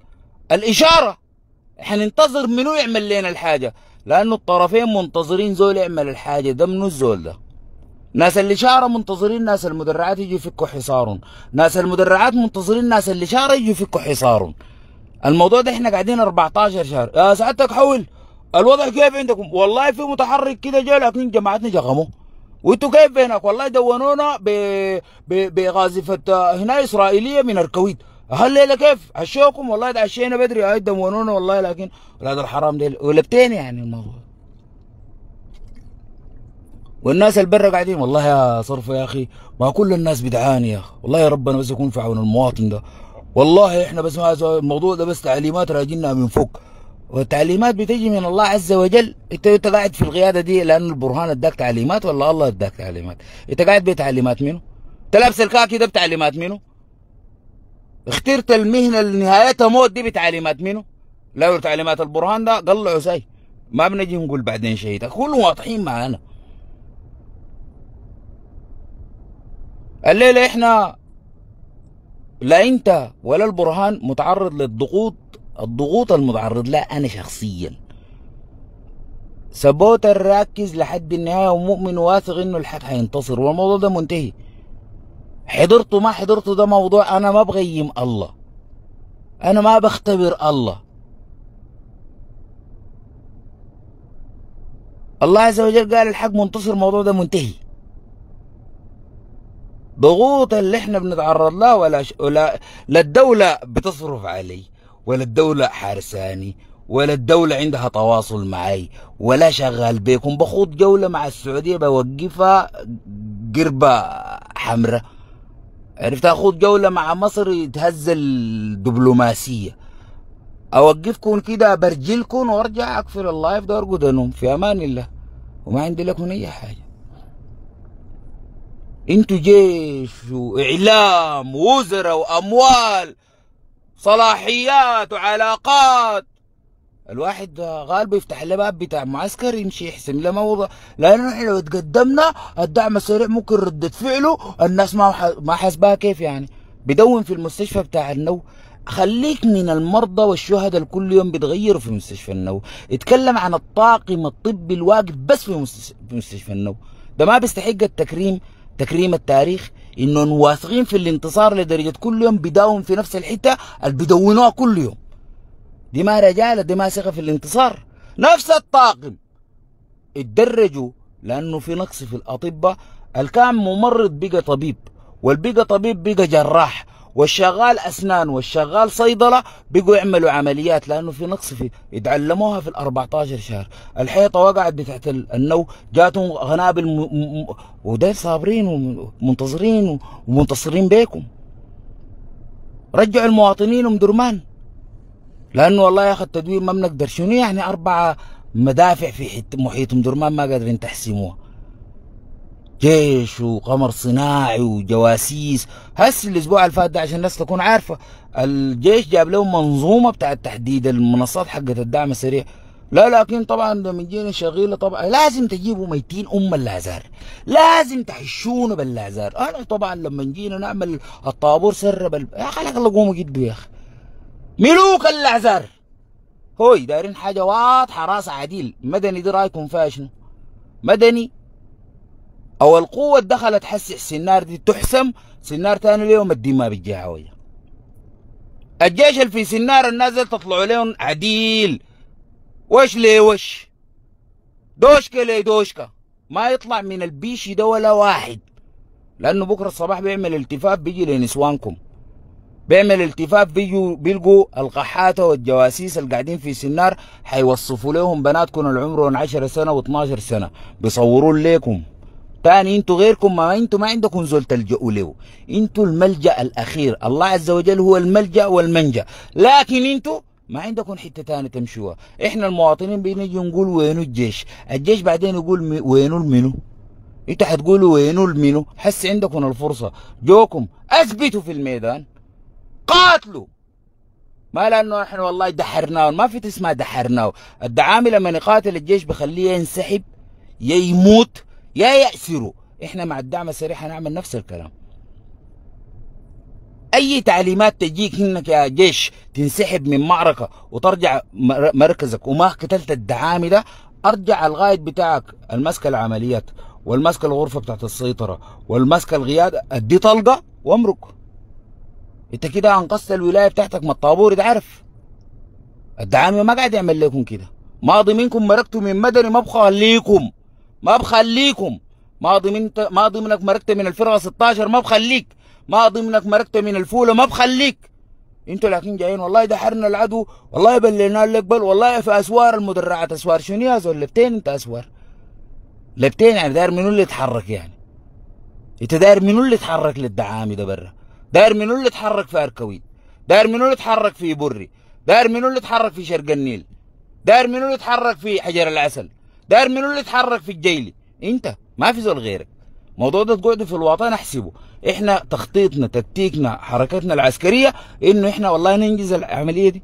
الإشارة حننتظر منو يعمل لنا الحاجة لأنه الطرفين منتظرين زول يعمل الحاجة ده منو الزول ده ناس اللي شارة منتظرين ناس المدرعات يجوا يفكوا حصارهم ناس المدرعات منتظرين ناس اللي شارة يجوا يفكوا حصارهم الموضوع ده احنا قاعدين 14 شهر يا سعادتك حول الوضع كيف عندكم والله في متحرك كده جاء لكن جماعتنا جغموا وانتوا كيف هناك والله دونونا ب... ب... بغازفة هنا اسرائيلية من الكويت ليلة كيف عشوكم والله ده عشينا بدري هاي دونونا والله لكن ولاد الحرام ديل ولبتين يعني الموضوع والناس البرة قاعدين والله يا صرف يا اخي ما كل الناس بتعاني يا اخي والله يا ربنا بس يكون في عون المواطن ده والله احنا بس الموضوع ده بس تعليمات راجلنا من فوق والتعليمات بتجي من الله عز وجل انت انت قاعد في القياده دي لان البرهان اداك تعليمات ولا الله اداك تعليمات انت قاعد بتعليمات منه انت لابس الكاكي ده بتعليمات منه اخترت المهنه اللي نهايتها موت دي بتعليمات منه لو تعليمات البرهان ده قلعوا ساي ما بنجي نقول بعدين شهيدك كلهم واضحين معانا الليلة احنا لا انت ولا البرهان متعرض للضغوط الضغوط المتعرض لها انا شخصيا سبوتر راكز لحد النهاية ومؤمن واثق انه الحق هينتصر والموضوع ده منتهي حضرته ما حضرته ده موضوع انا ما بغيم الله انا ما بختبر الله الله عز وجل قال الحق منتصر الموضوع ده منتهي ضغوط اللي احنا بنتعرض لها ولا, ش... ولا لا الدولة بتصرف علي ولا الدولة حارساني ولا الدولة عندها تواصل معي ولا شغال بيكم بخوض جولة مع السعودية بوقفها قربة حمراء عرفت اخوض جولة مع مصر يتهز الدبلوماسية اوقفكم كده برجلكم وارجع اقفل اللايف ده وارقد انوم في امان الله وما عندي لكم اي حاجه انتوا جيش واعلام ووزراء واموال صلاحيات وعلاقات الواحد غالبا يفتح له باب بتاع معسكر يمشي يحسم له موضع لانه احنا لو تقدمنا الدعم السريع ممكن ردة فعله الناس ما ما حاسباها كيف يعني بدون في المستشفى بتاع النو خليك من المرضى والشهداء اللي كل يوم بتغيروا في مستشفى النو اتكلم عن الطاقم الطبي الواقف بس في مستشفى النو ده ما بيستحق التكريم تكريم التاريخ انهم واثقين في الانتصار لدرجه كل يوم بداوم في نفس الحته اللي بدونوها كل يوم دي ما رجاله دي ما ثقه في الانتصار نفس الطاقم اتدرجوا لانه في نقص في الاطباء الكام ممرض بقى طبيب والبقى طبيب بقى جراح والشغال اسنان والشغال صيدله بقوا يعملوا عمليات لانه في نقص في يتعلموها في ال 14 شهر الحيطه وقعت بتاعت النو جاتهم غنابل م... م... وديل صابرين ومنتظرين ومنتصرين بيكم رجعوا المواطنين ام درمان لانه والله يا اخي التدوير ما بنقدر شنو يعني اربعه مدافع في محيط ام درمان ما قادرين تحسموها جيش وقمر صناعي وجواسيس هس الاسبوع اللي فات ده عشان الناس تكون عارفه الجيش جاب لهم منظومه بتاعت تحديد المنصات حقت الدعم السريع لا لكن طبعا لما جينا شغيله طبعا لازم تجيبوا ميتين ام اللازار لازم تحشون باللازار انا طبعا لما جينا نعمل الطابور سرب بال... يا اخي الله قوموا جدوا يا اخي ملوك اللازار هوي دايرين حاجه واضحه راس عديل مدني دي رايكم فيها شنو مدني او القوه دخلت حس سنار دي تحسم سنار ثاني اليوم الدماء بالجهويه الجيش اللي في سنار النازل تطلعوا لهم عديل وش ليه وش دوشكا ليه دوشكا ما يطلع من البيشي ده ولا واحد لانه بكره الصباح بيعمل التفاف بيجي لنسوانكم بيعمل التفاف بيجوا بيلقوا القحاتة والجواسيس اللي قاعدين في سنار حيوصفوا لهم بناتكم اللي عمرهم 10 سنة و12 سنة بيصوروا ليكم تاني انتوا غيركم ما انتوا ما عندكم زول تلجؤوا له انتوا الملجأ الاخير الله عز وجل هو الملجأ والمنجأ لكن انتوا ما عندكم حتة ثانيه تمشوها احنا المواطنين بنجي نقول وين الجيش الجيش بعدين يقول وين المنو انت حتقولوا وين المنو حس عندكم الفرصة جوكم اثبتوا في الميدان قاتلوا ما لانه احنا والله دحرناه ما في اسمها دحرناه الدعامي لما يقاتل الجيش بخليه ينسحب يموت يا يأثروا احنا مع الدعم السريع هنعمل نفس الكلام اي تعليمات تجيك انك يا جيش تنسحب من معركه وترجع مركزك وما قتلت الدعامي ده ارجع الغايد بتاعك المسك العمليات والمسك الغرفه بتاعت السيطره والمسك القياده ادي طلقه وامرك انت كده انقذت الولايه بتاعتك ما الطابور ده عارف الدعامي ما قاعد يعمل لكم كده ماضي منكم مركتوا من مدني ما بخليكم ما بخليكم ما ضمنت ما ضمنك مركته من الفرقه 16 ما بخليك ما ضمنك مركته من الفوله ما بخليك انتوا لكن جايين والله دحرنا العدو والله بلينا لك بل والله في اسوار المدرعات اسوار شنو يا زول لبتين انت اسوار لبتين يعني داير منو اللي يتحرك يعني انت داير منو اللي يتحرك للدعامي ده برا داير منو اللي يتحرك في اركويد داير منو اللي يتحرك في بري داير منو اللي يتحرك في شرق النيل داير منو اللي يتحرك في حجر العسل داير منو اللي يتحرك في الجيلي انت ما في زول غيرك الموضوع ده تقعدوا في الوطن احسبه احنا تخطيطنا تكتيكنا حركتنا العسكريه انه احنا والله ننجز العمليه دي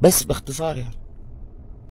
بس باختصار يعني